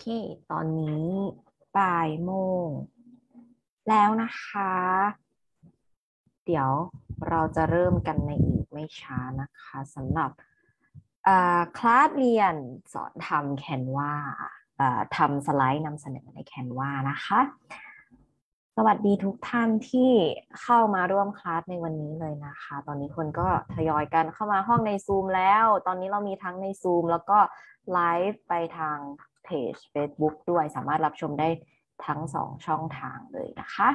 เคตอนนี้บ่ายโมงแล้วนะคะ เดี๋ยวเราจะเริ่มกันในอีกไม่ช้านะคะสำหรับคลาสเรียน สอนทำแคนวาทำสไลด์นำเสนอในแคนวานะคะ สวัสดีทุกท่านที่เข้ามาร่วมคลาสในวันนี้เลยนะคะ ตอนนี้คนก็ทยอยกันเข้ามาห้องใน Zoom แล้ว ตอนนี้เรามีทั้งใน Zoom แล้วก็ไลฟ์ไปทาง Page Facebook ด้วยสามารถรับชมได้ทั้ง 2 ช่องทางเลยนะคะ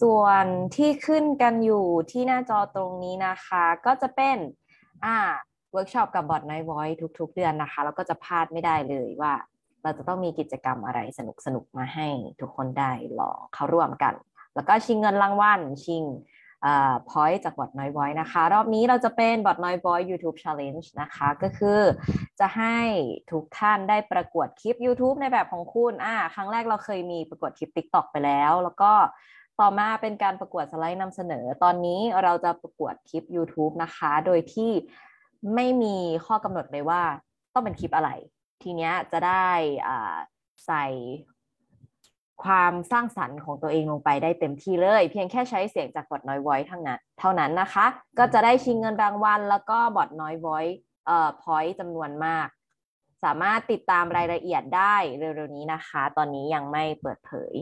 ส่วนที่ขึ้นกันอยู่ที่หน้าจอตรงนี้นะคะ ก็จะเป็น อ่าเวิร์กช็อปกับบอทไนท์ไวท์ทุกๆเดือนนะคะ แล้วก็จะพลาดไม่ได้เลยว่า เราจะต้องมีกิจกรรมอะไรสนุกๆ มาให้ทุกคนได้ลองเข้าร่วมกัน แล้วก็ชิงเงินรางวัลชิงพอยต์จากบอทน้อยบอยนะคะ รอบนี้เราจะเป็นบอทน้อยบอย YouTube Challenge นะคะ ก็คือจะให้ทุกท่านได้ประกวดคลิป YouTube ในแบบของคุณอ่าครั้งแรกเราเคยมีประกวดคลิป TikTok ไปแล้ว แล้วก็ต่อมาเป็นการประกวดสไลด์นำเสนอ ตอนนี้เราจะประกวดคลิป YouTube นะคะ โดยที่ไม่มีข้อกำหนดเลยว่าต้องเป็นคลิปอะไร ทีเนี้ยจะได้ใส่ความสร้างสรรค์ของตัวเองลงไปได้เต็มที่เลยเพียงแค่ใช้เสียงจากบอดน้อยไวท์้งนั้นเท่านั้นนะคะก็จะได้ชิงเงินรางวัลแล้วก็บอดน้อยไวท์เอ่อพอยต์จำนวนมาก สามารถติดตามรายละเอียดได้เร็วๆนี้นะคะตอนนี้ยังไม่เปิดเผย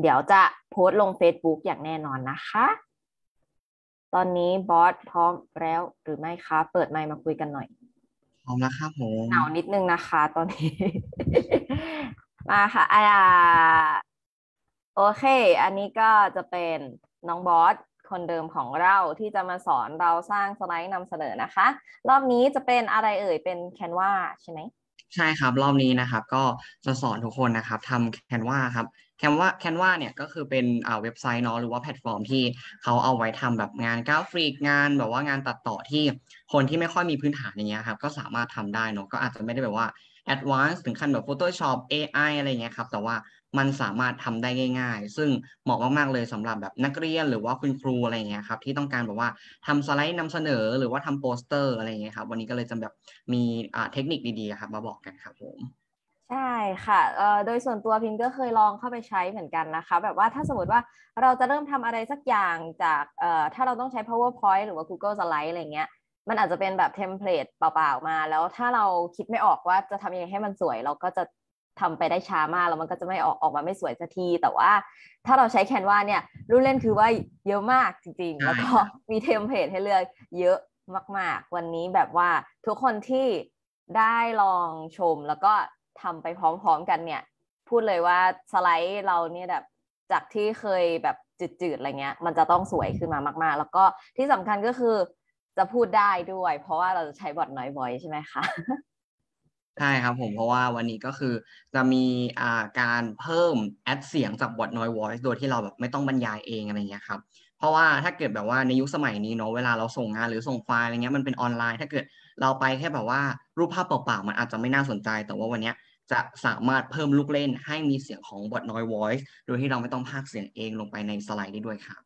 เดี๋ยวจะโพสต์ลง Facebook อย่างแน่นอนนะคะ ตอนนี้บอสพร้อมแล้วหรือไม่คะเปิดไมค์มาคุยกันหน่อยพร้อมแล้วครับผมหนาวนิดนึงนะคะตอนนี้มาค่ะอ่า โอเค อันนี้ก็จะเป็นน้องบอสคนเดิมของเราที่จะมาสอนเราสร้างสไลด์นำเสนอนะคะ รอบนี้จะเป็นอะไรเอ่ย เป็นแคนวาใช่ไหม ใช่ครับ รอบนี้นะครับก็จะสอนทุกคนนะครับทำแคนวาครับแคนวาแคนวาเนี่ยก็คือเป็นเว็บไซต์เนาะหรือว่าแพลตฟอร์มที่เขาเอาไว้ทำแบบงานกราฟิกงานแบบว่างานตัดต่อที่คนที่ไม่ค่อยมีพื้นฐานอย่างเงี้ยครับก็สามารถทำได้เนาะก็อาจจะไม่ได้แบบว่าแอดวานซ์ถึงขั้นแบบ Photoshop AI อะไรเงี้ยครับ แต่ว่ามันสามารถทำได้ง่ายๆ ซึ่งเหมาะมากๆเลยสำหรับแบบนักเรียนหรือว่าคุณครูอะไรเงี้ยครับ ที่ต้องการแบบว่าทำสไลด์นำเสนอหรือว่าทำโปสเตอร์อะไรเงี้ยครับ วันนี้ก็เลยจะแบบมีเทคนิคดีๆครับมาบอกกันครับผม ใช่ค่ะโดยส่วนตัวพิงก็เคยลองเข้าไปใช้เหมือนกันนะคะแบบว่าถ้าสมมติว่าเราจะเริ่มทำอะไรสักอย่างจากถ้าเราต้องใช้ PowerPoint หรือว่า Google Slide อะไรเงี้ยมันอาจจะเป็นแบบเทมเพลตเปล่า ๆมา แล้วถ้าเราคิดไม่ออกว่าจะทำยังไงให้มันสวย เราก็จะทำไปได้ช้ามากแล้วมันก็จะไม่ออกออกมาไม่สวยสักที แต่ว่า ถ้าเราใช้แคนวาเนี่ย รุ่นเล่นคือว่าเยอะมากจริงๆ แล้วก็มีเทมเพลตให้เลือกเยอะมากๆวันนี้แบบว่าทุกคนที่ได้ลองชมแล้วก็ทำไปพร้อมๆ กันเนี่ย พูดเลยว่าสไลด์เราเนี่ยแบบจากที่เคยแบบจืดๆอะไรเงี้ยมันจะต้องสวยขึ้นมามากๆ แล้วก็ที่สำคัญก็คือจะพูดได้ด้วย เพราะว่าเราจะใช้บอทน้อยบอยใช่ไหมคะใช่ครับผมเพราะว่าวันนี้ก็คือจะมีอาการเพิ่มแอดเสียงจากบอทนอยวอ voice โดยที่เราแบบไม่ต้องบรรยายเองอะไรเงี้ยครับเพราะว่าถ้าเกิดแบบว่าในยุคสมัยนี้เนาะเวลาเราส่งงานหรือส่งไฟล์อะไรเงี้ยมันเป็นออนไลน์ ถ้าเกิดเราไปแค่แบบว่า รูปภาพเปล่าๆมันอาจจะไม่น่าสนใจ แต่ว่าวันนี้จะสามารถเพิ่มลูกเล่นให้มีเสียงของบอทนอยวอ voice โดยที่เราไม่ต้องพากเสียงเองลงไปในสไลด์ได้ด้วยครับ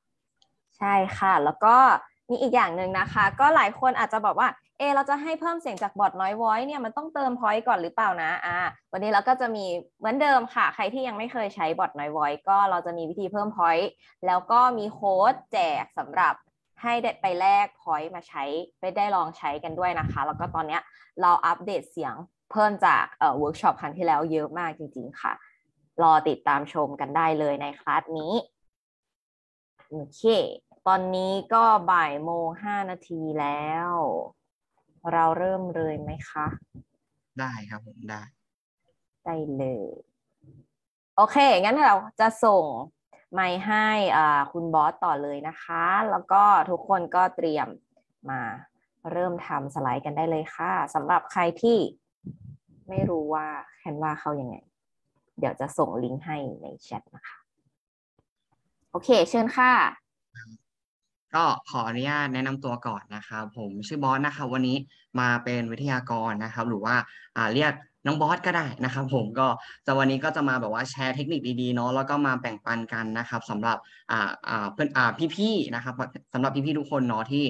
ใช่ค่ะ แล้วก็ีอีกอย่างหนึ่งนะคะ ก็หลายคนอาจจะบอกว่า เอ เราจะให้เพิ่มเสียงจากบอทน้อยไว้เนี่ยมันต้องเติมพอยต์ก่อนหรือเปล่านะอ่าวันนี้เราก็จะมีเหมือนเดิมค่ะ ใครที่ยังไม่เคยใช้บอทน้อยไว้ก็เราจะมีวิธีเพิ่มพอยต์แล้วก็มีโค้ดแจกสำหรับให้ไปแลกพอยต์มาใช้ไปได้ลองใช้กันด้วยนะคะ แล้วก็ตอนเนี้ยเราอัปเดตเสียงเพิ่มจากเอ่อเวิร์กช็อปครั้งที่แล้วเยอะมากจริงๆค่ะรอติดตามชมกันได้เลยในคลาสนี้โอเคตอนนี้ก็บ่ายโมงห้านาทีแล้ว เราเริ่มเลยไหมคะ ได้ครับผมได้ได้เลย โอเค งั้นเราจะส่ง ไม่ให้คุณบอสต่อเลยนะคะ แล้วก็ทุกคนก็เตรียมมาเริ่มทำสไลด์กันได้เลยค่ะสำหรับใครที่ไม่รู้ว่าแคนวาเขายังไง เดี๋ยวจะส่งลิงก์ให้ในแชทนะคะ โอเค เชิญค่ะก็ขออนุญาตแนะนำตัวก่อนนะครับผมชื่อบอสนะครับวันนี้มาเป็นวิทยากรนะครับหรือว่าเรียกน้องบอสก็ได้นะครับผมก็จะวันนี้ก็จะมาแบบว่าแชร์เทคนิคดีๆเนาะแล้วก็มาแบ่งปันกันนะครับสำหรับอ่าอ่าเพื่อนอ่าพี่ๆนะครับสำหรับพี่ๆทุกคนเนาะที่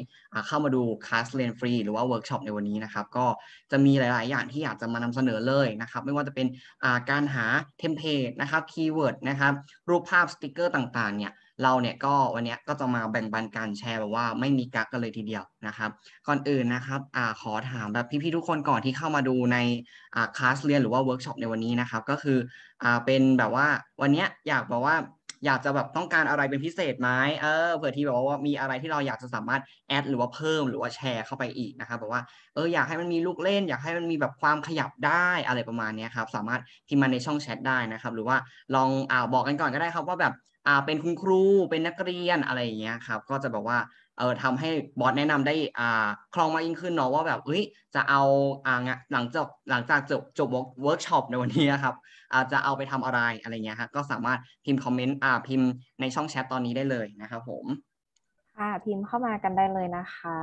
เข้ามาดูคลาสเรียนฟรีหรือว่าเวิร์กช็อปในวันนี้นะครับก็จะมีหลาย ๆอย่างที่อยากจะมานำเสนอเลยนะครับไม่ว่าจะเป็นอ่าการหาเทมเพลตนะครับคีย์เวิร์ดนะครับรูปภาพสติกเกอร์ต่างๆเนี่ยเราเนี่ยก็วันนี้ก็จะมาแบ่งปัน การแชร์แบบว่าไม่มีกักกันเลยทีเดียวนะครับก่อนอื่นนะครับอขอถามแบบพี่ๆทุกคนก่อนที่เข้ามาดูในคลาสเรียนหรือว่าเวิร์กช็อปในวันนี้นะครับก็คืออเป็นแบบว่าวันนี้อยากบอกว่าอยากจะแบบต้องการอะไรเป็นพิเศษไหมเออเผื่อที่แบบว่ามีอะไรที่เราอยากจะสามารถแอดหรือว่าเพิ่ม หรือว่าแชร์เข้าไปอีกนะครับแบบว่าเอออยากให้มันมีลูกเล่น อยากให้มันมีแบบความขยับได้อะไรประมาณนี้ครับสามารถพิมพ์มาในช่องแชทได้นะครับหรือว่าลองอ่าบอกกันก่อนก็ได้ครับว่าแบบอ่าเป็นคุณครูเป็นนักเรียนอะไรอย่างเงี้ยครับ ก็จะบอกว่า เออทำให้บอสแนะนำได้อ่า คลองมากยิ่งขึ้นเนาะว่าแบบเฮ้ย จะเอาอ่าหลังจบหลังจากจบ จบเวิร์กช็อปในวันนี้นะครับอาจจะเอาไปทำอะไรอะไรเงี้ยครก็สามารถพิมพ์คอมเมนต์อ่าพิมพ์ในช่องแชทตอนนี้ได้เลยนะครับผม ค่ะ พิมพ์เข้ามากันได้เลยนะคะ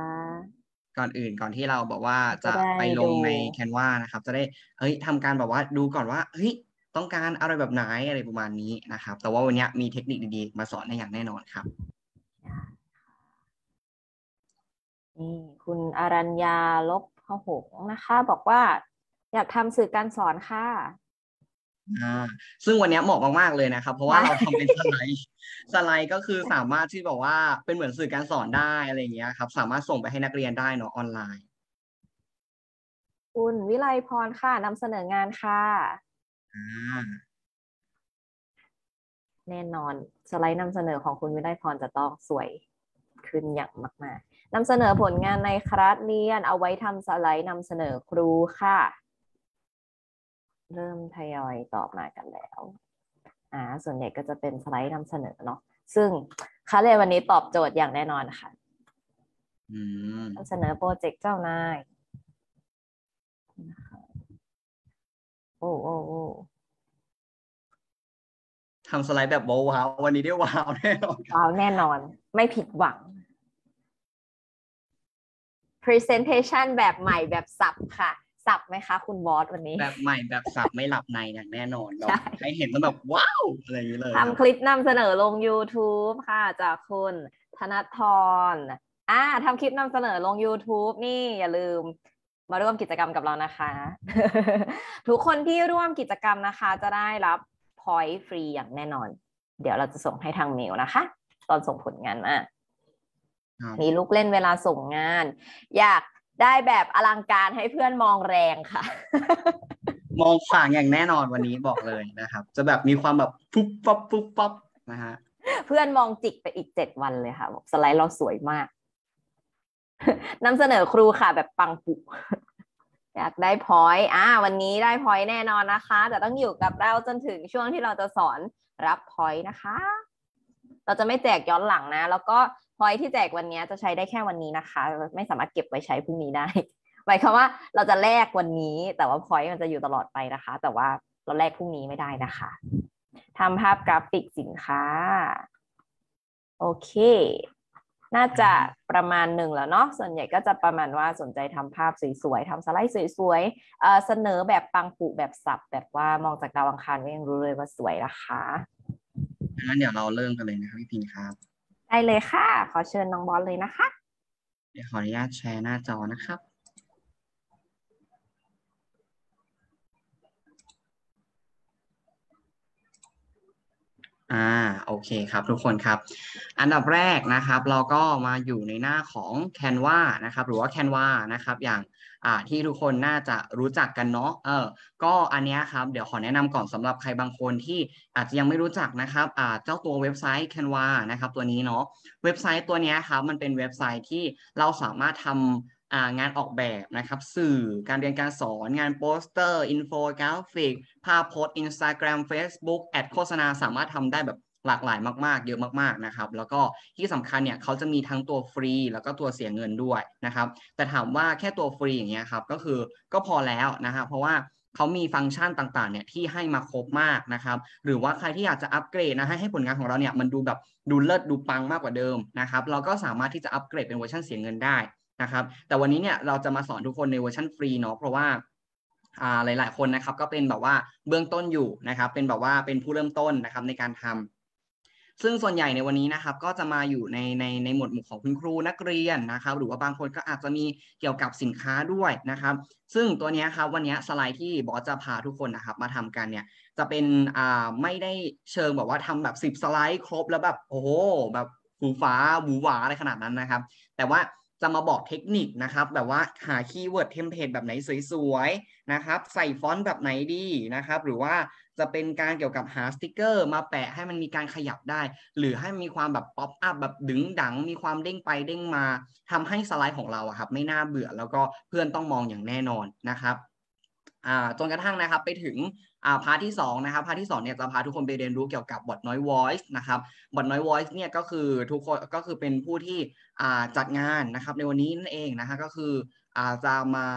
ก่อนอื่นก่อนที่เราบอกว่าจะไปลงในแคนวานะครับ จะได้ เฮ้ยทำการแบบว่าดูก่อนว่า เฮ้ยต้องการอะไรแบบไหนอะไรประมาณนี้นะครับ แต่ว่าวันนี้มีเทคนิคดีๆมาสอนใน้อย่างแน่นอนครับนี่คุณอรัญญาลบพหงนะคะ บอกว่าอยากทำสื่อการสอนค่ะอ่าซึ่งวันนี้เหมาะมาก ๆ เลยนะครับ เพราะว่าเราทำเป็นสไลด์สไลด์ก็คือสามารถที่บอกว่าเป็นเหมือนสื่อการสอนได้อะไรอย่างเงี้ยครับ สามารถส่งไปให้นักเรียนได้เนาะออนไลน์ คุณวิไลพรค่ะนำเสนองานค่ะแน่นอน สไลด์นำเสนอของคุณวิไลพรจะต้องสวยขึ้นอย่างมาก ๆนำเสนอผลงานในคลาสเรียนเอาไว้ทำสไลด์นำเสนอครูค่ะ เริ่มทยอยตอบมากันแล้ว อ่า ส่วนใหญ่ก็จะเป็นสไลด์นำเสนอเนาะซึ่งคลาสเรียนวันนี้ตอบโจทย์อย่างแน่นอนค่ะนำเสนอโปรเจกต์เจ้านายนะคะโอ้โอ้ทำสไลด์แบบว้าววันนี้ได้ว้าวแน่นอนว้าวแน่นอน ไม่ผิดหวัง Presentation แบบใหม่แบบสับค่ะสับไหมคะ คุณบอส วันนี้ แบบใหม่แบบสับไม่หลับในอย่างแน่นอนใช่ใครเห็นมันแบบว้าวอะไรอย่างเงี้ยเลยทำคลิปนำเสนอลง YouTube ค่ะจากคุณธนทรอ่าทำคลิปนำเสนอลง YouTube นี่อย่าลืมมาร่วมกิจกรรมกับเรานะคะ ทุกคนที่ร่วมกิจกรรมนะคะ จะได้รับพอยต์ฟรีอย่างแน่นอนเดี๋ยวเราจะส่งให้ทางเมลนะคะ ตอนส่งผลงานมามีลูกเล่นเวลาส่งงาน อยากได้แบบอลังการให้เพื่อนมองแรงค่ะ มองฝางอย่างแน่นอนวันนี้บอกเลยนะครับจะแบบมีความแบบปุ๊บปั๊บปุ๊บปั๊บนะฮะเพื่อนมองจิกไปอีกเจ็ดวันเลยค่ะสไลด์เราสวยมากนำเสนอครูค่ะแบบปังปุอยากได้พอยต์อ่าวันนี้ได้พอยต์แน่นอนนะคะ แต่ต้องอยู่กับเราจนถึงช่วงที่เราจะสอนรับพอยต์นะคะ เราจะไม่แจกย้อนหลังนะ แล้วก็พอยต์ที่แจกวันนี้จะใช้ได้แค่วันนี้นะคะ ไม่สามารถเก็บไว้ใช้พรุ่งนี้ได้ หมายความว่าเราจะแลกวันนี้ แต่ว่าพอยต์มันจะอยู่ตลอดไปนะคะ แต่ว่าเราแลกพรุ่งนี้ไม่ได้นะคะทำภาพกราฟิกสินค้า โอเคน่าจะประมาณหนึ่งแล้ว เนาะ ส่วนใหญ่ก็จะประมาณว่าสนใจทำภาพสวยๆทำสไลด์สวยๆ เสนอแบบปังปุแบบสับแบบว่ามองจากดาวอังคารก็ยังรู้เลยว่าสวยนะคะงั้นเดี๋ยวเราเริ่มกันเลยนะครับพี่พิงครับ ได้เลยค่ะ ขอเชิญน้องบอลเลยนะคะ เดี๋ยวขออนุญาตแชร์หน้าจอนะครับอ่าโอเคครับทุกคนครับ อันดับแรกนะครับ เราก็มาอยู่ในหน้าของ Canva นะครับหรือว่า Canva นะครับ อย่างอ่าที่ทุกคนน่าจะรู้จักกันเนาะเออก็อันนี้ครับเดี๋ยวขอแนะนำก่อนสำหรับใครบางคนที่อาจจะยังไม่รู้จักนะครับอ่าเจ้าตัวเว็บไซต์ Canva นะครับ ตัวนี้เนาะเว็บไซต์ตัวนี้ครับมันเป็นเว็บไซต์ที่เราสามารถทำงานออกแบบนะครับสื่อการเรียนการสอน งานโปสเตอร์ อินโฟกราฟิกภาพโพสอินสตาแกรมเฟซบุ๊กแอดโฆษณา สามารถทำได้แบบหลากหลายมากๆ เยอะมากๆนะครับแล้วก็ที่สำคัญเนี่ยเขาจะมีทั้งตัวฟรี แล้วก็ตัวเสียเงินด้วยนะครับแต่ถามว่าแค่ตัวฟรีอย่างเงี้ยครับก็คือก็พอแล้วนะครับเพราะว่าเขามีฟังก์ชันต่างๆเนี่ยที่ให้มาครบมากนะครับหรือว่าใครที่อยากจะอัปเกรดนะให้ให้ผลงานของเราเนี่ยมันดูแบบดูเลิศดูปังมากกว่าเดิมนะครับเราก็สามารถที่จะอัปเกรดเป็นเวอร์ชันเสียเงินได้นะครับแต่วันนี้เนี่ยเราจะมาสอนทุกคนในเวอร์ชันฟรีเนาะเพราะว่าหลาย ๆ คนนะครับ ก็เป็นแบบว่าเบื้องต้นอยู่นะครับ เป็นแบบว่าเป็นผู้เริ่มต้นนะครับในการทำ ซึ่งส่วนใหญ่ในวันนี้นะครับ ก็จะมาอยู่ในในในหมวดหมู่ของคุณครูนักเรียนนะครับ หรือว่าบางคนก็อาจจะมีเกี่ยวกับสินค้าด้วยนะครับ ซึ่งตัวนี้ครับวันนี้สไลด์ที่บอสจะพาทุกคนนะครับ มาทำกันเนี่ย จะเป็นอ่าไม่ได้เชิงแบบว่าทำแบบ10 สไลด์ครบ แล้วแบบโอ้โหแบบหูฟ้าหูหวาอะไรขนาดนั้นนะครับ แต่ว่าจะมาบอกเทคนิคนะครับแบบว่าหาคีย์เวิร์ดเทมเพลตแบบไหนสวยๆนะครับ ใส่ฟอนต์แบบไหนดีนะครับ หรือว่าจะเป็นการเกี่ยวกับหาสติกเกอร์มาแปะให้มันมีการขยับได้ หรือให้มีความแบบป๊อปอัพแบบดึงดัง มีความเด้งไปเด้งมาทำให้สไลด์ของเราครับไม่น่าเบื่อแล้วก็เพื่อนต้องมองอย่างแน่นอนนะครับจนกระทั่งนะครับไปถึงพาร์ทที่2นะครับพาร์ทที่2เนี่ยจะพาทุกคนไปเรียนรู้เกี่ยวกับบอทน้อย voice นะครับบอทน้อย voice เนี่ยก็คือทุกคนก็คือเป็นผู้ที่จัดงานนะครับในวันนี้นั่นเองนะคะก็คือจะมา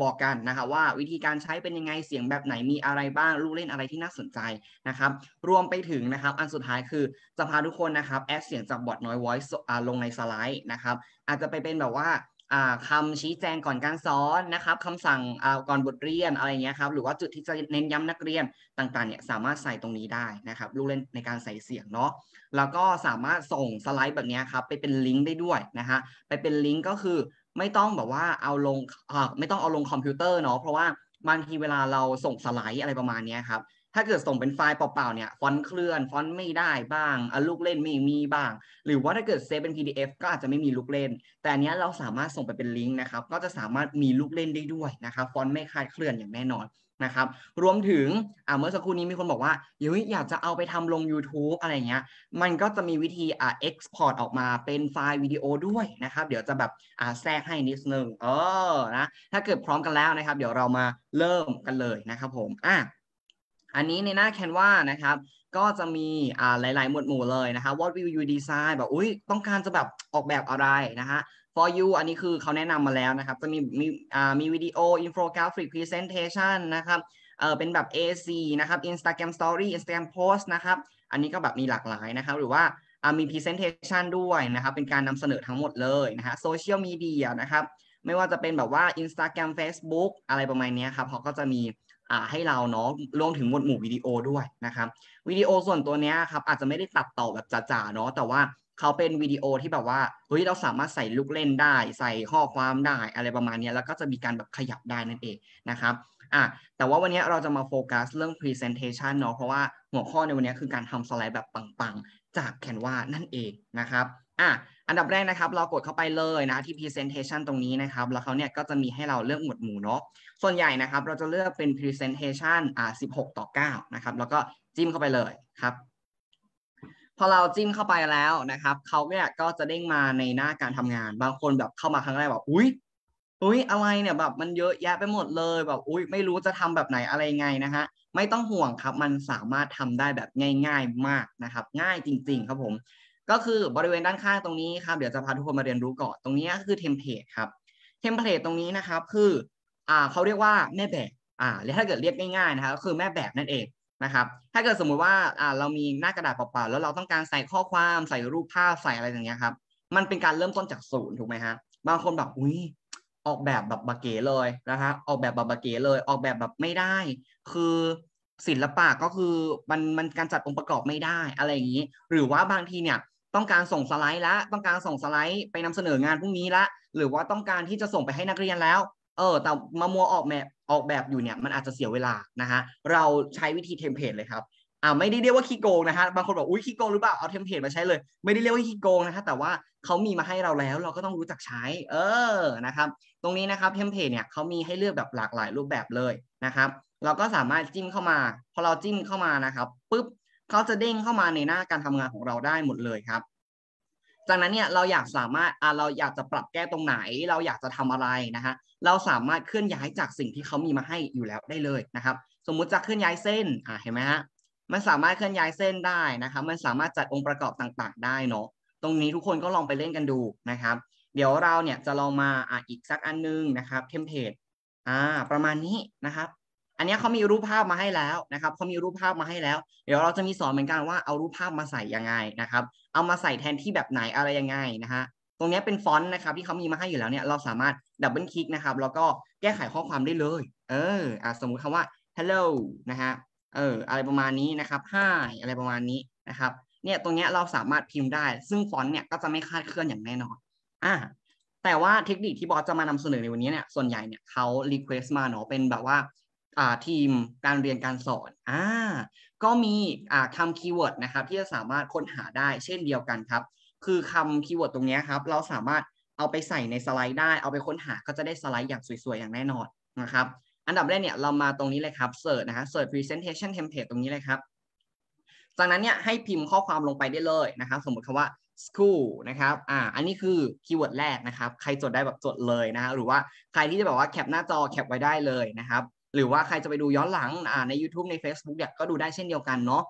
บอกกันนะคะว่าวิธีการใช้เป็นยังไง เสียงแบบไหนมีอะไรบ้างลูกเล่นอะไรที่น่าสนใจนะครับรวมไปถึงนะครับอันสุดท้ายคือจะพาทุกคนนะครับแอดเสียงจากบอทน้อยไวส์ลงในสไลด์นะครับ อาจจะไปเป็นแบบว่าคำชี้แจงก่อนการสอนนะครับคำสั่งก่อนบทเรียนอะไรเงี้ยครับหรือว่าจุดที่จะเน้นย้ำนักเรียนต่างๆเนี่ยสามารถใส่ตรงนี้ได้นะครับ ลูกเล่นในการใส่เสียงเนาะแล้วก็สามารถส่งสไลด์แบบนี้ครับไปเป็นลิงก์ได้ด้วยนะฮะไปเป็นลิงก์ก็คือไม่ต้องแบบว่าเอาลงไม่ต้องเอาลงคอมพิวเตอร์เนาะเพราะว่าบางทีเวลาเราส่งสไลด์อะไรประมาณนี้ครับถ้าเกิดส่งเป็นไฟล์เปล่าๆเนี่ยฟอนต์เคลื่อนฟอนต์ไม่ได้บ้างลูกเล่นไม่มีบ้าง หรือว่าถ้าเกิดเซฟเป็น PDF ก็อาจจะไม่มีลูกเล่น แต่อันนี้เราสามารถส่งไปเป็นลิงก์นะครับก็จะสามารถมีลูกเล่นได้ด้วยนะครับฟอนต์ไม่คลาดเคลื่อนอย่างแน่นอนนะครับรวมถึงเมื่อสักครู่นี้ มีคนบอกว่ายฮ้ยอยากจะเอาไปทำลง YouTube อะไรเงี้ย มันก็จะมีวิธีอ่าเอ็กซ์พอร์ตออกมาเป็นไฟล์วิดีโอด้วยนะครับ เดี๋ยวจะแบบอ่าแทรกให้นิดนึงเออนะถ้าเกิดพร้อมกันแล้วนะครับ เดี๋ยวเรามาเริ่มกันเลยนะครับผมอ่ะอันนี้ในหน้า Canva นะครับก็จะมีหลาย ๆ หมวดหมู่เลยนะคะ what will you design แบบอุ้ยต้องการจะแบบออกแบบอะไรนะฮะ for you อันนี้คือเขาแนะนำมาแล้วนะครับจะมีมีมีวิดีโอ อินโฟกราฟิก presentation นะครับเออเป็นแบบ AC นะครับ Instagram Story Instagram Post นะครับอันนี้ก็แบบมีหลากหลายนะครับหรือว่ามี presentation ด้วยนะครับเป็นการนำเสนอทั้งหมดเลยนะฮะโซเชียลมีเดียนะครับไม่ว่าจะเป็นแบบว่า Instagram Facebook อะไรประมาณนี้ครับเขาก็จะมีให้เราเนาะรวมถึงหมวดหมู่วิดีโอด้วยนะครับวิดีโอส่วนตัวเนี้ยครับ อาจจะไม่ได้ตัดต่อแบบจ๋าๆเนาะแต่ว่าเขาเป็นวิดีโอที่แบบว่าเฮ้ยเราสามารถใส่ลูกเล่นได้ ใส่ข้อความได้อะไรประมาณนี้แล้วก็จะมีการแบบขยับได้นั่นเองนะครับอ่ะแต่ว่าวันนี้เราจะมาโฟกัสเรื่อง presentation เนาะเพราะว่าหัวข้อในวันนี้คือการทำสไลด์แบบปังๆ จากแคนวานั่นเองนะครับอ่ะอันดับแรกนะครับเรากดเข้าไปเลยนะที่ presentation ตรงนี้นะครับ แล้วเขาเนี่ยก็จะมีให้เราเลือกหมวดหมู่เนาะส่วนใหญ่นะครับเราจะเลือกเป็น presentation อ่า16 ต่อ9นะครับแล้วก็จิ้มเข้าไปเลยครับ พอเราจิ้มเข้าไปแล้วนะครับเขาเนี่ยก็จะเด้งมาในหน้าการทำงานบางคนแบบเข้ามาครั้งแรกแบบอุ้ยอุ้ยอะไรเนี่ยแบบมันเยอะแยะไปหมดเลยแบบอุ้ยไม่รู้จะทำแบบไหนอะไรไงนะฮะไม่ต้องห่วงครับมันสามารถทำได้แบบง่ายๆมากนะครับ ง่ายจริง ๆ ครับผม ก็คือบริเวณด้านข้างตรงนี้ครับเดี๋ยวจะพาทุกคนมาเรียนรู้ก่อน ตรงนี้ก็คือเทมเพลตครับเทมเพลตตรงนี้นะครับคืออ่าเขาเรียกว่าแม่แบบอ่าและถ้าเกิดเรียกง่ายๆนะครับก็คือแม่แบบนั่นเองนะครับ ถ้าเกิดสมมุติว่าอ่าเรามีหน้ากระดาษเปล่าๆแล้วเราต้องการใส่ข้อความใส่รูปภาพใส่อะไรอย่างเงี้ยครับ มันเป็นการเริ่มต้นจากศูนย์ถูกไหมฮะบางคนแบบอุ้ยออกแบบแบบบาเก๋เลยนะคะออกแบบแบบบาเก๋เลย ออกแบบแบบไม่ได้ คือศิลปะก็คือมันมันการจัดองค์ประกอบไม่ได้อะไรอย่างนี้ หรือว่าบางทีเนี่ยต้องการส่งสไลด์ละต้องการส่งสไลด์ไปนำเสนองานพรุ่งนี้ละ หรือว่าต้องการที่จะส่งไปให้นักเรียนแล้วเออแต่มามัวออกแบบออกแบบอยู่เนี่ยมันอาจจะเสียเวลานะฮะเราใช้วิธีเทมเพลตเลยครับอ่าไม่ได้เรียกว่าขี้โกงนะฮะบางคนบอกอุ้ยขี้โกงหรือเปล่าเอาเทมเพลตมาใช้เลย ไม่ได้เรียกว่าขี้โกงนะฮะแต่ว่าเขามีมาให้เราแล้วเราก็ต้องรู้จักใช้ เออนะครับตรงนี้นะครับเทมเพลตเนี่ยเขามีให้เลือกแบบหลากหลายรูปแบบเลยนะครับ เราก็สามารถจิ้มเข้ามา พอเราจิ้มเข้ามานะครับปุ๊บเขาจะเด้งเข้ามาในหน้าการทำงานของเราได้หมดเลยครับจากนั้นเนี่ยเราอยากสามารถเราอยากจะปรับแก้ตรงไหน เราอยากจะทำอะไรนะฮะเราสามารถเคลื่อนย้ายจากสิ่งที่เขามีมาให้อยู่แล้วได้เลยนะครับ สมมุติจะเคลื่อนย้ายเส้นอ่าเห็นไหมฮะมันสามารถเคลื่อนย้ายเส้นได้นะครับ มันสามารถจัดองค์ประกอบต่าง ๆได้เนาะตรงนี้ทุกคนก็ลองไปเล่นกันดูนะครับ เดี๋ยวเราเนี่ยจะลองมาอ่าอีกสักอันนึงนะครับ เทมเพลตอ่า ประมาณนี้นะครับอันนี้เขามีรูปภาพมาให้แล้วนะครับเขามีรูปภาพมาให้แล้ว เดี๋ยวเราจะมีสอนเหมือนกันว่าเอารูปภาพมาใส่ยังไงนะครับ เอามาใส่แทนที่แบบไหนอะไรยังไงนะฮะ ตรงนี้เป็นฟอนต์นะครับที่เขามีมาให้อยู่แล้วเนี่ยเราสามารถดับเบิลคลิกนะครับแล้วก็แก้ไขข้อความได้เลย เอออ่สมมุติคำว่า hello นะฮะ เออ อะไรประมาณนี้นะครับ hi อะไรประมาณนี้นะครับ เนี่ยตรงนี้เราสามารถพิมพ์ได้ ซึ่งฟอนต์เนี่ยก็จะไม่คาดเคลื่อนอย่างแน่นอนอ่าแต่ว่าเทคนิคที่ บอสจะมานำเสนอในวันนี้เนี่ยส่วนใหญ่เนี่ยเขารีเควสต์มาเนาะเป็นแบบว่าทีมการเรียนการสอนอ่าก็มีคำคีย์เวิร์ดนะครับ ที่จะสามารถค้นหาได้เช่นเดียวกันครับ คือคำคีย์เวิร์ดตรงนี้ครับ เราสามารถเอาไปใส่ในสไลด์ได้ เอาไปค้นหาก็จะได้สไลด์อย่างสวยๆอย่างแน่นอนนะครับ อันดับแรกเนี่ยเรามาตรงนี้เลยครับเสิร์ชนะฮะเสิร์ช presentation template ตรงนี้เลยครับ จากนั้นเนี่ยให้พิมพ์ข้อความลงไปได้เลยนะครับ สมมติคำว่า school นะครับอ่าอันนี้คือคีย์เวิร์ดแรกนะครับ ใครจดได้แบบจดเลยนะฮะหรือว่าใครที่จะแบบว่าแคปหน้าจอแคปไว้ได้เลยนะครับหรือว่าใครจะไปดูย้อนหลังอ่าใน YouTube ใน Facebook เนี่ย ก็ดูได้เช่นเดียวกันเนาะ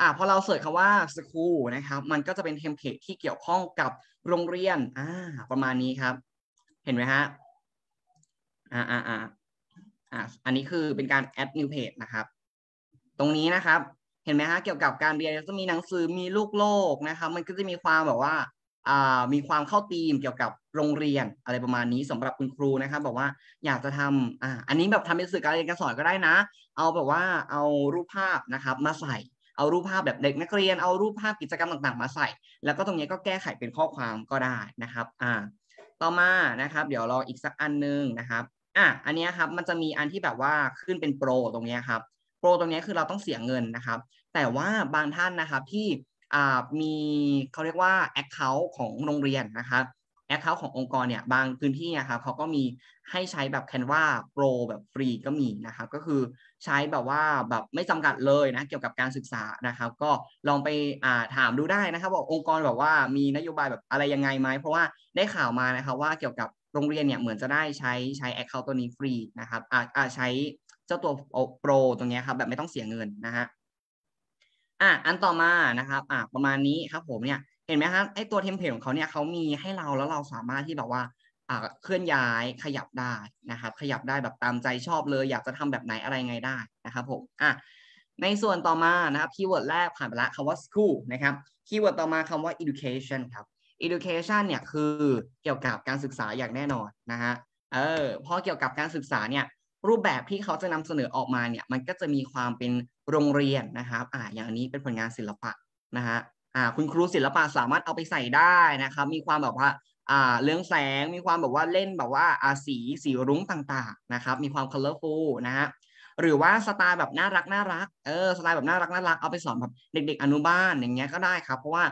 อ่า พอเราเสิร์ชคำว่า school นะครับ มันก็จะเป็นเทมเพลตที่เกี่ยวข้องกับโรงเรียนอ่าประมาณนี้ครับ เห็นไหมฮะอ่าอ่าอ่าอ่าอันนี้คือเป็นการ add new page นะครับ ตรงนี้นะครับ เห็นไหมฮะ เกี่ยวกับการเรียนจะมีหนังสือ มีลูกโลกนะครับ มันก็จะมีความแบบว่ามีความเข้าธีมเกี่ยวกับโรงเรียนอะไรประมาณนี้สำหรับคุณครูนะครับ บอกว่าอยากจะทำอ่าอันนี้แบบทำเป็นสื่อการเรียนการสอนก็ได้นะ เอาแบบว่าเอารูปภาพนะครับมาใส่ เอารูปภาพแบบเด็กนักเรียน เอารูปภาพกิจกรรมต่าง ๆมาใส่ แล้วก็ตรงนี้ก็แก้ไขเป็นข้อความก็ได้นะครับอ่าต่อมานะครับ เดี๋ยวรออีกสักอันนึงนะครับอ่ะอันนี้ครับมันจะมีอันที่แบบว่าขึ้นเป็นโปรตรงนี้ครับโปรตรงนี้คือเราต้องเสียเงินนะครับ แต่ว่าบางท่านนะครับที่มีเขาเรียกว่า Account ของโรงเรียนนะครับแอคเคาท์ขององค์กร เนี่ย บางพื้นที่นะครับเขาก็มีให้ใช้แบบ Canva Pro แบบฟรีก็มีนะครับ ก็คือใช้แบบว่าแบบ ไม่จำกัดเลยนะ เกี่ยวกับการศึกษานะครับ ก็ลองไปอ่าถามดูได้นะครับ ว่าองค์กรแบบว่ามีนโยบายแบบอะไรยังไงไหมเพราะว่าได้ข่าวมานะครับ ว่าเกี่ยวกับโรงเรียนเนี่ยเหมือนจะได้ใช้ใช้แอคเคาท์ตัวนี้ฟรีนะครับอ่าใช้เจ้าตัวโปรตรงนี้ครับแบบไม่ต้องเสียเงินนะฮะอ่ะ อันต่อมานะครับ อ่ะ ประมาณนี้ครับผมเนี่ย เห็นไหมครับไอตัวเทมเพลตของเขาเนี่ยเขามีให้เราแล้วเราสามารถที่แบบว่า อ่ะเคลื่อนย้ายขยับได้นะครับ ขยับได้แบบตามใจชอบเลย อยากจะทำแบบไหนอะไรไงได้นะครับผม อ่ะ ในส่วนต่อมานะครับ คีย์เวิร์ดแรกผ่านไปละคำว่า school นะครับ คีย์เวิร์ดต่อมาคำว่า education ครับ education เนี่ยคือเกี่ยวกับการศึกษาอย่างแน่นอนนะฮะ เออพอเกี่ยวกับการศึกษาเนี่ยรูปแบบที่เขาจะนำเสนอออกมาเนี่ยมันก็จะมีความเป็นโรงเรียนนะครับอ่าอย่างนี้เป็นผลงานศิลปะนะฮะอ่าคุณครูศิลปะสามารถเอาไปใส่ได้นะครับ มีความแบบว่าอ่าเรื่องแสง มีความแบบว่าเล่นแบบว่าอาสีสีรุ้งต่างๆนะครับ มีความ colorful นะฮะ หรือว่าสไตล์แบบน่ารักน่ารักเออสไตล์แบบน่ารักน่ารักเอาไปสอนแบบเด็ก ๆ อนุบาลอย่างเงี้ยก็ได้ครับ เพราะว่า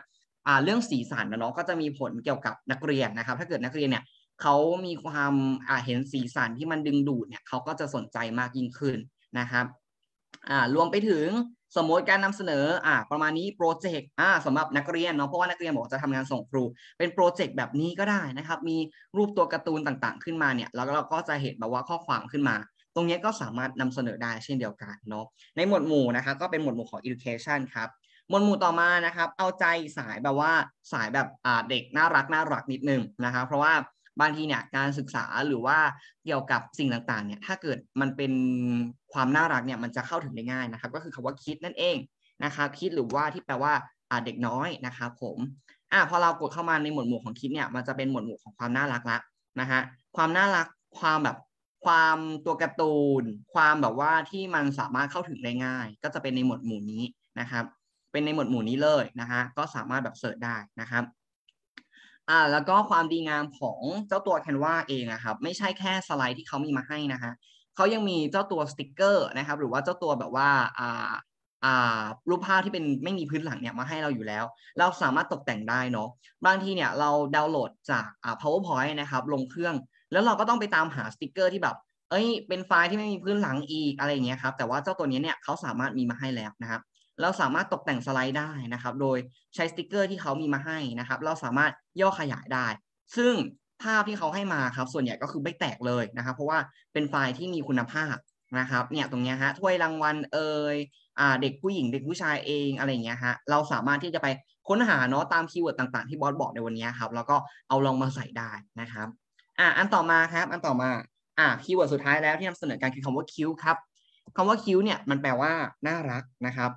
อ่าเรื่องสีสันนะเนาะก็จะมีผลเกี่ยวกับนักเรียนนะครับ ถ้าเกิดนักเรียนเนี่ยเขามีความเห็นสีสันที่มันดึงดูดเนี่ยเขาก็จะสนใจมากยิ่งขึ้นนะครับรวมไปถึงสมมติการนำเสนออประมาณนี้โปรเจกต์สำหรับนักเรียนเนาะเพราะว่านักเรียนบอกจะทำงานส่งครู เป็นโปรเจกต์แบบนี้ก็ได้นะครับ มีรูปตัวการ์ตูนต่างๆขึ้นมาเนี่ยแล้วเราก็จะเห็นแบบว่าข้อความขึ้นมา ตรงนี้ก็สามารถนำเสนอได้เช่นเดียวกันเนาะในหมวดหมู่นะคะก็เป็นหมวดหมู่ของ education ครับหมวดหมู่ต่อมานะครับ เอาใจสายแบบว่าสายแบบเด็กน่ารักน่ารักนิดนึงนะครับ เพราะว่าบางทีเนี่ยการศึกษาหรือว่าเกี่ยวกับสิ่งต่างๆเนี่ยถ้าเกิดมันเป็นความน่ารักเนี่ยมันจะเข้าถึงได้ง่ายนะครับ ก็คือคำว่าคิดนั่นเองนะครับคิดหรือว่าที่แปลว่าเด็กน้อยนะครับผมอ่าพอเรากดเข้ามาในหมวดหมู่ของคิดเนี่ยมันจะเป็นหมวดหมู่ของความน่ารักละนะฮะความน่ารัก ความแบบ ความตัวการ์ตูน ความแบบว่าที่มันสามารถเข้าถึงได้ง่ายก็จะเป็นในหมวดหมู่นี้นะครับ เป็นในหมวดหมู่นี้เลยนะฮะก็สามารถแบบเสิร์ชได้นะครับอ่าแล้วก็ความดีงามของเจ้าตัวแคนวาเองนะครับ ไม่ใช่แค่สไลด์ที่เขามีมาให้นะฮะเขายังมีเจ้าตัวสติกเกอร์นะครับ หรือว่าเจ้าตัวแบบว่าอ่าอ่ารูปภาพที่เป็นไม่มีพื้นหลังเนี่ยมาให้เราอยู่แล้ว เราสามารถตกแต่งได้เนาะบางทีเนี่ยเราดาวน์โหลดจากอ่า powerpoint นะครับ ลงเครื่อง แล้วเราก็ต้องไปตามหาสติกเกอร์ที่แบบ เอ้ยเป็นไฟล์ที่ไม่มีพื้นหลังอีกอะไรเงี้ยครับแต่ว่าเจ้าตัวนี้เนี่ยเขาสามารถมีมาให้แล้วนะครับเราสามารถตกแต่งสไลด์ได้นะครับ โดยใช้สติกเกอร์ที่เขามีมาให้นะครับ เราสามารถย่อขยายได้ ซึ่งภาพที่เขาให้มาครับ ส่วนใหญ่ก็คือไม่แตกเลยนะครับ เพราะว่าเป็นไฟล์ที่มีคุณภาพนะครับเนี่ยตรงเนี้ยฮะถ้วยรางวัลเอ่ยอ่าเด็กผู้หญิงเด็กผู้ชายเองอะไรเงี้ยฮะเราสามารถที่จะไปค้นหาเนาะตามคีย์เวิร์ดต่างๆที่บอสบอกในวันนี้ครับแล้วก็เอาลองมาใส่ได้นะครับอ่าอันต่อมาครับ อันต่อมาอ่าคีย์เวิร์ดสุดท้ายแล้วที่นำเสนอการคือคำว่าคิ้วครับคำว่าคิ้วเนี่ยมันแปลว่าน่ารักนะครับ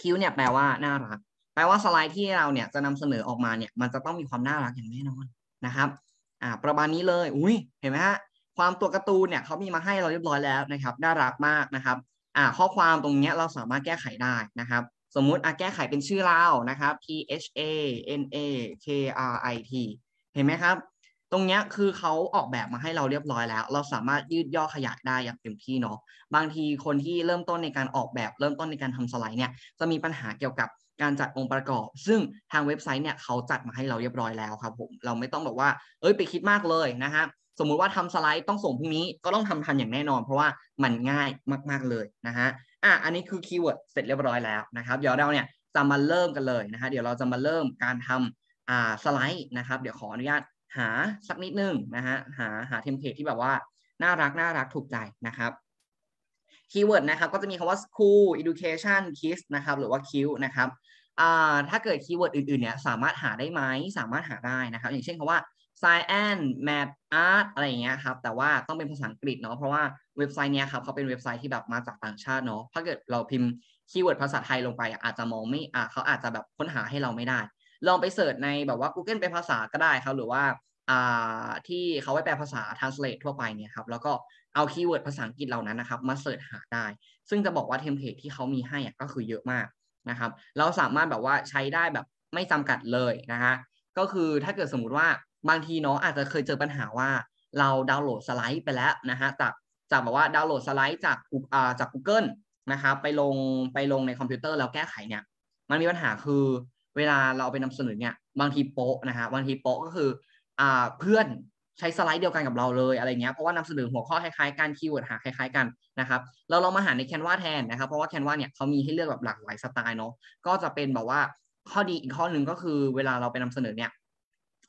คิ้วเนี่ยแปลว่า น่ารัก แปลว่าสไลด์ที่เราเนี่ยจะนำเสนอออกมาเนี่ยมันจะต้องมีความน่ารักอย่างแน่นอนนะครับ อ่า ประมาณนี้เลย อุ้ยเห็นไหมฮะ ความตัวการ์ตูนเนี่ยเขามีมาให้เราเรียบร้อยแล้วนะครับ น่ารักมากนะครับ อ่า ข้อความตรงเนี้ยเราสามารถแก้ไขได้นะครับ สมมุติอ่ะแก้ไขเป็นชื่อเรานะครับ P H A N A K R I T เห็นไหมครับตรงเนี้ยคือเขาออกแบบมาให้เราเรียบร้อยแล้ว เราสามารถยืดย่อขยายได้อย่างเต็มที่เนาะบางทีคนที่เริ่มต้นในการออกแบบเริ่มต้นในการทำสไลด์เนี่ยจะมีปัญหาเกี่ยวกับการจัดองค์ประกอบซึ่งทางเว็บไซต์เนี่ยเขาจัดมาให้เราเรียบร้อยแล้วครับผมเราไม่ต้องบอกว่าเอ้ยไปคิดมากเลยนะฮะสมมุติว่าทำสไลด์ต้องส่งพรุ่งนี้ก็ต้องทำทันอย่างแน่นอน เพราะว่ามันง่ายมากๆเลยนะฮะอ่ะอันนี้คือคีย์เวิร์ดเสร็จเรียบร้อยแล้วนะครับเดี๋ยวเราเนี่ยจะมาเริ่มกันเลยนะฮะเดี๋ยวเราจะมาเริ่มการทำอ่าสไลด์นะครับเดี๋ยวขออนุญาตหา สักนิดนึงนะฮะหาหาเทมเพลตที่แบบว่า น่ารัก น่ารักถูกใจนะครับ คีย์เวิร์ดนะครับ ก็จะมีคำว่า school education kids นะครับหรือว่า cute นะครับถ้าเกิดคีย์เวิร์ดอื่นๆเนี่ยสามารถหาได้ไหมสามารถหาได้นะครับ อย่างเช่นคำว่า science math art อะไรอย่างเงี้ยครับ แต่ว่าต้องเป็นภาษาอังกฤษเนาะเพราะว่าเว็บไซต์เนี้ยครับ เขาเป็นเว็บไซต์ที่แบบมาจากต่างชาติเนาะถ้าเกิดเราพิมพ์คีย์เวิร์ดภาษาไทยลงไป อาจจะมองไม่เขาอาจจะแบบค้นหาให้เราไม่ได้ลองไปเสิร์ชในแบบว่า Google เป็นภาษาก็ได้ครับหรือว่าที่เขาไว้แปลภาษา translate ทั่วไปเนี่ยครับแล้วก็เอาคีย์เวิร์ดภาษาอังกฤษเหล่านั้นนะครับ มาเสิร์ชหาได้ ซึ่งจะบอกว่าเทมเพลตที่เขามีให้ก็คือเยอะมากนะครับ เราสามารถแบบว่าใช้ได้แบบไม่จำกัดเลยนะฮะก็คือถ้าเกิดสมมุติว่าบางทีเนาะอาจจะเคยเจอปัญหาว่าเราดาวน์โหลดสไลด์ไปแล้วนะฮะจากจากแบบว่าดาวน์โหลดสไลด์จากอ่าจาก Google นะครับไปลงไปลงในคอมพิวเตอร์แล้วแก้ไขเนี่ย มันมีปัญหาคือเวลาเราไปนำเสนอเนี่ยบางทีโป๊ะนะฮะบางทีโป๊ะก็คืออ่าเพื่อนใช้สไลด์เดียวกันกับเราเลยอะไรเงี้ยเพราะว่านำเสนอหัวข้อคล้ายๆกันคีย์เวิร์ดหาคล้ายๆกันนะครับ เราลองมาหาในแคนวาแทนนะครับ เพราะว่าแคนวาเนี่ยเขามีให้เลือกแบบหลากหลายสไตล์เนาะก็จะเป็นแบบว่าข้อดีอีกข้อหนึ่งก็คือเวลาเราไปนำเสนอเนี่ย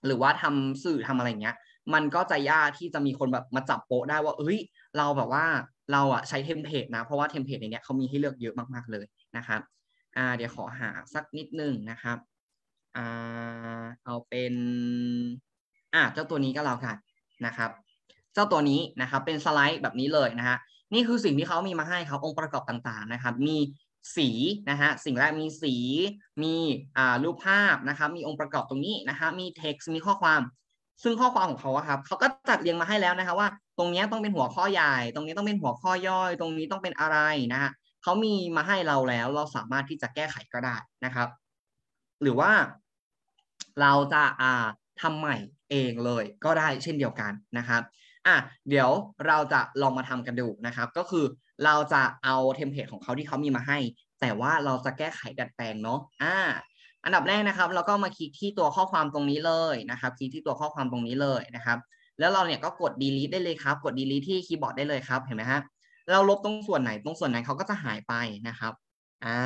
หรือว่าทำสื่อทำอะไรเงี้ย มันก็จะยากที่จะมีคนแบบมาจับโปะได้ว่าเฮ้ยเราแบบว่าเราอะใช้เทมเพลตนะเพราะว่าเทมเพลตในเนี้ยเขามีให้เลือกเยอะมากๆเลยนะครับ่าเดี๋ยวขอหาสักนิดหนึ่งนะครับอ่าเอาเป็นอ่าเจ้าตัวนี้ก็แล้วกันนะครับ เจ้าตัวนี้นะครับเป็นสไลด์แบบนี้เลยนะฮะ นี่คือสิ่งที่เขามีมาให้ครับองค์ประกอบต่างๆ นะครับ มีสีนะฮะสิ่งแรกมีสี มีอ่ารูปภาพนะครับ มีองค์ประกอบตรงนี้นะฮะมีเ็กซ์มีข้อความ ซึ่งข้อความของเขาครับเขาก็จัดเรียงมาให้แล้วนะครับ ว่า ตรงนี้ต้องเป็นหัวข้อใหญ่ ตรงนี้ต้องเป็นหัวข้อย่อย ตรงนี้ต้องเป็นอะไรนะฮะเขามีมาให้เราแล้วเราสามารถที่จะแก้ไขก็ได้นะครับ หรือว่า เราจะอ่าทำใหม่เองเลยก็ได้เช่นเดียวกันนะครับ อ่ะเดี๋ยวเราจะลองมาทำกันดูนะครับ ก็คือเราจะเอาเทมเพลตของเขาที่เขามีมาให้ แต่ว่าเราจะแก้ไขดัดแปลงเนาะอ่าอันดับแรกนะครับเราก็มาคลิกที่ตัวข้อความตรงนี้เลยนะครับคลิกที่ตัวข้อความตรงนี้เลยนะครับ แล้วเราเนี่ยก็กด delete ได้เลยครับ กด delete ที่คีย์บอร์ดได้เลยครับเห็นไหมฮะเราลบตรงส่วนไหนตรงส่วนไหนเขาก็จะหายไปนะครับอ่า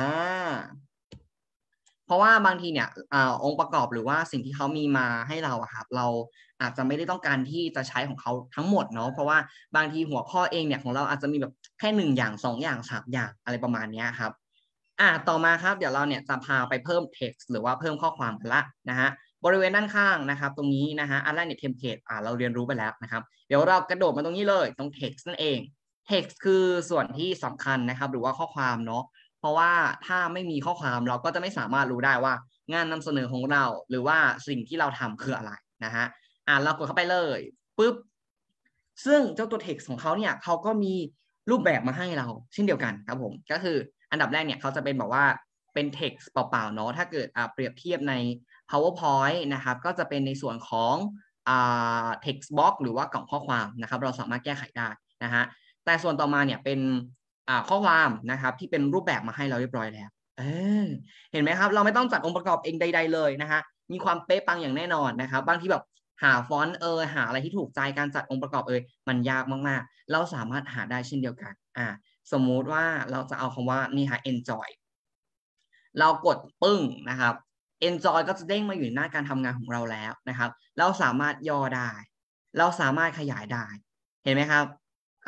เพราะว่าบางทีเนี่ยอองค์ประกอบหรือว่าสิ่งที่เขามีมาให้เราอะครับเราอาจจะไม่ได้ต้องการที่จะใช้ของเขาทั้งหมดเนาะเพราะว่าบางทีหัวข้อเองเนี่ยของเราอาจจะมีแบบแค่หนึ่งอย่างสองอย่างสามอย่างอะไรประมาณนี้ครับอ่าต่อมาครับ เดี๋ยวเราเนี่ยจะพาไปเพิ่ม text หรือว่าเพิ่มข้อความกันละนะฮะบริเวณด้านข้างนะครับ ตรงนี้นะฮะอันแรกเนี่ยเทมเพลตอ่าเราเรียนรู้ไปแล้วนะครับ เดี๋ยวเรากระโดดมาตรงนี้เลยตรง text นั่นเองเท็กซ์คือส่วนที่สำคัญนะครับ หรือว่าข้อความเนาะเพราะว่าถ้าไม่มีข้อความเราก็จะไม่สามารถรู้ได้ว่า งานนำเสนอของเรา หรือว่าสิ่งที่เราทำคืออะไรนะฮะอ่านเรากดเข้าไปเลยปุ๊บซึ่งเจ้าตัวเท็กซ์ของเขาเนี่ยเขาก็มีรูปแบบมาให้เราเช่นเดียวกัน ครับผม ก็คืออันดับแรก เนี่ยเขาจะเป็นแบบว่าเป็นเท็กซ์เปล่าๆเนาะถ้าเกิดอ่าเปรียบเทียบใน powerpoint นะครับ ก็จะเป็นในส่วนของอ่า text box หรือว่ากล่องข้อความนะครับ เราสามารถแก้ไขได้นะฮะแต่ส่วนต่อมาเนี่ยเป็นข้อความนะครับ ที่เป็นรูปแบบมาให้เราเรียบร้อยแล้วเเห็นไหมครับ เราไม่ต้องจัดองค์ประกอบเองใดๆเลยนะฮะมีความเป๊ะปังอย่างแน่นอนนะครับบางทีแบบหาฟอนต์เอยหาอะไรที่ถูกใจการจัดองค์ประกอบเอยมันยากมาก ๆ เราสามารถหาได้เช่นเดียวกันอ่าสมมุติว่าเราจะเอาคำว่านี่ฮะ enjoy เรากดปึ้งนะครับ enjoy ก็จะเด้งมาอยู่หน้าการทำงานของเราแล้วนะครับ เราสามารถย่อได้ เราสามารถขยายได้ เห็นไหมครับ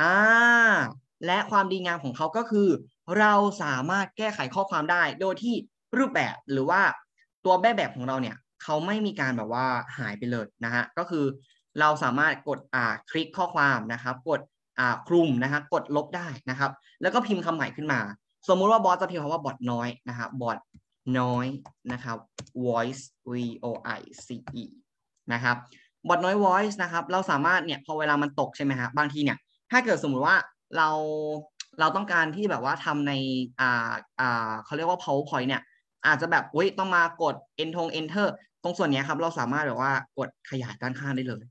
อ่าและความดีงามของเขาก็คือ เราสามารถแก้ไขข้อความได้ โดยที่รูปแบบหรือว่าตัวแบบแบบของเราเนี่ย เขาไม่มีการแบบว่าหายไปเลยนะฮะก็คือเราสามารถกดอ่าคลิกข้อความนะครับ กดอ่าคลุมนะครับกดลบได้นะครับ แล้วก็พิมพ์คำใหม่ขึ้นมา สมมุติว่าบอสจะพิมพ์คำว่าบอทน้อยนะครับบอทน้อยนะครับ voice v o i c e นะครับบอทน้อย voice นะครับเราสามารถเนี่ยพอเวลามันตก ใช่ไหมฮะบางทีเนี่ยถ้าเกิดสมมุติว่าเราเราต้องการที่แบบว่าทำในอ่าอ่าเขาเรียกว่า powerpoint เนี่ย อาจจะแบบอุ้ยต้องมากด e n t e r enter ตรงส่วนนี้ครับ เราสามารถแบบว่ากดขยายด้านข้างได้เลย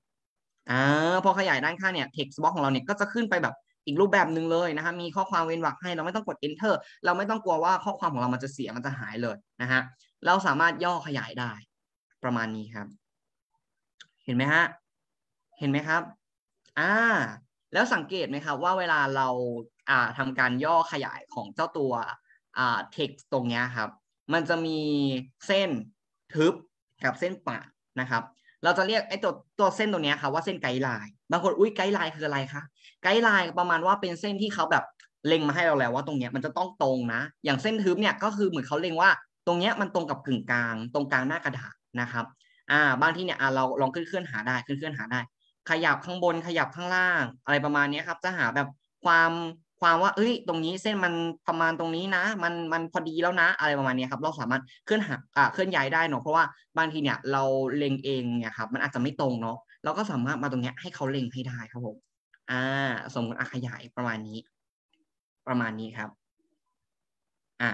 อ่าพอขยายด้านข้างเนี่ย text box ของเราเนี่ยก็จะขึ้นไปแบบอีกรูปแบบหนึ่งเลยนะคะมีข้อความเว้นวรรคให้เราไม่ต้องกด enter เราไม่ต้องกลัวว่าข้อความของเรามันจะเสียมันจะหายเลยนะฮะเราสามารถย่อขยายได้ ประมาณนี้ครับ เห็นไหมฮะเห็นไหมครับ อ่าแล้วสังเกตไหมครับว่าเวลาเราอ่าทำการย่อขยายของเจ้าตัวอ่า text ตรงนี้ครับ มันจะมีเส้นทึบกับเส้นปะนะครับ เราจะเรียกไอ้ตัวตัวเส้นตรงนี้ครับว่าเส้นไกด์ไลน์ บางคนอุ้ยไกด์ไลน์คืออะไรคะไกด์ไลน์ประมาณว่าเป็นเส้นที่เขาแบบเล็งมาให้เราแล้วว่าตรงเนี้ยมันจะต้องตรงนะ อย่างเส้นทึบเนี่ยก็คือเหมือนเขาเล็งว่าตรงเนี้ยมันตรงกับกึ่งกลาง ตรงกลางหน้ากระดาษนะครับอ่าบางที่เนี่ยเราลองเคลื่อนเคลื่อนหาได้เคลื่อนเคลื่อนหาได้ขยับข้างบนขยับข้างล่าง อะไรประมาณนี้ครับ จะหาแบบความความว่า เอ้ย ตรงนี้เส้นมันประมาณตรงนี้นะมันมันพอดีแล้วนะ อะไรประมาณนี้ครับ เราสามารถเคลื่อนหักอ่าเคลื่อนย้ายได้เนาะเพราะว่าบางทีเนี่ยเราเล็งเองเนี่ยครับ มันอาจจะไม่ตรงเนาะเราก็สามารถมาตรงเนี้ยให้เขาเล็งให้ได้ครับผมอ่าสมมติอ่ขยายประมาณนี้ ประมาณนี้ครับ อ่า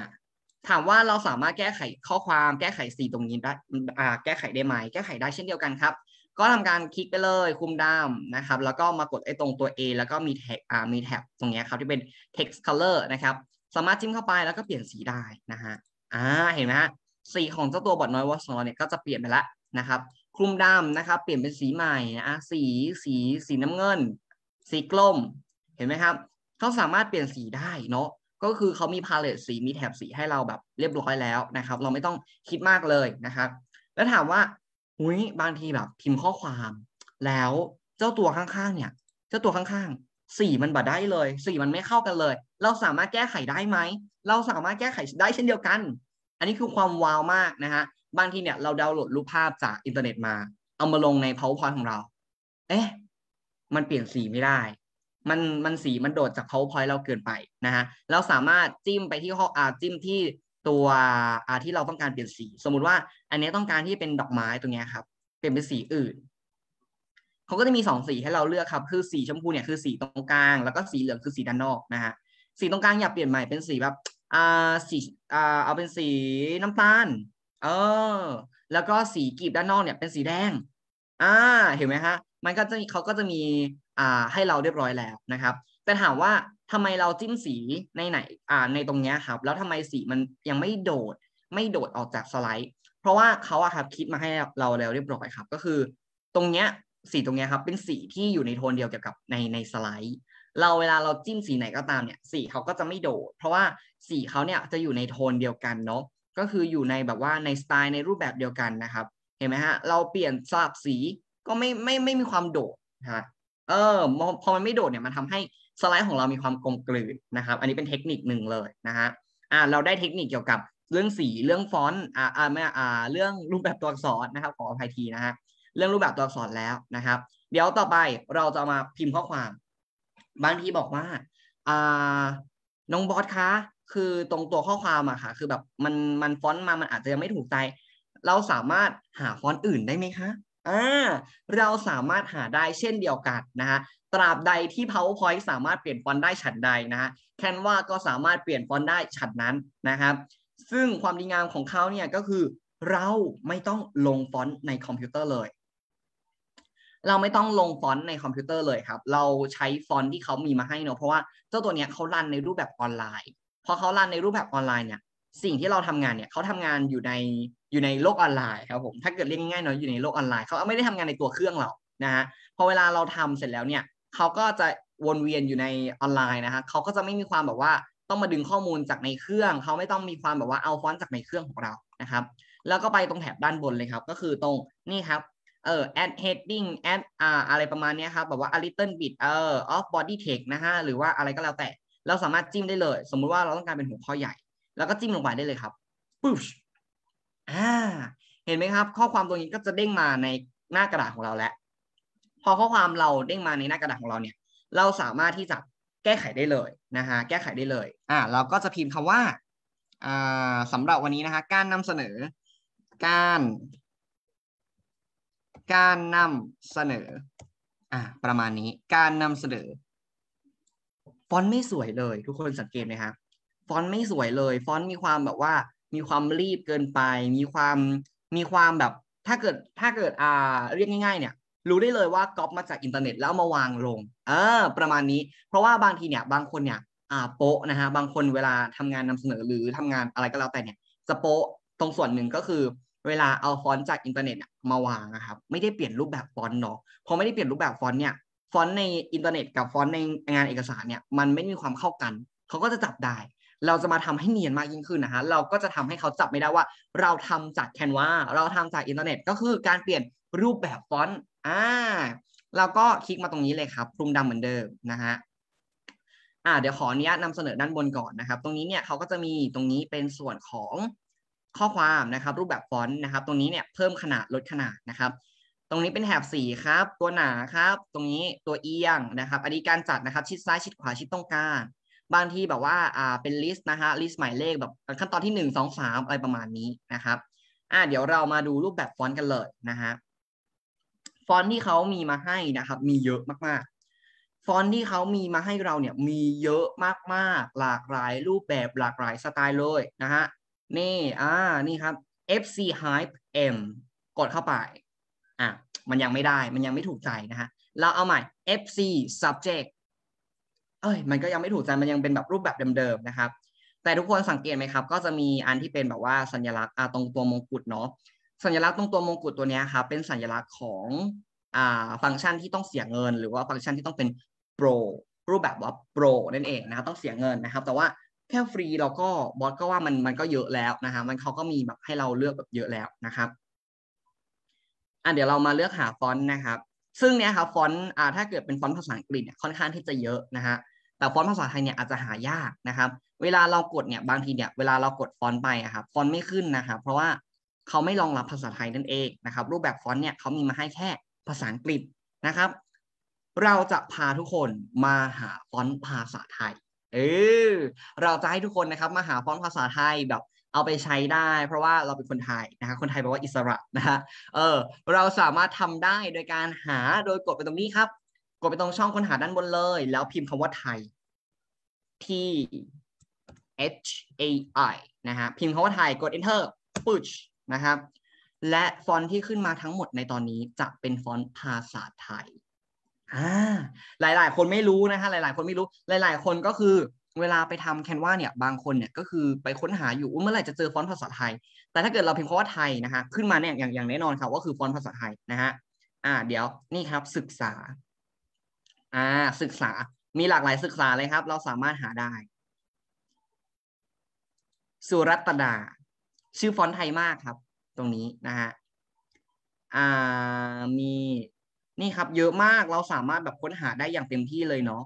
ถามว่าเราสามารถแก้ไข ข้อความแก้ไขสีตรงนี้ได้อ่าแก้ไขได้ไหม แก้ไขได้เช่นเดียวกันครับก็ทำการคลิกไปเลยคุมด้ามนะครับแล้วก็มากดไอ้ตรงตัว A แล้วก็มีแท็กอ่ามีแท็บตรงนี้ครับที่เป็น text color นะครับสามารถจิ้มเข้าไปแล้วก็เปลี่ยนสีได้นะฮะอ่าเห็นไหมฮะสีของเจ้าตัวบอดน้อยวอสของเราเนี่ยก็จะเปลี่ยนไปละนะครับคลุมดำนะครับ เปลี่ยนเป็นสีใหม่นะสีสีสีน้ำเงิน สีกลม เห็นไหมครับเขาสามารถเปลี่ยนสีได้เนาะก็คือเขามีพาเลตสีมีแถบสีให้เราแบบเรียบร้อยแล้วนะครับเราไม่ต้องคิดมากเลยนะครับ แล้วถามว่าอุ้ยบางทีแบบพิมพ์ข้อความ แล้วเจ้าตัวข้างๆเนี่ย เจ้าตัวข้างๆสีมันบัดได้เลย สีมันไม่เข้ากันเลย เราสามารถแก้ไขได้ไหมเราสามารถแก้ไขได้เช่นเดียวกัน อันนี้คือความว้าวมากนะฮะบางทีเนี่ยเราดาวน์โหลดรูปภาพจากอินเทอร์เน็ตมา เอามาลงใน powerpoint ของเราเอ๊ะมันเปลี่ยนสีไม่ได้ มันมันสีมันโดดจาก powerpoint เราเกินไปนะฮะเราสามารถจิ้มไปที่ข้ออาจิ้มที่ตัวที่เราต้องการเปลี่ยนสีสมมุติว่า อันนี้ต้องการที่เป็นดอกไม้ตรงนี้ครับเปลี่ยนเป็นสีอื่นเขาก็จะมีสองสีให้เราเลือกครับ คือสีชมพูเนี่ยคือสีตรงกลางแล้วก็สีเหลืองคือสีด้านนอกนะฮะสีตรงกลางอยากเปลี่ยนใหม่เป็นสีแบบ อ่าสี อ่า เอาเป็นสีน้ำตาลเออ แล้วก็สีกีบด้านนอกเนี่ยเป็นสีแดง อ่า เห็นไหมฮะมันก็จะเขาก็จะมี อ่า ให้เราเรียบร้อยแล้วนะครับ แต่ถามว่าทำไมเราจิ้มสีในไหนอ่าในตรงเนี้ยครับ แล้วทำไมสีมันยังไม่โดดไม่โดดออกจากสไลด์ เพราะว่าเขาอะครับ คิดมาให้เราแล้วเรียบร้อยครับก็คือตรงเนี้ยสีตรงเนี้ยครับเป็นสีที่อยู่ในโทนเดียวกกับในในสไลด์ เราเวลาเราจิ้มสีไหนก็ตามเนี่ย สีเขาก็จะไม่โดด เพราะว่าสีเขาเนี่ยจะอยู่ในโทนเดียวกันเนาะก็คืออยู่ในแบบว่าในสไตล์ในรูปแบบเดียวกันนะครับ เห็นไหมฮะ เราเปลี่ยนสลับสีก็ไม่ไม่ไม่มีความโดดฮะเออ พอมันไม่โดดเนี่ยมันทำใหสไลด์ของเรามีความกลมกลืนนะครับ อันนี้เป็นเทคนิคหนึ่งเลยนะฮะอ่า เราได้เทคนิคเกี่ยวกับ เรื่องสี เรื่องฟอนต์อ่าอ่าไม่อ่า เรื่องรูปแบบตัวอักษรนะครับ ขออภัยทีนะฮะ เรื่องรูปแบบตัวอักษรแล้วนะครับ เดี๋ยวต่อไปเราจะมาพิมพ์ข้อความ บางทีบอกว่าอ่าน้องบอสคะ คือตรงตัวข้อความอะค่ะ คือแบบมันมันฟอนต์มา มันอาจจะยังไม่ถูกใจ เราสามารถหาฟอนต์อื่นได้ไหมคะอ่าเราสามารถหาได้เช่นเดียวกันนะฮะตราบใดที่ PowerPoint สามารถเปลี่ยนฟอนต์ได้ฉันใดนะฮะ Canva ก็สามารถเปลี่ยนฟอนต์ได้ฉันนั้นนะครับ ซึ่งความดีงามของเขาเนี่ยก็คือเราไม่ต้องลงฟอนต์ในคอมพิวเตอร์เลย เราไม่ต้องลงฟอนต์ในคอมพิวเตอร์เลยครับ เราใช้ฟอนต์ที่เขามีมาให้เนาะเพราะว่า เจ้าตัวเนี้ยเขารันในรูปแบบออนไลน์ พอเขารันในรูปแบบออนไลน์เนี่ย สิ่งที่เราทำงานเนี่ยเขาทำงานอยู่ในอยู่ในโลกออนไลน์ครับผม ถ้าเกิดเรียกง่ายๆเนาะอยู่ในโลกออนไลน์เขาไม่ได้ทำงานในตัวเครื่องเรา นะฮะ พอเวลาเราทำเสร็จแล้วเนี่ยเขาก็จะวนเวียนอยู่ในออนไลน์นะฮะเขาก็จะไม่มีความแบบว่าต้องมาดึงข้อมูลจากในเครื่อง เขาไม่ต้องมีความแบบว่าเอาฟอนต์จากในเครื่องของเรา นะครับ แล้วก็ไปตรงแถบด้านบนเลยครับ ก็คือตรงนี่ครับ เออ add heading add อ่าอะไรประมาณนี้ครับ แบบว่า a little bit เออ of body text นะฮะ หรือว่าอะไรก็แล้วแต่ เราสามารถจิ้มได้เลย สมมุติว่าเราต้องการเป็นหัวข้อใหญ่ แล้วก็จิ้มลงไปได้เลยครับปุ๊บ อ่า เห็นไหมครับ ข้อความตรงนี้ก็จะเด้งมาในหน้ากระดาษของเราแล้วพอข้อความเราเด้งมาในหน้ากระดาษของเราเนี่ย เราสามารถที่จะแก้ไขได้เลยนะฮะแก้ไขได้เลยอ่าเราก็จะพิมพ์คำว่าอ่าสำหรับวันนี้นะฮะการนำเสนอ การ การนำเสนออ่าประมาณนี้ การนำเสนอ ฟอนต์ไม่สวยเลย ทุกคนสังเกตไหมครับฟอนต์ไม่สวยเลย ฟอนต์มีความแบบว่า มีความรีบเกินไป มีความมีความแบบถ้าเกิดถ้าเกิดอ่าเรียกง่ายๆเนี่ยรู้ได้เลยว่าก๊อปมาจากอินเทอร์เน็ตแล้วมาวางลงเออประมาณนี้ เพราะว่าบางทีเนี่ย บางคนเนี่ย อ่า โปะนะฮะ บางคนเวลาทำงานนำเสนอหรือทำงานอะไรก็แล้วแต่เนี่ยจะโปะตรงส่วนหนึ่งก็คือ เวลาเอาฟอนต์จากอินเทอร์เน็ตมาวางนะครับ ไม่ได้เปลี่ยนรูปแบบฟอนต์เนาะพอไม่ได้เปลี่ยนรูปแบบฟอนต์เนี่ย ฟอนต์ในอินเทอร์เน็ตกับฟอนต์ในงานเอกสารเนี่ย มันไม่มีความเข้ากัน เขาก็จะจับได้ เราจะมาทำให้เนียนมากยิ่งขึ้นนะฮะ เราก็จะทำให้เขาจับไม่ได้ว่า เราทำจากแคนวาเราทำจากอินเทอร์เน็ต ก็คือ การเปลี่ยนรูปแบบฟอนต์อ่าเราก็คลิกมาตรงนี้เลยครับคลุมดำเหมือนเดิมนะฮะอ่าเดี๋ยวขออนุญาตนำเสนอด้านบนก่อนนะครับ ตรงนี้เนี่ยเขาก็จะมีตรงนี้เป็นส่วนของข้อความนะครับ รูปแบบฟอนต์นะครับ ตรงนี้เนี่ยเพิ่มขนาดลดขนาดนะครับ ตรงนี้เป็นแถบสีครับ ตัวหนาครับ ตรงนี้ตัวเอียงนะครับอันนี้การจัดนะครับ ชิดซ้ายชิดขวาชิดตรงกลางบางที่แบบว่าอ่าเป็นลิสต์นะฮะลิสต์หมายเลขแบบขั้นตอนที่หนึ่งงสอสามอะไรประมาณนี้นะครับอ่าเดี๋ยวเรามาดูรูปแบบฟอนต์กันเลยนะฮะฟอนต์ที่เขามีมาให้นะครับมีเยอะมากๆ ฟอนต์ที่เขามีมาให้เราเนี่ยมีเยอะมากๆ หลากหลายรูปแบบหลากหลายสไตล์เลยนะฮะนี่อ่านี่ครับ FC Hype M กดเข้าไปอ่ะมันยังไม่ได้ มันยังไม่ถูกใจนะฮะเราเอาใหม่ FC subject เอ้ยมันก็ยังไม่ถูกใจมันยังเป็นแบบรูปแบบเดิมๆ นะครับแต่ทุกคนสังเกตไหมครับ ก็จะมีอันที่เป็นแบบว่าสัญลักษณ์ตรงตัวมงกุฎเนาะสัญลักษณ์ตรงตัวมงกุฎตัวนี้ครับเป็นสัญลักษณ์ของอ่าฟังก์ชันที่ต้องเสียเงิน หรือว่าฟังก์ชันที่ต้องเป็นโปรรูปแบบว่าโปรนั่นเองนะครับต้องเสียเงินนะครับ แต่ว่าแค่ฟรีเราก็บอสก็ว่ามันมันก็เยอะแล้วนะครับมันเขาก็มีแบบให้เราเลือกแบบเยอะแล้วนะครับอ่าเดี๋ยวเรามาเลือกหาฟอนต์นะครับซึ่งเนี้ยครับฟอนต์อ่าถ้าเกิดเป็นฟอนต์ภาษาอังกฤษเนี่ยค่อนข้างที่จะเยอะนะฮะแต่ฟอนต์ภาษาไทยเนี่ยอาจจะหายากนะครับเวลาเรากดเนี่ยบางทีเนี่ยเวลาเรากดฟอนต์ไปะครับฟอนต์ไม่ขึ้นนะครับเพราะว่าเขาไม่รองรับภาษาไทยนั่นเองนะครับ รูปแบบฟอนต์เนี่ยเขามีมาให้แค่ภาษาอังกฤษนะครับ เราจะพาทุกคนมาหาฟอนต์ภาษาไทยเออเราจะให้ทุกคนนะครับ มาหาฟอนต์ภาษาไทยแบบเอาไปใช้ได้ เพราะว่าเราเป็นคนไทยนะคะคนไทยแปลว่าอิสระนะฮะเออเราสามารถทำได้โดยการหาโดยกดไปตรงนี้ครับ กดไปตรงช่องค้นหาด้านบนเลย แล้วพิมพ์คำว่าไทย T H A I นะฮะพิมพ์คำว่าไทยกด enter ปุ๊ชนะครับและฟอนต์ที่ขึ้นมาทั้งหมดในตอนนี้จะเป็นฟอนต์ภาษาไทยอ่าหลาย ๆ คนไม่รู้นะฮะ หลาย ๆ คนไม่รู้ หลาย ๆ คนก็คือเวลาไปทำแคนวาเนี่ย บางคนเนี่ยก็คือไปค้นหาอยู่เมื่อไหร่จะเจอฟอนต์ภาษาไทย แต่ถ้าเกิดเราพิมพ์คำว่าไทยนะฮะขึ้นมาเนี่ยอย่างอย่างแน่นอนครับก็คือฟอนต์ภาษาไทยนะฮะอ่าเดี๋ยวนี่ครับศึกษาอ่าศึกษา มีหลากหลายศึกษาเลยครับ เราสามารถหาได้ สุรัตดาชื่อฟอนต์ไทยมากครับ ตรงนี้นะฮะอ่ามีนี่ครับ เยอะมากเราสามารถแบบค้นหาได้อย่างเต็มที่เลยเนาะ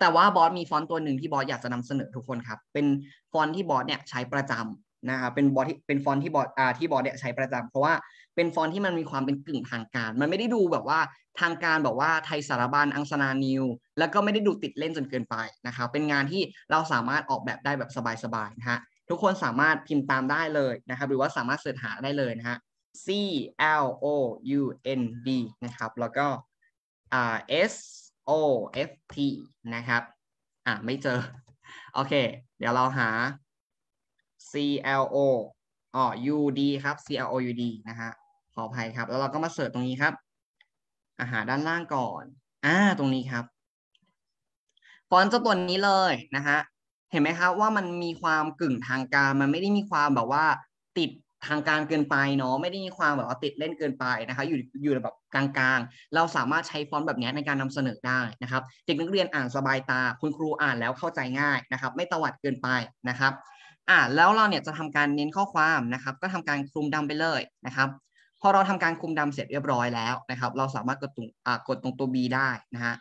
แต่ว่าบอสมีฟอนต์ตัวหนึ่งที่บอสอยากจะนำเสนอทุกคนครับเป็นฟอนต์ที่บอสเนี่ยใช้ประจำนะครับเป็นบอสที่เป็นฟอนต์ที่บอสอ่าที่บอสเนี่ยใช้ประจำ เพราะว่าเป็นฟอนต์ที่มันมีความเป็นกึ่งทางการ มันไม่ได้ดูแบบว่าทางการแบบว่าไทยสารบานอังสนานิว แล้วก็ไม่ได้ดูติดเล่นจนเกินไปนะครับเป็นงานที่เราสามารถออกแบบได้แบบสบายๆนะฮะทุกคนสามารถพิมพ์ตามได้เลยนะครับ หรือว่าสามารถเสิร์ชหาได้เลยนะฮะ C L O U N D นะครับแล้วก็ S O F T นะครับอ่าไม่เจอ โอเคเดี๋ยวเราหา C L O อ๋อ U D ครับ C L O U D นะฮะขออภัยครับ แล้วเราก็มาเสิร์ชตรงนี้ครับอาหารด้านล่างก่อนอ่าตรงนี้ครับ ฟอนต์เจ้าตัวนี้เลยนะฮะเห็นไหมครับว่ามันมีความกึ่งทางการมันไม่ได้มีความแบบว่าติดทางการเกินไปเนาะไม่ได้มีความแบบว่าติดเล่นเกินไปนะคะอยู่อยู่แบบกลางๆ เราสามารถใช้ฟอนต์แบบนี้ในการนำเสนอได้นะครับเด็กนักเรียนอ่านสบายตาคุณครูอ่านแล้วเข้าใจง่ายนะครับไม่ตวัดเกินไปนะครับอ่าแล้วเราเนี่ยจะทำการเน้นข้อความนะครับก็ทำการคลุมดำไปเลยนะครับพอเราทำการคลุมดำเสร็จเรียบร้อยแล้วนะครับเราสามารถกดตรงกดตรงตัว B ได้นะฮะ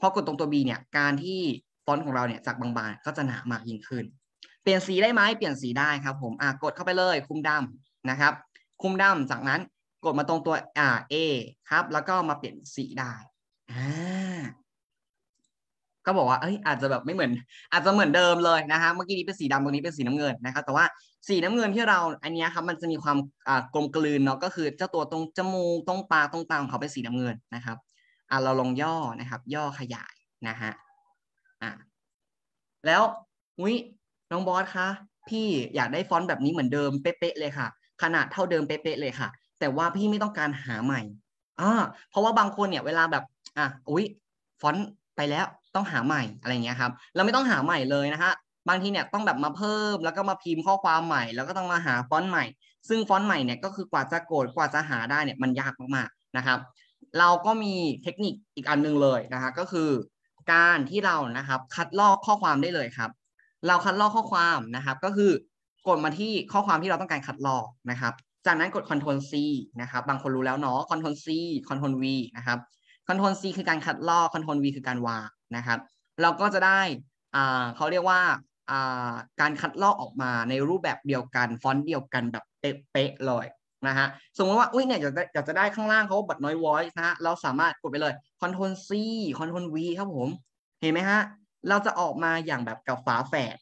พอกดตรงตัว B เนี่ยการที่ฟอนต์ของเราเนี่ยจากบางๆ ก็จะหนามากยิ่งขึ้น เปลี่ยนสีได้ไหมเปลี่ยนสีได้ครับ ผมกดเข้าไปเลยคุมดำนะครับคุมดำจากนั้นกดมาตรงตัวอ่า A ครับ แล้วก็มาเปลี่ยนสีได้อ่าก็บอกว่าเอ้ยอาจจะแบบไม่เหมือน อาจจะเหมือนเดิมเลยนะฮะเมื่อกี้นี้เป็นสีดำตรงนี้เป็นสีน้ำเงินนะครับ แต่ว่าสีน้ำเงินที่เราอันนี้ครับ มันจะมีความอ่ากลมกลืนเนาะก็คือเจ้าตัวตรงจมูกตรงปากตรงตาของเขาเป็นสีน้ำเงินนะครับอ่าเราลองย่อนะครับ ย่อขยายนะฮะอ่ะแล้วอุ้ยน้องบอสคะพี่อยากได้ฟอนต์แบบนี้เหมือนเดิมเป๊ะๆเลยค่ะ ขนาดเท่าเดิมเป๊ะๆเลยค่ะ แต่ว่าพี่ไม่ต้องการหาใหม่อ่าเพราะว่าบางคนเนี่ยเวลาแบบอ่ะอุ้ยฟอนต์ไปแล้วต้องหาใหม่อะไรเงี้ยครับ เราไม่ต้องหาใหม่เลยนะฮะบางทีเนี่ยต้องแบบมาเพิ่ม แล้วก็มาพิมพ์ข้อความใหม่แล้วก็ต้องมาหาฟอนต์ใหม่ ซึ่งฟอนต์ใหม่เนี่ยก็คือกว่าจะโกรธกว่าจะหาได้เนี่ย มันยากมากๆนะครับ เราก็มีเทคนิคอีกอันนึงเลยนะฮะก็คือการที่เรา นะครับ คัดลอกข้อความได้เลยครับ เราคัดลอกข้อความนะครับ ก็คือ กดมาที่ข้อความที่เราต้องการคัดลอก นะครับ จากนั้นกด Ctrl C นะครับ บางคนรู้แล้วเนาะ Ctrl C Ctrl V นะครับ Ctrl C คือการคัดลอก Ctrl V คือการวาง นะครับ เราก็จะได้อ่าเขาเรียกว่าอ่า การคัดลอกออกมาในรูปแบบเดียวกัน ฟอนต์เดียวกันแบบเป๊ะเลยนะฮะสมมติว่า อุ้ยเนี่ยอยากจะอยากจะได้ข้างล่างเขาบัตรน้อยวอย c ์นะฮะเราสามารถกดไปเลย Ctrl C Ctrl V ครับผม เห็นไหมฮะ เราจะออกมาอย่างแบบกับฝาแฝด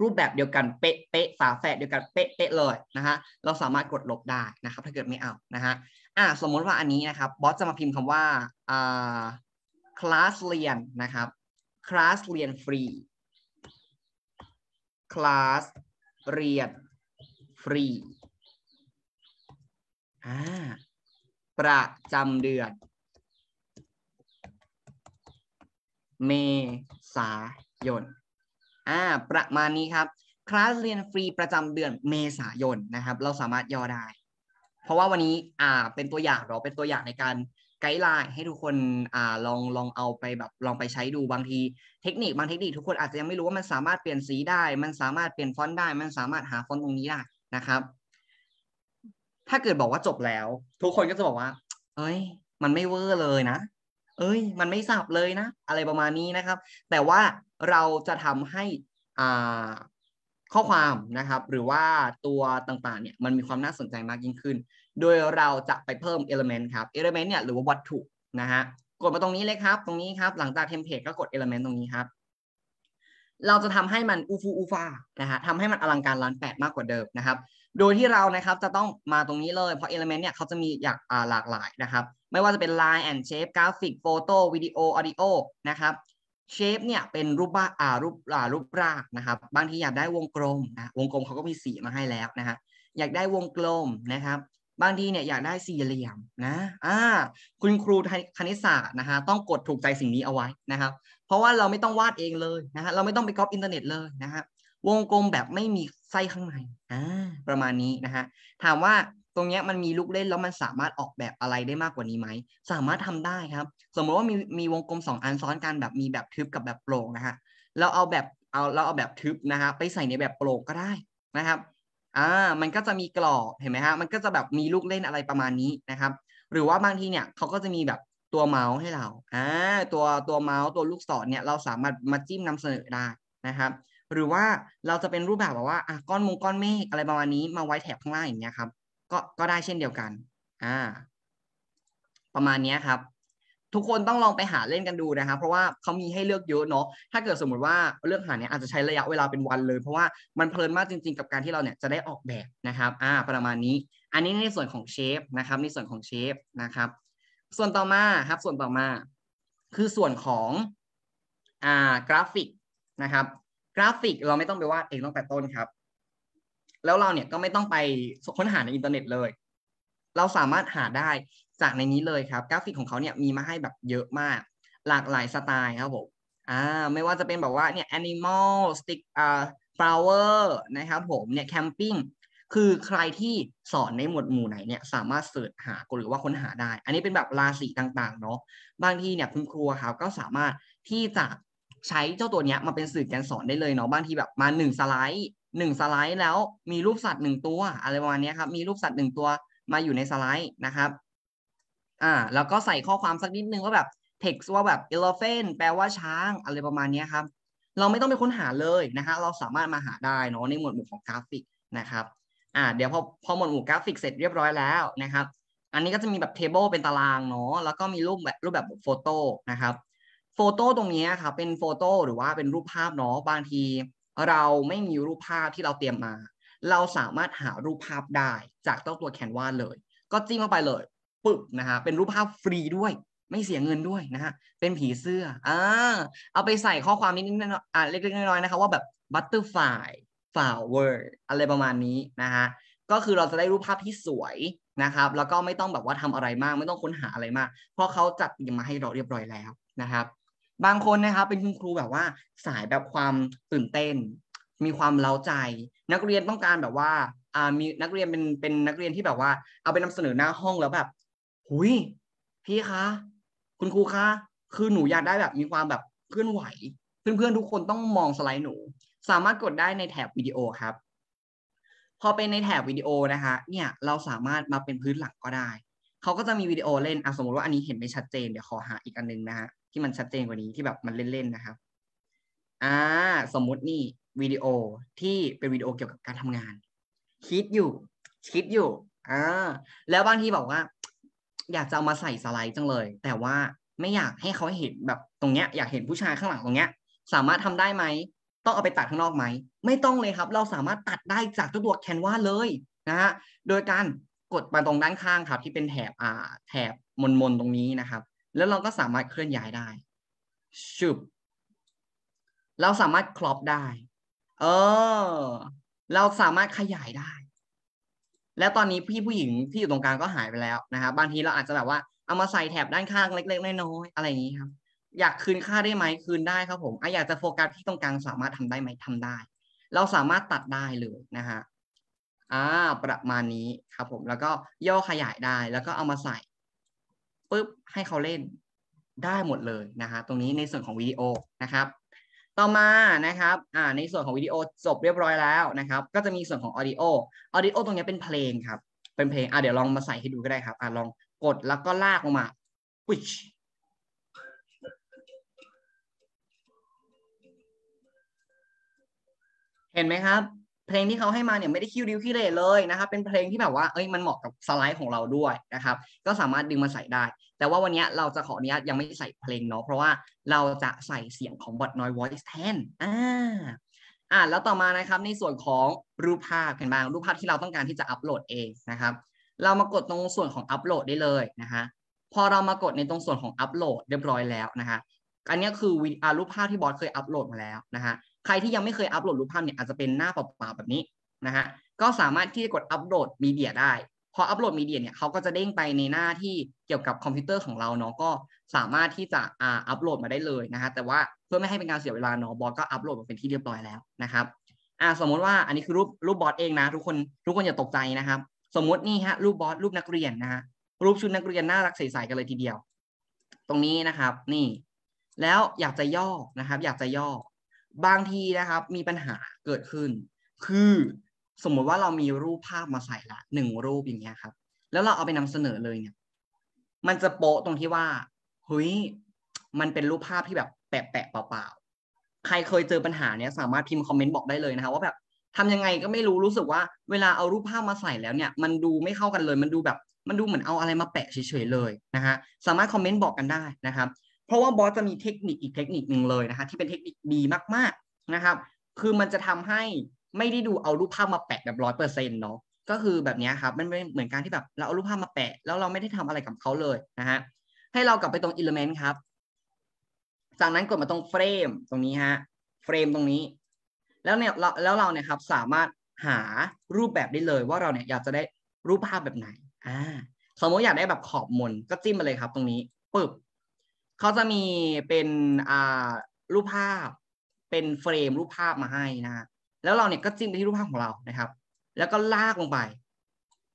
รูปแบบเดียวกัน เป๊ะเป๊ะฝาแฝดเดียวกันเป๊ะเป๊ะเลยนะฮะเราสามารถกดลบได้นะครับถ้าเกิดไม่เอานะฮะอ่าสมมติว่าอันนี้นะครับบอสจะมาพิมพ์คำว่าอ่าคลาสเรียนนะครับคลาสเรียนฟรีคลาสเรียนฟรีอ่า ประจำเดือนเมษายน อ่า ประมาณนี้ครับ คลาสเรียนฟรีประจำเดือนเมษายนนะครับ เราสามารถย่อได้ เพราะว่าวันนี้ อ่า เป็นตัวอย่างเราเป็นตัวอย่างในการไกด์ไลน์ให้ทุกคน อ่า ลองลองเอาไปแบบลองไปใช้ดูบางทีเทคนิคบางเทคนิคทุกคนอาจจะยังไม่รู้ว่า มันสามารถเปลี่ยนสีได้ มันสามารถเปลี่ยนฟอนต์ได้ มันสามารถหาฟอนต์ตรงนี้ได้นะครับถ้าเกิดบอกว่าจบแล้ว ทุกคนก็จะบอกว่า เอ้ย มันไม่เวอร์เลยนะ เอ้ย มันไม่สับเลยนะ อะไรประมาณนี้นะครับ แต่ว่าเราจะทำให้อ่าข้อความนะครับ หรือว่าตัวต่างๆ เนี่ย มันมีความน่าสนใจมากยิ่งขึ้น โดยเราจะไปเพิ่ม element ครับ element เนี่ยหรือว่าวัตถุ นะฮะกดมาตรงนี้เลยครับตรงนี้ครับหลังจากเทมเพลตก็กด element ตรงนี้ครับ เราจะทำให้มันอูฟูอูฟานะฮะทำให้มันอลังการล้านแปดมากกว่าเดิมนะครับโดยที่เรานะครับจะต้องมาตรงนี้เลย เพราะ Element เนี่ยเขาจะมีอย่างหลากหลายนะครับไม่ว่าจะเป็น Line and Shape กราฟิกโฟโต้วิดีโอออดิโอนะครับเชฟเนี่ยเป็นรูปบ้าอ่ารูปอ่ารูปรากนะครับบางทีอยากได้วงกลมนะวงกลมเขาก็มีสีมาให้แล้วนะฮะอยากได้วงกลมนะครับบางทีเนี่ยอยากได้สี่เหลี่ยมนะอ่าคุณครูคณิตศาสตร์นะฮะต้องกดถูกใจสิ่งนี้เอาไว้นะครับเพราะว่าเราไม่ต้องวาดเองเลยนะฮะเราไม่ต้องไปก๊อปอินเทอร์เน็ตเลยนะฮะวงกลมแบบไม่มีไส้ข้างใน อ่า ประมาณนี้นะฮะ ถามว่าตรงนี้มันมีลูกเล่นแล้วมันสามารถออกแบบอะไรได้มากกว่านี้ไหม สามารถทำได้ครับ สมมติว่ามีมีวงกลม 2อันซ้อนกันแบบมีแบบทึบกับแบบโปร่งนะฮะ เราเอาแบบเอาเราเอาแบบทึบนะฮะไปใส่ในแบบโปร่งก็ได้นะครับ อ่า มันก็จะมีกรอบเห็นไหมฮะ มันก็จะแบบมีลูกเล่นอะไรประมาณนี้นะครับ หรือว่าบางทีเนี่ยเขาก็จะมีแบบตัวเมาส์ให้เรา อ่า ตัวตัวเมาส์ตัวลูกศรเนี่ยเราสามารถมาจิ้มนำเสนอได้นะครับหรือว่าเราจะเป็นรูปแบบแบบว่าอ่ะก้อนมงก้อนเมฆอะไร ประมาณนี้มาไว้แถบข้างล่างอย่างเงี้ยครับ ก็ก็ได้เช่นเดียวกันอ่าประมาณนี้ครับ ทุกคนต้องลองไปหาเล่นกันดูนะครับ เพราะว่าเขามีให้เลือกเยอะเนาะถ้าเกิดสมมติว่าเลือกหาเนี้ยอาจจะใช้ระยะเวลาเป็นวันเลย เพราะว่ามันเพลินมากจริงๆ กับการที่เราเนี่ยจะได้ออกแบบนะครับอ่าประมาณนี้ อันนี้ในส่วนของเชฟนะครับในส่วนของเชฟนะครับส่วนต่อมาครับส่วนต่อมา คือส่วนของอ่ากราฟิกนะครับกราฟิกเราไม่ต้องไปวาดเองตั้งแต่ต้นครับ แล้วเราเนี่ยก็ไม่ต้องไปค้นหาในอินเทอร์เน็ตเลย เราสามารถหาได้จากในนี้เลยครับ กราฟิกของเขาเนี่ยมีมาให้แบบเยอะมาก หลากหลายสไตล์ครับผมอ่าไม่ว่าจะเป็นแบบว่าเนี่ยแอนิมอลสติ k อ่า f l o w เ r อร์นะครับ ผมเนี่ยแคมปิ้งคือใครที่สอนในหมวดหมู่ไหนเนี่ย สามารถเสิร์ชหาหรือว่าค้นหาได้ อันนี้เป็นแบบราศีต่าง ๆเนาะบางทีเนี่ยคุณครูครับก็สามารถที่จะใช้เจ้าตัวเนี้ยมาเป็นสื่อการสอนได้เลยเนาะบางทีแบบมาหนึ่งสไลด์หนึ่งสไลด์แล้วมีรูปสัตว์หนึ่งตัวอะไรประมาณนี้ครับมีรูปสัตว์หนึ่งตัวมาอยู่ในสไลด์นะครับอ่าแล้วก็ใส่ข้อความสักนิดนึงว่าแบบ text ว่าแบบ elephant แปลว่าช้าง อะไรประมาณนี้ครับ เราไม่ต้องไปค้นหาเลยนะฮะเราสามารถมาหาได้เนาะในหมวดหมู่ของกราฟิกนะครับอ่าเดี๋ยวพอพอหมวดหมู่กราฟิกเสร็จเรียบร้อยแล้วนะครับ อันนี้ก็จะมีแบบเทเบิลเป็นตารางเนาะแล้วก็มีรูปแบบรูปแบบโฟโต้นะครับโฟโต้ตรงนี้ค่ะเป็นโฟโต้หรือว่าเป็นรูปภาพเนาะ บางทีเราไม่มีรูปภาพที่เราเตรียมมา เราสามารถหารูปภาพได้จากเจ้าตัวแคนวาสเลย ก็จิ้มเข้าไปเลย ปึ๊บนะฮะเป็นรูปภาพฟรีด้วย ไม่เสียเงินด้วยนะฮะเป็นผีเสื้ออ่าเอาไปใส่ข้อความนิดนิดอ่าเล็กๆน้อยๆนะคะว่าแบบบัตเตอร์ฟ f l o ฟลาวเวอร์อะไรประมาณนี้นะฮะก็คือเราจะได้รูปภาพที่สวยนะครับ แล้วก็ไม่ต้องแบบว่าทำอะไรมากไม่ต้องค้นหาอะไรมากเพราะเขาจัดมาให้เราเรียบร้อยแล้วนะครับบางคนนะครับเป็นคุณครูแบบว่าสายแบบความตื่นเต้น มีความเล้าใจ นักเรียนต้องการแบบว่าอ่ามีนักเรียนเป็นเป็นนักเรียนที่แบบว่า เอาไปนำเสนอหน้าห้องแล้วแบบหุยพี่คะคุณครูคะคือหนูอยากได้แบบมีความแบบเคลื่อนไหว เพื่อนๆทุกคนต้องมองสไลด์หนู สามารถกดได้ในแถบวิดีโอครับ พอเป็นในแถบวิดีโอนะคะเนี่ยเราสามารถมาเป็นพื้นหลังก็ได้เขาก็จะมีวิดีโอเล่นอสมมติว่าอันนี้เห็นไม่ชัดเจนเดี๋ยวขอหาอีกอันนึงนะฮะที่มันชัดเจนกว่านี้ที่แบบมันเล่นๆนะครับ อ่าสมมุตินี่วิดีโอที่เป็นวิดีโอเกี่ยวกับการทำงาน คิดอยู่ คิดอยู่อ่าแล้วบางทีบอกว่า อยากจะเอามาใส่สไลด์จังเลย แต่ว่าไม่อยากให้เขาเห็นแบบตรงเนี้ย อยากเห็นผู้ชายข้างหลังตรงเนี้ย สามารถทำได้ไหมต้องเอาไปตัดข้างนอกไหมไม่ต้องเลยครับ เราสามารถตัดได้จากตัวแคนวาเลยนะฮะโดยการกดมาตรงด้านข้างครับ ที่เป็นแถบอ่า แถบมนๆตรงนี้นะครับแล้วเราก็สามารถเคลื่อนย้ายได้ชุบเราสามารถครอปได้ เออ เราสามารถขยายได้ แล้วตอนนี้พี่ผู้หญิงที่อยู่ตรงกลางก็หายไปแล้วนะครับบางทีเราอาจจะแบบว่าเอามาใส่แถบด้านข้างเล็ก ๆน้อยๆอะไรอย่างนี้ครับ อยากคืนค่าได้ไหม คืนได้ครับผมออยากจะโฟกัสที่ตรงกลางสามารถทำได้ไหมทำได้ เราสามารถตัดได้เลยนะฮะอ่า ประมาณนี้ครับผม แล้วก็ย่อขยายได้แล้วก็เอามาใส่ปุ๊บให้เขาเล่นได้หมดเลยนะคะ ตรงนี้ในส่วนของวิดีโอนะครับ ต่อมานะครับอ่าในส่วนของวิดีโอจบเรียบร้อยแล้วนะครับ ก็จะมีส่วนของออดิโอออดิโอตรงนี้เป็นเพลงครับ เป็นเพลงอ่าเดี๋ยวลองมาใส่ให้ดูก็ได้ครับอ่าลองกดแล้วก็ลากลงมาปุ๊บเห็นไหมครับเพลงที่เขาให้มาเนี่ยไม่ได้คิวดิวคิเลเลยนะครับเป็นเพลงที่แบบว่าเอ้ยมันเหมาะกับสไลด์ของเราด้วยนะครับ ก็สามารถดึงมาใส่ได้ แต่ว่าวันนี้เราจะขออนุญาตยังไม่ใส่เพลงเนาะเพราะว่าเราจะใส่เสียงของบอทน้อย voice แทนอ่าอ่าแล้วต่อมานะครับในส่วนของรูปภาพกันบ้างรูปภาพที่เราต้องการที่จะอัปโหลดเองนะครับ เรามากดตรงส่วนของอัปโหลดได้เลยนะฮะพอเรามากดในตรงส่วนของอัปโหลดเรียบร้อยแล้วนะคะอันนี้คือรูปภาพที่บอสเคยอัปโหลดมาแล้วนะฮะใครที่ยังไม่เคยอัปโหลดรูปภาพเนี่ยอาจจะเป็นหน้าเปล่าๆแบบนี้นะฮะก็สามารถที่จะกดอัปโหลดมีเดียได้ พออัปโหลดมีเดียเนี่ยเขาก็จะเด้งไปในหน้าที่เกี่ยวกับคอมพิวเตอร์ของเราเนาะก็สามารถที่จะอ่าอัปโหลดมาได้เลยนะฮะแต่ว่าเพื่อไม่ให้เป็นการเสียเวลาเนาะบอสก็อัปโหลดมาเป็นที่เรียบร้อยแล้วนะครับอ่าสมมติว่าอันนี้คือรูปรูปบอสเองนะ ทุกคนทุกคนอย่าตกใจนะครับ สมมตินี่ฮะรูปบอสรูปนักเรียนนะฮะรูปชุดนักเรียนน่ารักใสๆกันเลยทีเดียว ตรงนี้นะครับนี่ แล้วอยากจะย่อนะครับอยากจะย่อบางทีนะครับมีปัญหาเกิดขึ้น คือสมมติว่าเรามีรูปภาพมาใส่ละหนึ่งรูปอย่างเงี้ยครับ แล้วเราเอาไปนำเสนอเลยเนี่ยมันจะโปะตรงที่ว่าเฮ้ย มันเป็นรูปภาพที่แบบแปะแปะเปล่าๆใครเคยเจอปัญหาเนี้ย สามารถพิมพ์คอมเมนต์บอกได้เลยนะคะว่าแบบทำยังไงก็ไม่รู้รู้สึกว่าเวลาเอารูปภาพมาใส่แล้วเนี่ย มันดูไม่เข้ากันเลยมันดูแบบ มันดูเหมือนเอาอะไรมาแปะเฉยๆเลยนะฮะสามารถคอมเมนต์บอกกันได้นะครับราะว่าบอสจะมีเทคนิคอีกเทคนิคหนึ่งเลยนะคะที่เป็นเทคนิคดีมาก ๆนะครับ คือมันจะทำให้ไม่ได้ดูเอารูปภาพมาแปะแบบร้อยเปอร์เซ็นต์เนาะก็คือแบบนี้ครับมันเหมือนการที่แบบเราเอารูปภาพมาแปะแล้วเราไม่ได้ทำอะไรกับเขาเลยนะฮะให้เรากลับไปตรงอิเลเมนต์ครับ จากนั้นกดมาตรงเฟรมตรงนี้ฮะเฟรมตรงนี้ แล้วเนี่ยเราแล้วเราเนี่ยครับสามารถหารูปแบบได้เลยว่าเราเนี่ยอยากจะได้รูปภาพแบบไหนอ่าสมมติอยากได้แบบขอบมนก็จิ้มมาเลยครับตรงนี้ปึ๊บเขาจะมีเป็นอ่ารูปภาพเป็นเฟรมรูปภาพมาให้นะฮะแล้วเราเนี่ยก็จิ้มไปที่รูปภาพของเรานะครับ แล้วก็ลากลงไป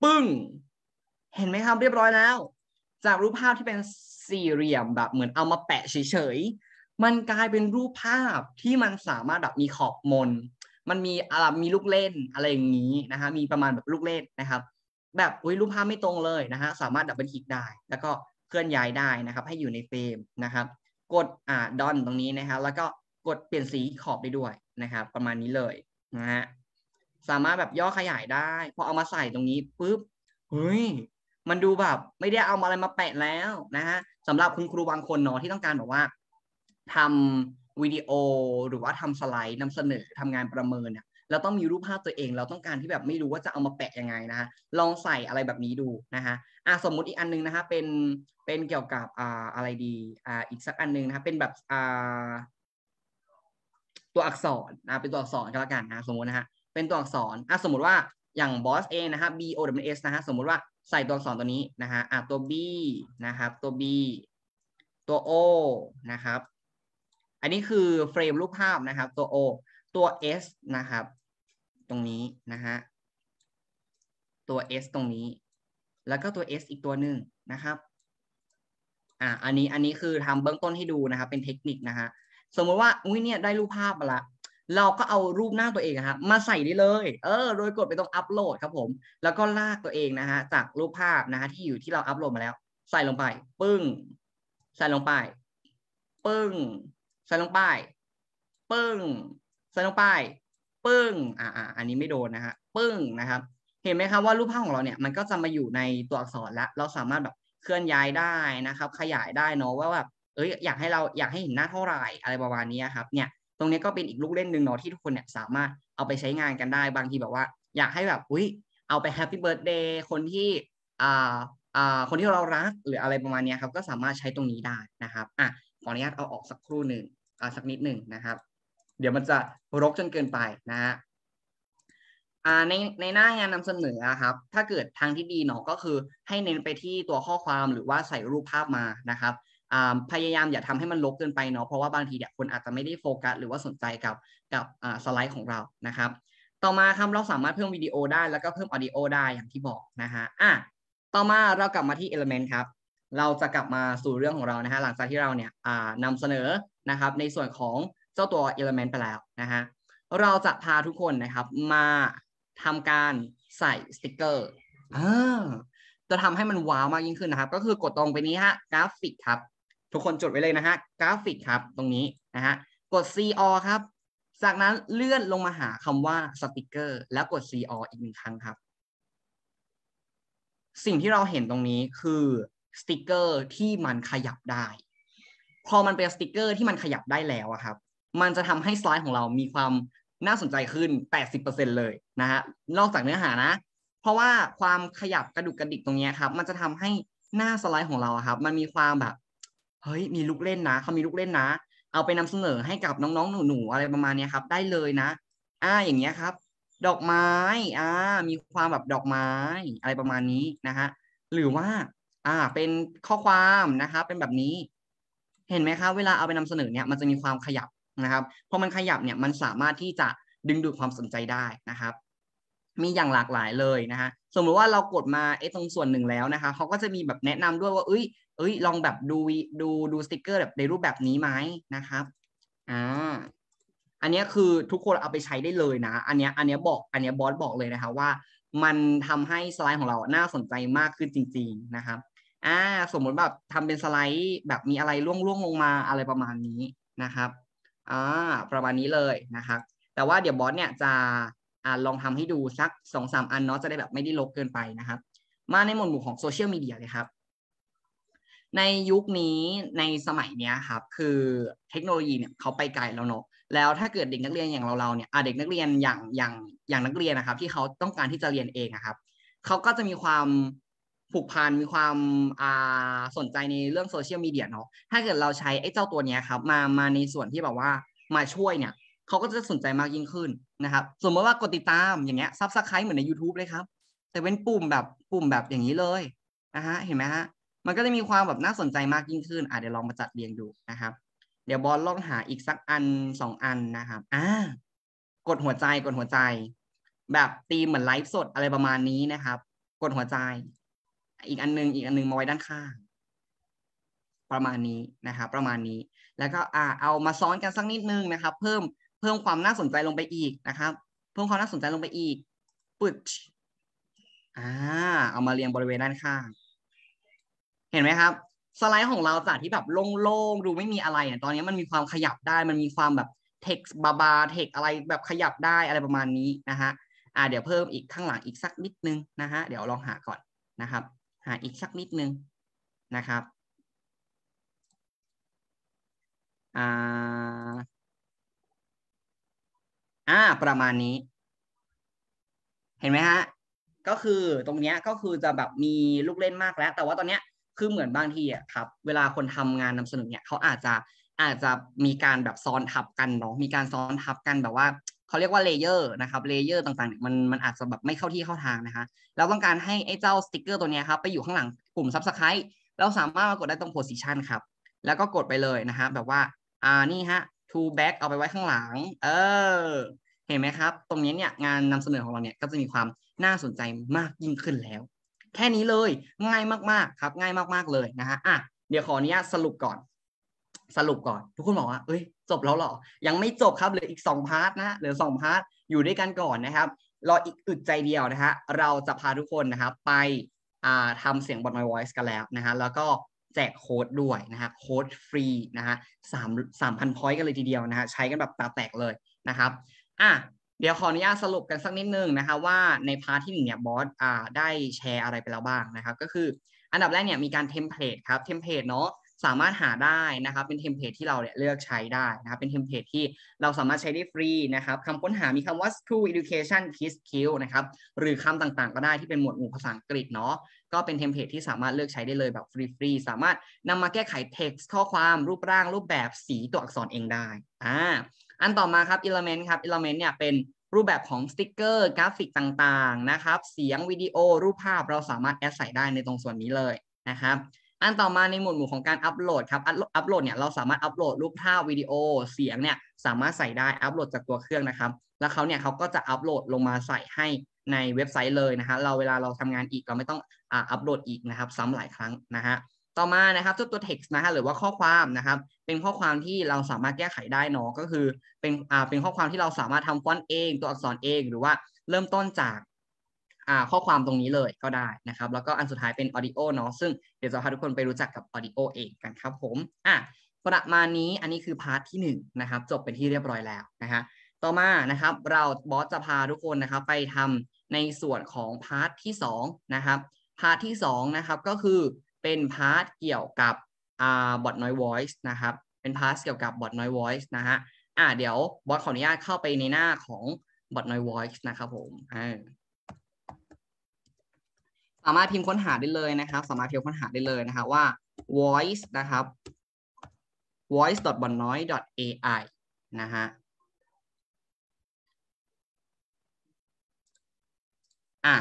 ปึ้งเห็นไหมครับเรียบร้อยแล้ว จากรูปภาพที่เป็นสี่เหลี่ยมแบบเหมือนเอามาแปะเฉยๆมันกลายเป็นรูปภาพที่มันสามารถแบบมีขอบมน มันมีอะไรมีลูกเล่นอะไรอย่างนี้นะฮะมีประมาณแบบลูกเล่นนะครับ แบบอุ้ยรูปภาพไม่ตรงเลยนะฮะสามารถดับเบิลคลิกได้แล้วก็เคลื่อนย้ายได้นะครับ ให้อยู่ในเฟรมนะครับ กดอ่าดอนตรงนี้นะครับแล้วก็กดเปลี่ยนสีขอบได้ด้วยนะครับ ประมาณนี้เลยนะฮะสามารถแบบย่อขยายได้พอเอามาใส่ตรงนี้ปุ๊บเฮ้ยมันดูแบบ ไม่ได้เอามาอะไรมาแปะแล้วนะฮะสำหรับคุณครูบางคนเนาะที่ต้องการแบบว่าทำวิดีโอหรือว่าทำสไลด์นำเสนอทำงานประเมินเนี่ยเราต้องมีรูปภาพตัวเอง เราต้องการที่แบบไม่รู้ว่าจะเอามาแปะยังไงนะฮะลองใส่อะไรแบบนี้ดูนะฮะอ่ะสมมุติอีกอันนึงนะฮะเป็นเป็นเกี่ยวกับอ่าอะไรดีอ่าอีกสักอันนึงนะฮะเป็นแบบอ่าตัวอักษรนะเป็นตัวอักษรก็แล้วกันนะสมมตินะฮะเป็นตัวอักษรอ่ะสมมติว่าอย่างบอสเอนะฮะ B O W S นะฮะสมมติว่าใส่ตัวอักษรตัวนี้นะฮะอ่ะตัว B นะครับ ตัว B ตัว O นะครับ อันนี้คือเฟรมรูปภาพนะครับ ตัว O ตัว S นะครับตรงนี้นะฮะตัว s ตรงนี้ แล้วก็ตัว s อีกตัวหนึ่งนะครับอ่าอันนี้อันนี้คือทำเบื้องต้นให้ดูนะครับเป็นเทคนิคนะฮะสมมติว่าอุ้ยเนี่ยได้รูปภาพมาละเราก็เอารูปหน้าตัวเองครับมาใส่ได้เลย เออโดยกดไปตรงอัปโหลดครับผม แล้วก็ลากตัวเองนะฮะจากรูปภาพนะฮะที่อยู่ที่เราอัปโหลดมาแล้ว ใส่ลงไปปึ้งใส่ลงไปปึ้งใส่ลงไปปึ้งใส่ลงไปปึ้งอ่าอันนี้ไม่โดนนะฮะปึ้ง นะครับ เห็นไหมครับว่ารูปภาพของเราเนี่ย มันก็จะมาอยู่ในตัวอักษรละเราสามารถแบบเคลื่อนย้ายได้นะครับ ขยายได้เนาะ ว่าแบบ เอ้ย อยากให้เรา อยากให้เห็นหน้าเท่าไหร่อะไรประมาณนี้ครับ เนี่ย ตรงนี้ก็เป็นอีกลูกเล่นหนึ่งเนาะที่ทุกคนเนี่ยสามารถเอาไปใช้งานกันได้ บางทีแบบว่า อยากให้แบบ อุ้ยเอาไปแฮปปี้เบิร์ดเดย์คนที่ อ่า อ่า คนที่เรารัก หรืออะไรประมาณนี้ครับ ก็สามารถใช้ตรงนี้ได้นะครับ อ่ะ ขออนุญาตเอาออกสักครู่หนึ่งอ่าสักนิดหนึ่งนะครับเดี๋ยวมันจะรกจนเกินไปนะฮะในในหน้างานนำเสนอครับถ้าเกิดทางที่ดีเนาะก็คือให้เน้นไปที่ตัวข้อความหรือว่าใส่รูปภาพมานะครับพยายามอย่าทำให้มันลกเกินไปเนาะเพราะว่าบางทีเนี่ยคนอาจจะไม่ได้โฟกัสหรือว่าสนใจกับกับสไลด์ของเรานะครับ ต่อมาครับเราสามารถเพิ่มวิดีโอได้ แล้วก็เพิ่มออดิโอได้อย่างที่บอกนะฮะอ่ะต่อมาเรากลับมาที่ Element ครับ เราจะกลับมาสู่เรื่องของเรานะฮะหลังจากที่เราเนี่ยนำเสนอนะครับในส่วนของเจ้าตัว element ไปแล้วนะฮะ เราจะพาทุกคนนะครับ มาทำการใส่สติกเกอร์อจะทำให้มันว้าวมากยิ่งขึ้นนะครับ ก็คือกดตรงไปนี้ฮะ กราฟิกครับ ทุกคนจดไว้เลยนะฮะ กราฟิกครับ ตรงนี้นะฮะ กด c R ครับ จากนั้นเลื่อนลงมาหาคำว่าสติกเกอร์แล้วกด c R อีกหนึ่งครั้งครับ สิ่งที่เราเห็นตรงนี้คือสติกเกอร์ที่มันขยับได้ พอมันเป็นสติกเกอร์ ที่มันขยับได้แล้วครับมันจะทำให้สไลด์ของเรามีความน่าสนใจขึ้น 80%เลยนะฮะนอกจากเนื้อหานะ เพราะว่าความขยับกระดุกกระดิกตรงนี้ครับ มันจะทำให้หน้าสไลด์ของเราครับ มันมีความแบบเฮ้ยมีลูกเล่นนะเขามีลูกเล่นนะเอาไปนำเสนอให้กับน้องๆหนูๆอะไรประมาณนี้ครับ ได้เลยนะ อ่าอย่างเงี้ยครับ ดอกไม้อ่ามีความแบบดอกไม้อะไรประมาณนี้นะฮะหรือว่า อ่าเป็นข้อความนะครับ เป็นแบบนี้ เห็นไหมครับ เวลาเอาไปนำเสนอเนี่ยมันจะมีความขยับนะครับพอมันขยับเนี่ยมันสามารถที่จะดึงดูดความสนใจได้นะครับ มีอย่างหลากหลายเลยนะฮะสมมติว่าเรากดมาไอ้ตรงส่วนหนึ่งแล้วนะคะเขาก็จะมีแบบแนะนำด้วยว่าเอ้ยเอ้ยลองแบบดูดูดูสติกเกอร์แบบในรูปแบบนี้ไหมนะครับอ่าอันนี้คือทุกคนเอาไปใช้ได้เลยนะ อันนี้อันนี้บอกอันนี้บอสบอกเลยนะคะว่ามันทำให้สไลด์ของเราน่าสนใจมากขึ้นจริง ๆนะครับอ่าสมมติแบบทำเป็นสไลด์ แบบมีอะไรร่วงๆลงมาอะไรประมาณนี้นะครับอ่าประมาณนี้เลยนะครับ แต่ว่าเดี๋ยวบอสเนี่ยจะอ่าลองทำให้ดูสักสองสามอันเนาะจะได้แบบไม่ได้ลบเกินไปนะครับ มาในหมวดหมู่ของโซเชียลมีเดียเลยครับ ในยุคนี้ในสมัยเนี้ยครับคือเทคโนโลยีเนี่ยเขาไปไกลแล้วเนาะ แล้วถ้าเกิดเด็กนักเรียนอย่างเราเราเนี่ยเด็กนักเรียนอย่างอย่างอย่างนักเรียนนะครับที่เขาต้องการที่จะเรียนเองนะครับเขาก็จะมีความผูกพันมีความอ่าสนใจในเรื่องโซเชียลมีเดียเนาะถ้าเกิดเราใช้ไอ้เจ้าตัวเนี้ยครับ มามาในส่วนที่แบบว่ามาช่วยเนี่ย เขาก็จะสนใจมากยิ่งขึ้นนะครับ สมมติว่ากดติดตามอย่างเงี้ยซับสไครต์เหมือนใน YouTube เลยครับ แต่เป็นปุ่มแบบปุ่มแบบอย่างนี้เลยนะฮะเห็นไหมฮะมันก็จะมีความแบบน่าสนใจมากยิ่งขึ้นอ่ะเดี๋ยวลองมาจัดเรียงดูนะครับ เดี๋ยวบอลลองหาอีกสักอันสองอันนะครับอ่ากดหัวใจกดหัวใจ แบบตีเหมือนไลฟ์สดอะไรประมาณนี้นะครับกดหัวใจอีกอันนึงอีกอันนึงมาไว้ด้านข้าง ประมาณนี้นะครับประมาณนี้ แล้วก็อ่าเอามาซ้อนกันสักนิดนึงนะครับ เพิ่มเพิ่มความน่าสนใจลงไปอีกนะครับ เพิ่มความน่าสนใจลงไปอีกปึ๊ดอ่าเอามาเรียงบริเวณด้านข้าง เห็นไหมครับ สไลด์ของเราจากที่แบบโล่งๆดูไม่มีอะไรเนี่ยตอนนี้มันมีความขยับได้ มันมีความแบบเท็กซ์บาบาเท็กอะไรแบบขยับได้อะไรประมาณนี้นะฮะอ่าเดี๋ยวเพิ่มอีกข้างหลังอีกสักนิดนึงนะฮะเดี๋ยวลองหาก่อนนะครับหาอีกสักนิดนึงนะครับ อ่าประมาณนี้ เห็นไหมฮะ ก็คือตรงเนี้ยก็คือจะแบบมีลูกเล่นมากแล้ว แต่ว่าตอนเนี้ยคือเหมือนบางทีอ่ะครับ เวลาคนทำงานนำเสนอเนี่ยเขาอาจจะอาจจะมีการแบบซ้อนทับกันเนาะมีการซ้อนทับกันแบบว่าเขาเรียกว่าเลเยอร์นะครับเลเยอร์ต่างๆเนี่ยมันมันอาจจะแบบไม่เข้าที่เข้าทางนะคะเราต้องการให้ไอ้เจ้าสติกเกอร์ตัวนี้ครับไปอยู่ข้างหลังปุ่มซับสไครต์เราสามารถมากดได้ตรงโพสิชันครับ แล้วก็กดไปเลยนะฮะแบบว่าอ่า นี่ฮะ to back เอาไปไว้ข้างหลังเออเห็นไหมครับ ตรงนี้เนี่ยงานนำเสนอของเราเนี่ย ก็จะมีความน่าสนใจมากยิ่งขึ้นแล้ว แค่นี้เลยง่ายมากๆครับง่ายมากๆเลยนะฮะอ่ะเดี๋ยวขออนุญาตสรุปก่อนสรุปก่อนทุกคนบอกว่า เอ้ย จบแล้วหรอ ยังไม่จบครับเหลืออีก2พาร์ทนะเหลือ2พาร์ท อยู่ด้วยกันก่อนนะครับรออีกอึดใจเดียวนะฮะ เราจะพาทุกคนนะครับ ไปทำเสียงบอทไมไวส์กันแล้วนะฮะ แล้วก็แจกโค้ดด้วยนะฮะ โค้ดฟรีนะฮะสามสามพันพอยต์กันเลยทีเดียวนะฮะ ใช้กันแบบตาแตกเลยนะครับ อ่ะ เดี๋ยวขออนุญาตสรุปกันสักนิดนึงนะคะว่าในพาร์ทที่หนึ่งเนี่ยบอสได้แชร์อะไรไปแล้วบ้างนะครับ ก็คืออันดับแรกเนี่ยมีการเทมเพลตครับ เทมเพลตเนาะสามารถหาได้นะครับ เป็นเทมเพลตที่เราเนี่ยเลือกใช้ได้นะครับ เป็นเทมเพลตที่เราสามารถใช้ได้ฟรีนะครับคำค้นหามีคำว่า t o o e Education Kids Skill นะครับ หรือคำต่างๆก็ได้ที่เป็นหมวดหมู่ภาษาอังกฤษเนาะก็เป็นเทมเพลตที่สามารถเลือกใช้ได้เลยแบบฟรีๆสามารถนำมาแก้ไขเท็กซ์ข้อความรูปร่างรูปแบบสีตัวอักษรเองได้อ่าอันต่อมาครับ element ครับ element เนี่ยเป็นรูปแบบของสติกเกอร์กราฟิกต่างๆนะครับเสียงวิดีโอรูปภาพเราสามารถแอดใส่ได้ในตรงส่วนนี้เลยนะครับอันต่อมาในหมวดหมู่ของการอัปโหลดครับอัปโหลดเนี่ยเราสามารถอัปโหลดรูปภาพวิดีโอเสียงเนี่ยสามารถใส่ได้อัปโหลดจากตัวเครื่องนะครับแล้วเขาเนี่ยเขาก็จะอัปโหลดลงมาใส่ให้ในเว็บไซต์เลยนะฮะเราเวลาเราทำงานอีกเราไม่ต้องอัปโหลดอีกนะครับซ้ำหลายครั้งนะฮะต่อมานะครับตัวตัว text นะฮะหรือว่าข้อความนะครับเป็นข้อความที่เราสามารถแก้ไขได้เนาะก็คือเป็นอ่าเป็นข้อความที่เราสามารถทำฟอนต์เอง ตัวอักษรเองหรือว่าเริ่มต้นจากข้อความตรงนี้เลยก็ได้นะครับ แล้วก็อันสุดท้ายเป็น audio เนาะซึ่งเดี๋ยวจะพาทุกคนไปรู้จักกับ audio เองกันครับผมอ่ะประมาณนี้อันนี้คือพาร์ทที่1นะครับจบเป็นที่เรียบร้อยแล้วนะฮะต่อมานะครับเราบอสจะพาทุกคนนะครับไปทำในส่วนของพาร์ทที่2นะครับพาร์ทที่2นะครับก็คือเป็นพาร์ทเกี่ยวกับบอทน้อย voice นะครับเป็นพาร์ทเกี่ยวกับบอทน้อย voice นะฮะอ่าเดี๋ยวบอสขออนุญาตเข้าไปในหน้าของบอทน้อย voice นะครับผมอ่าามารถพิมพ์ค้นหาได้เลยนะครับ สามารถพิมพ์ค้นหาได้เลยนะครับว่า voice นะครับ voice b o n n o i ai นะฮะ อ่ะ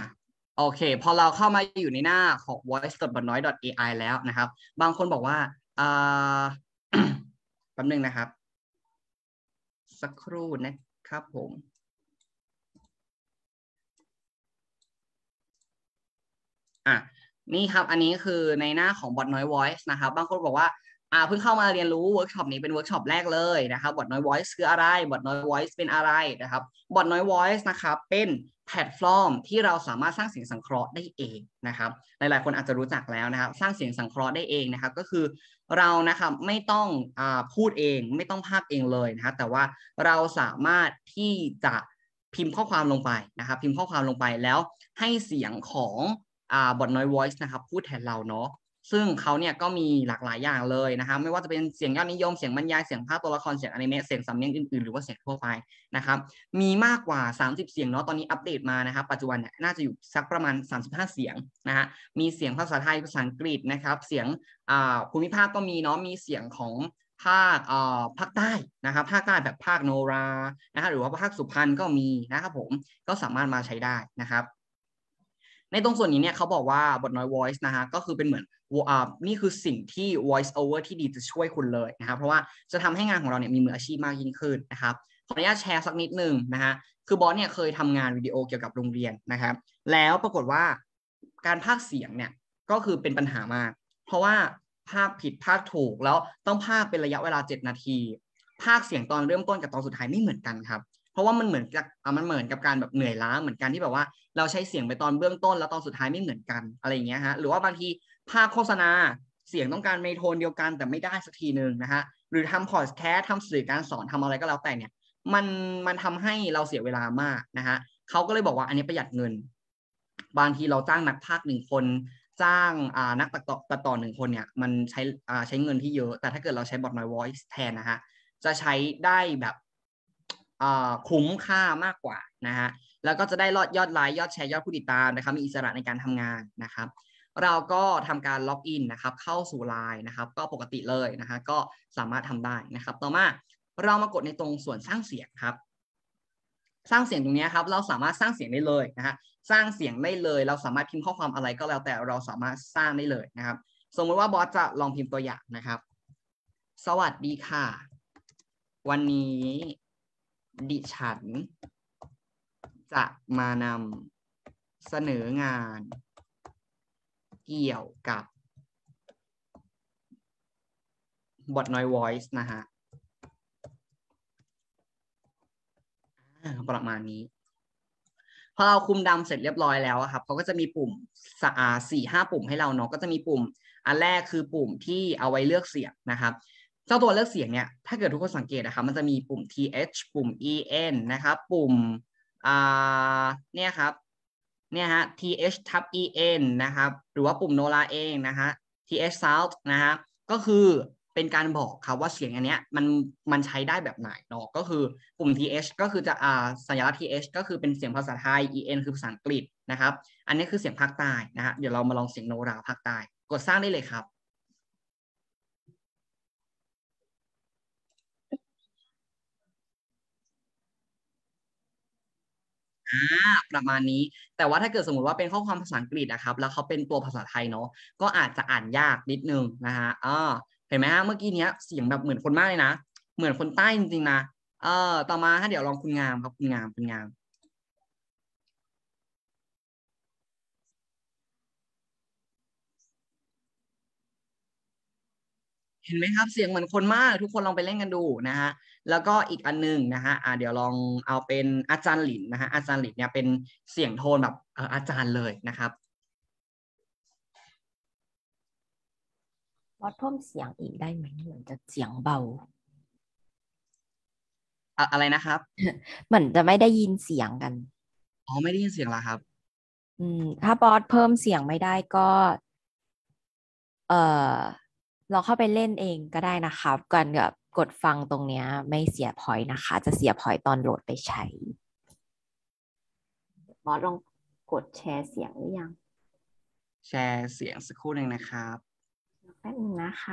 โอเค พอเราเข้ามาอยู่ในหน้าของ voice b o n n o i ai แล้วนะครับ บางคนบอกว่า อ่า แป๊บนึงนะครับ สักครู่นะครับผม่ะนี่ครับอันนี้คือในหน้าของบอทน้อย voice นะครับ บางคนบอกว่าอ่าเพิ่งเข้ามาเรียนรู้เวิร์กช็อปนี้เป็นเวิร์กช็อปแรกเลยนะครับบอทน้อย voice คืออะไรบอทน้อย voice เป็นอะไรนะครับบอทน้อย voice นะครับเป็นแพลตฟอร์มที่เราสามารถสร้างเสียงสังเคราะห์ได้เองนะครับหลาย ๆ คนอาจจะรู้จักแล้วนะครับสร้างเสียงสังเคราะห์ได้เองนะครับก็คือเรานะครับไม่ต้องอพูดเอง ไม่ต้องภาพเองเลยนะครับแต่ว่าเราสามารถที่จะพิมพ์ข้อความลงไปนะครับพิมพ์ข้อความลงไปแล้วให้เสียงของบอทน้อยวอยซ์นะครับ พูดแทนเราเนาะซึ่งเขาเนี่ยก็มีหลากหลายอย่างเลยนะครับ ไม่ว่าจะเป็นเสียงยอดนิยมเสียงบรรยายเสียงภาพตัวละครเสียงอนิเมะเสียงสำเนียงอื่นๆหรือว่าเสียงทั่วไปนะครับ มีมากกว่า 30 เสียงเนาะตอนนี้อัปเดตมานะครับปัจจุบันเนี่ยน่าจะอยู่สักประมาณ 35 เสียงนะฮะมีเสียงภาษาไทยภาษาอังกฤษนะครับ เสียงภูมิภาคก็มีเนาะมีเสียงของภาคภาคใต้นะครับ ภาคใต้แบบภาคโนรานะฮะหรือว่าภาคสุพรรณก็มีนะครับผมก็สามารถมาใช้ได้นะครับในตรงส่วนนี้เนี่ยเขาบอกว่า บทน้อย voice นะฮะก็คือเป็นเหมือนนี่คือสิ่งที่ voice over ที่ดีจะช่วยคุณเลยนะครับเพราะว่าจะทำให้งานของเราเนี่ยมีมืออาชีพมากยิ่งขึ้นนะครับขออนุญาตแชร์สักนิดหนึ่งนะฮะคือบอสเนี่ยเคยทำงานวิดีโอเกี่ยวกับโรงเรียนนะครับ แล้วปรากฏว่าการพากเสียงเนี่ยก็คือเป็นปัญหามาก เพราะว่าภาพผิดภาคถูกแล้วต้องภาคเป็นระยะเวลา 7 นาที ภาคเสียงตอนเริ่มต้นกับตอนสุดท้ายไม่เหมือนกันครับเพราะว่ามันเหมือนกับมันเหมือนกับการแบบเหนื่อยล้าเหมือนกันที่แบบว่าเราใช้เสียงไปตอนเบื้องต้น แล้วตอนสุดท้ายไม่เหมือนกันอะไรอย่างเงี้ยฮะหรือว่าบางทีภาพโฆษณาเสียงต้องการในโทนเดียวกันแต่ไม่ได้สักทีหนึ่งนะฮะหรือทำพอดแคสต์ทำสื่อการสอนทำอะไรก็แล้วแต่เนี่ยมันมันทำให้เราเสียเวลามากนะฮะเขาก็เลยบอกว่าอันนี้ประหยัดเงิน บางทีเราจ้างนักพากหนึ่งคนจ้างอ่านักตัดต่อตัดต่อหนึ่งคนเนี่ยมันใช้อ่าใช้เงินที่เยอะแต่ถ้าเกิดเราใช้บอทนอยไว i ์แทนนะฮะจะใช้ได้แบบคุ้มค่ามากกว่านะฮะ แล้วก็จะได้ยอดไลค์ยอดแชร์ ยอดผู้ติดตามนะครับ มีอิสระในการทำงานนะครับ เราก็ทำการล็อกอินนะครับ เข้าสู่ไลน์นะครับ ก็ปกติเลยนะฮะ ก็สามารถทำได้นะครับ ต่อมา เรามากดในตรงส่วนสร้างเสียงครับ สร้างเสียงตรงนี้ครับ เราสามารถสร้างเสียงได้เลยนะฮะ สร้างเสียงได้เลย เราสามารถพิมพ์ข้อความอะไรก็แล้วแต่เราสามารถสร้างได้เลยนะครับ สมมติว่าบอสจะลองพิมพ์ตัวอย่างนะครับ สวัสดีค่ะ วันนี้ดิฉันจะมานำเสนองานเกี่ยวกับบทน้อย voice นะฮะประมาณนี้ พอเราคุมดำเสร็จเรียบร้อยแล้วครับเขาก็จะมีปุ่มสสี่ห้าปุ่มให้เราเนาะก็จะมีปุ่มอันแรกคือปุ่มที่เอาไว้เลือกเสียงนะครับเจ้าตัวเลือกเสียงเนี่ย ถ้าเกิดทุกคนสังเกตนะครับมันจะมีปุ่ม th ปุ่ม en นะครับ ปุ่มอ่าเนี่ยครับ เนี่ยฮะ th ทับ en นะครับ หรือว่าปุ่มโนราเองนะฮะ th sound นะฮะ ก็คือเป็นการบอกครับว่าเสียงอันเนี้ยมันมันใช้ได้แบบไหนเนาะ ก็คือปุ่ม th ก็คือจะ อ่า สัญลักษณ์ th ก็คือเป็นเสียงภาษาไทย en คือภาษาอังกฤษนะครับ อันนี้คือเสียงภาคใต้นะฮะ เดี๋ยวเรามาลองเสียงโนราภาคใต้ กดสร้างได้เลยครับอ่าประมาณนี้ แต่ว่าถ้าเกิดสมมติว่าเป็นข้อความภาษาอังกฤษนะครับ แล้วเขาเป็นตัวภาษาไทยเนาะ ก็อาจจะอ่านยากนิดนึงนะฮะอ่าเห็นไหมฮะเมื่อกี้เนี้ยเสียงแบบเหมือนคนมากเลยนะ เหมือนคนใต้จริงๆนะ เออ ต่อมา้าเดี๋ยวลองคุณงามครับคุณงามคุณงาม เห็นไหมครับเสียงเหมือนคนมากทุกคนลองไปเล่นกันดูนะฮะแล้วก็อีกอันนึงนะฮะอ่าเดี๋ยวลองเอาเป็นอาจารย์หลินนะฮะ อาจารย์หลินเนี่ยเป็นเสียงโทนแบบอาจารย์เลยนะครับลดเพิ่มเสียงอีกได้ไหมเหมือนจะเสียงเบาอะไรนะครับ เหมือนจะไม่ได้ยินเสียงกัน อ๋อไม่ได้ยินเสียงละครับ อืม ถ้าบอสเพิ่มเสียงไม่ได้ก็ เออเราเข้าไปเล่นเองก็ได้นะครับ กันกับกดฟังตรงนี้ไม่เสียพอยนะคะ จะเสียพอยตอนโหลดไปใช้มอสลองกดแชร์เสียงหรือยัง แชร์เสียงสักครู่หนึ่งนะครับแป๊บนึงนะค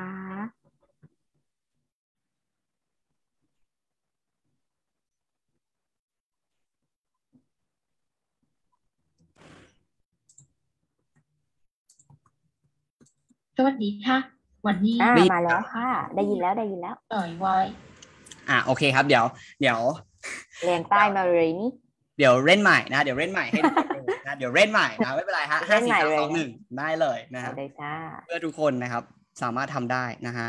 ะ สวัสดีค่ะวันนี้มาแล้วค่ะ ได้ยินแล้วได้ยินแล้วเอ่ยววยอ่าโอเคครับเดี๋ยว เดี๋ยวเรียนใต้มาเลยนี่เดี๋ยวเล่นใหม่นะเดี๋ยวเล่นใหม่ให้ดูนะเดี๋ยวเล่นใหม่นะไม่เป็นไรฮะห้าสี่สองหนึ่งได้เลยนะฮะได้จ้าเพื่อทุกคนนะครับ สามารถทำได้นะฮะ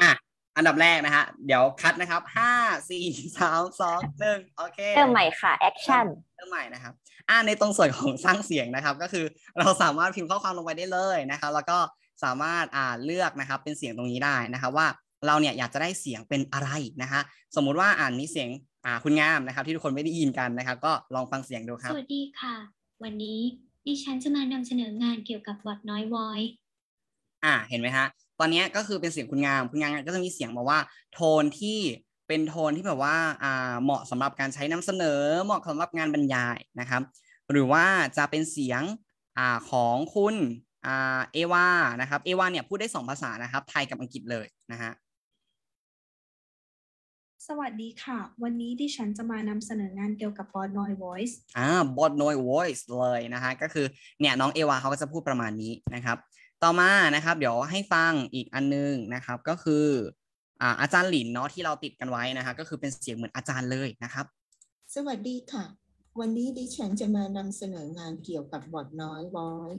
อ่ะอันดับแรกนะฮะ เดี๋ยวคัดนะครับห้าสี่สามสองหนึ่งโอเคเริ่มใหม่ค่ะแอคชั่นเริ่มใหม่นะครับ อ่าในตรงส่วนของสร้างเสียงนะครับ ก็คือเราสามารถพิมพ์ข้อความลงไปได้เลยนะครับแล้วก็สามารถอ่าเลือกนะครับเป็นเสียงตรงนี้ได้นะครับว่าเราเนี่ยอยากจะได้เสียงเป็นอะไรนะฮะสมมุติว่าอ่านนีเสียงอ่าคุณงามนะครับ ที่ทุกคนไม่ได้ยินกันนะครับ ก็ลองฟังเสียงดูครับสวัสดีค่ะ วันนี้ดิฉันจะมานำเสนองานเกี่ยวกับวอดน้อยวอยอ่าเห็นไหมฮะ ตอนนี้ก็คือเป็นเสียงคุณงาม คุณงามก็จะมีเสียงมาว่า โทนที่เป็นโทนที่แบบว่าอ่าเหมาะสำหรับการใช้นำเสนอ เหมาะสำหรับงานบรรยายนะครับ หรือว่าจะเป็นเสียงอ่าของคุณเอวา นะครับ เอวาเนี่ยพูดได้สองภาษานะครับ ไทยกับอังกฤษเลยนะฮะ สวัสดีค่ะ วันนี้ดิฉันจะมานำเสนองานเกี่ยวกับบอดนอย voice อ่าบอดนอย voice เลยนะฮะ ก็คือเนี่ยน้องเอวาเขาก็จะพูดประมาณนี้นะครับ ต่อมานะครับเดี๋ยวให้ฟังอีกอันนึงนะครับก็คืออ่าอาจารย์หลินเนาะที่เราติดกันไว้นะฮะก็คือเป็นเสียงเหมือนอาจารย์เลยนะครับ สวัสดีค่ะ วันนี้ดิฉันจะมานำเสนองานเกี่ยวกับบอดน้อยบอย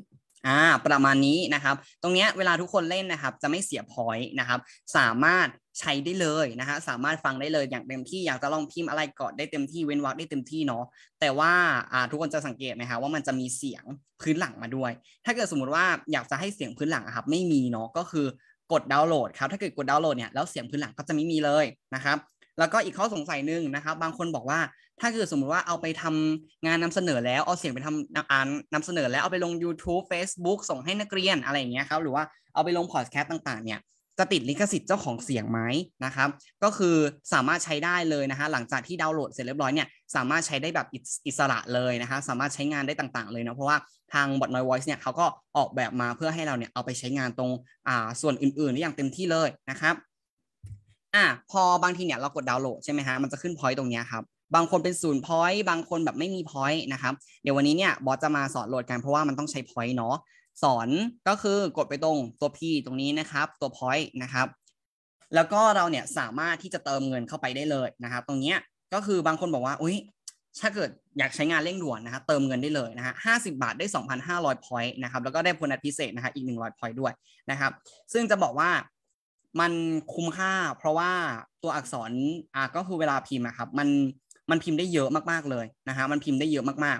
อ่าประมาณนี้นะครับ ตรงเนี้ยเวลาทุกคนเล่นนะครับจะไม่เสียพอยต์นะครับสามารถใช้ได้เลยนะฮะสามารถฟังได้เลยอย่างเต็มที่อยากจะลองพิมพ์อะไรกอดได้เต็มที่เว้นวรรคได้เต็มที่เนาะแต่ว่าอ่าทุกคนจะสังเกตไหมฮะว่ามันจะมีเสียงพื้นหลังมาด้วย ถ้าเกิดสมมติว่าอยากจะให้เสียงพื้นหลังครับไม่มีเนาะก็คือกดดาวน์โหลดครับถ้าเกิดกดดาวน์โหลดเนี่ยแล้วเสียงพื้นหลังก็จะไม่มีเลยนะครับแล้วก็อีกข้อสงสัยหนึ่งนะครับ บางคนบอกว่าถ้าเกิดสมมติว่าเอาไปทำงานนำเสนอแล้วเอาเสียงไปทำนอ่านนำเสนอแล้วเอาไปลง YouTube Facebook ส่งให้นักเรียนอะไรอย่างเงี้ยครับหรือว่าเอาไปลงพอดแคสต์ต่างๆเนี่ยจะติดลิขสิทธิ์เจ้าของเสียงไหมนะครับ ก็คือสามารถใช้ได้เลยนะฮะหลังจากที่ดาวน์โหลดเสร็จเรียบร้อยเนี่ยสามารถใช้ได้แบบอิสระเลยนะฮะสามารถใช้งานได้ต่างๆเลยนะเพราะว่าทางบอทนอยไวส์เนี่ยเขาก็ออกแบบมาเพื่อให้เราเนี่ยเอาไปใช้งานตรงอ่าส่วนอื่นๆได้อย่างเต็มที่เลยนะครับอ่าพอบางทีเนี่ยเรากดดาวน์โหลดใช่ไหมฮะมันจะขึ้นพอยต์ตรงนี้ครับบางคนเป็นศูนย์พอยต์บางคนแบบไม่มีพอยต์นะครับเดี๋ยววันนี้เนี่ยบอสจะมาสอนโหลดกันเพราะว่ามันต้องใช้พอยต์เนาะสอนก็คือกดไปตรงตัว P ตรงนี้นะครับตัวพอยต์นะครับ แล้วก็เราเนี่ยสามารถที่จะเติมเงินเข้าไปได้เลยนะครับ ตรงเนี้ยก็คือบางคนบอกว่าอุ้ยถ้าเกิดอยากใช้งานเร่งด่วนนะครับเติมเงินได้เลยนะฮะห้าสิบาทได้สองพันห้าร้อยพอยต์นะครับแล้วก็ได้พลนัดพิเศษนะฮะอีกหนึ่งร้อยพอยต์ด้วยนะครับ ซึ่งจะบอกว่ามันคุ้มค่า เพราะว่าตัวอักษรอ่ะก็คือเวลาพิมพ์นะครับมันมันพิมพ์ได้เยอะมากๆเลยนะฮะมันพิมพ์ได้เยอะมาก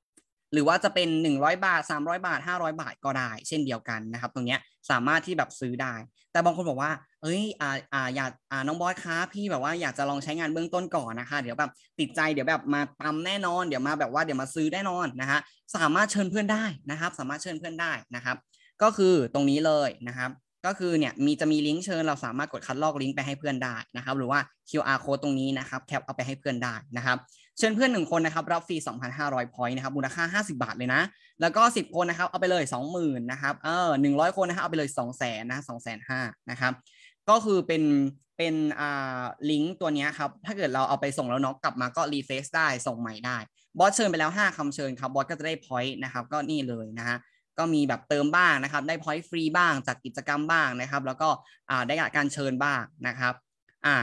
ๆ หรือว่าจะเป็น 100 บาท 300 บาท500บาทก็ได้เช่นเดียวกันนะครับ ตรงเนี้ยสามารถที่แบบซื้อได้ แต่บางคนบอกว่า เอ้ยอ่าอ่าอยากอ่าน้องบอสคะพี่แบบว่าอยากจะลองใช้งานเบื้องต้นก่อนนะคะ เดี๋ยวแบบติดใจเดี๋ยวแบบมาปั๊มแน่นอน เดี๋ยวมาแบบว่าเดี๋ยวมาซื้อแน่นอนนะฮะสามารถเชิญเพื่อนได้นะครับ สามารถเชิญเพื่อนได้นะครับ ก็คือตรงนี้เลยนะครับก็คือเนี่ยมีจะมีลิงก์เชิญ เราสามารถกดคัดลอกลิงก์ไปให้เพื่อนได้นะครับหรือว่า QR code ตรงนี้นะครับแคปเอาไปให้เพื่อนได้นะครับ เชิญเพื่อนหนึ่งคนนะครับรับฟรี 2,500 point นะครับมูลค่า 50 บาทเลยนะ แล้วก็ 10 คนนะครับ เอาไปเลย 20,000 นะครับเออ 100 คนนะครับเอาไปเลย 200,000 นะ2,500 0 นะครับก็คือเป็นเป็นอ่าลิงก์ตัวนี้ครับถ้าเกิดเราเอาไปส่งแล้วน้องกลับมาก็รีเฟซได้ส่งใหม่ได้บอสเชิญไปแล้ว 5 คำเชิญครับบอสก็จะได้ point นะครับก็นี่เลยนะฮะก็มีแบบเติมบ้างนะครับ ได้พอยต์ฟรีบ้างจากกิจกรรมบ้างนะครับ แล้วก็ได้การเชิญบ้างนะครับ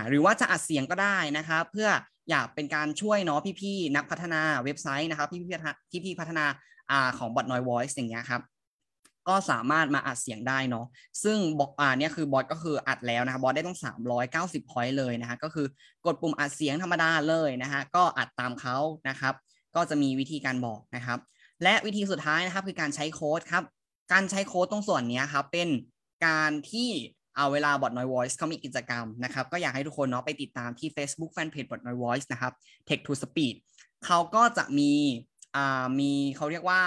หรือว่าจะอัดเสียงก็ได้นะครับ เพื่ออยากเป็นการช่วยเนาะพี่ๆนักพัฒนาเว็บไซต์นะครับพี่ๆพี่ๆพัฒนาของบอทนอย v o i ส์อย่างเงี้ยครับ ก็สามารถมาอัดเสียงได้เนาะ ซึ่งบอกอ่าเนี่ยคือบอทก็คืออัดแล้วนะครับบอทได้ต้อง 390 พอยต์เลยนะฮะ ก็คือกดปุ่มอัดเสียงธรรมดาเลยนะฮะ ก็อัดตามเขานะครับ ก็จะมีวิธีการบอกนะครับและวิธีสุดท้ายนะครับคือการใช้โค้ดครับ การใช้โค้ดตรงส่วนนี้ครับเป็นการที่เอาเวลาบอดนอยวอยซ์เขามีกิจกรรมนะครับ ก็อยากให้ทุกคนเนาะไปติดตามที่ Facebook Fanpage บอดนอยวอยซ์นะครับ Tech to Speed เขาก็จะมีอ่ามีเขาเรียกว่า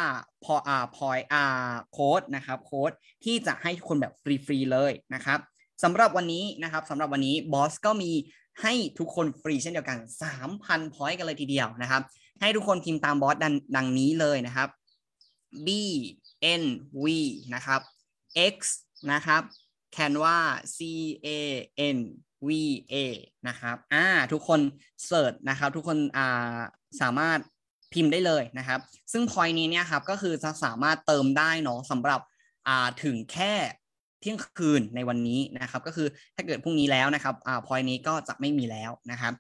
พออ่าพอยอ่าโค้ดนะครับโค้ดที่จะให้ทุกคนแบบฟรีๆเลยนะครับสำหรับวันนี้นะครับสำหรับวันนี้ บอสก็มีให้ทุกคนฟรีเช่นเดียวกัน3,000พอยต์กันเลยทีเดียวนะครับให้ทุกคนพิมพ์ตามบอสดังดังนี้เลยนะครับ b n v นะครับ x นะครับ canva c a n v a นะครับ อ่า ทุกคนเสิร์ชนะครับ ทุกคนอ่าสามารถพิมพ์ได้เลยนะครับ ซึ่งพอยนี้เนี่ยครับก็คือจะสามารถเติมได้เนาะสำหรับอ่าถึงแค่เที่ยงคืนในวันนี้นะครับ ก็คือถ้าเกิดพรุ่งนี้แล้วนะครับอ่าพอยนี้ก็จะไม่มีแล้วนะครับ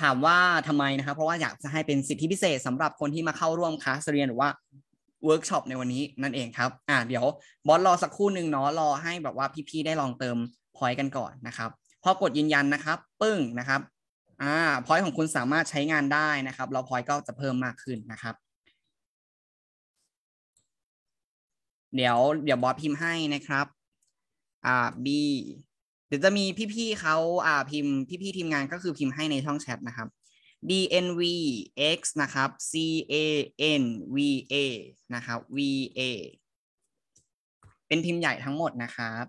ถามว่าทำไมนะครับ เพราะว่าอยากจะให้เป็นสิทธิพิเศษสำหรับคนที่มาเข้าร่วมคลาสเรียนหรือว่าเวิร์กช็อปในวันนี้นั่นเองครับ อ่าเดี๋ยวบอสรอสักครู่หนึ่งเนาะรอให้แบบว่าพี่ๆได้ลองเติมพอยต์กันก่อนนะครับพอกดยืนยันนะครับปึ้งนะครับ อ่าพอยต์ของคุณสามารถใช้งานได้นะครับแล้วพอยต์ก็จะเพิ่มมากขึ้นนะครับ เดี๋ยวเดี๋ยวบอสพิมพ์ให้นะครับ อ่า B เดี๋ยวจะมีพี่ๆเขาอ่าพิมพ์พี่ๆทีมงานก็คือพิมพ์ให้ในช่องแชทนะครับ dnv x นะครับ c a n v a นะครับ v a เป็นพิมพ์ใหญ่ทั้งหมดนะครับ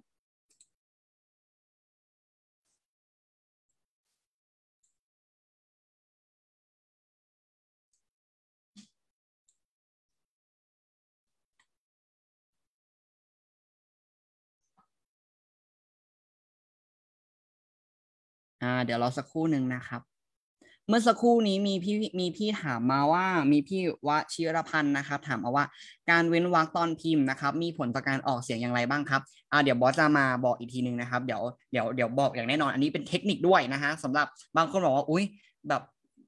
อ่าเดี๋ยวรอสักครู่หนึ่งนะครับ เมื่อสักครู่นี้มีพี่มีพี่ถามมาว่ามีพี่วชิรพันธ์นะครับ ถามมาว่าการเว้นวรรคตอนพิมพ์นะครับ มีผลต่อการออกเสียงอย่างไรบ้างครับอ่าเดี๋ยวบอสจะมาบอกอีกทีหนึ่งนะครับเดี๋ยวเดี๋ยวเดี๋ยวบอกอย่างแน่นอนอันนี้เป็นเทคนิคด้วยนะฮะสำหรับบางคนบอกว่าอุ้ยแบบ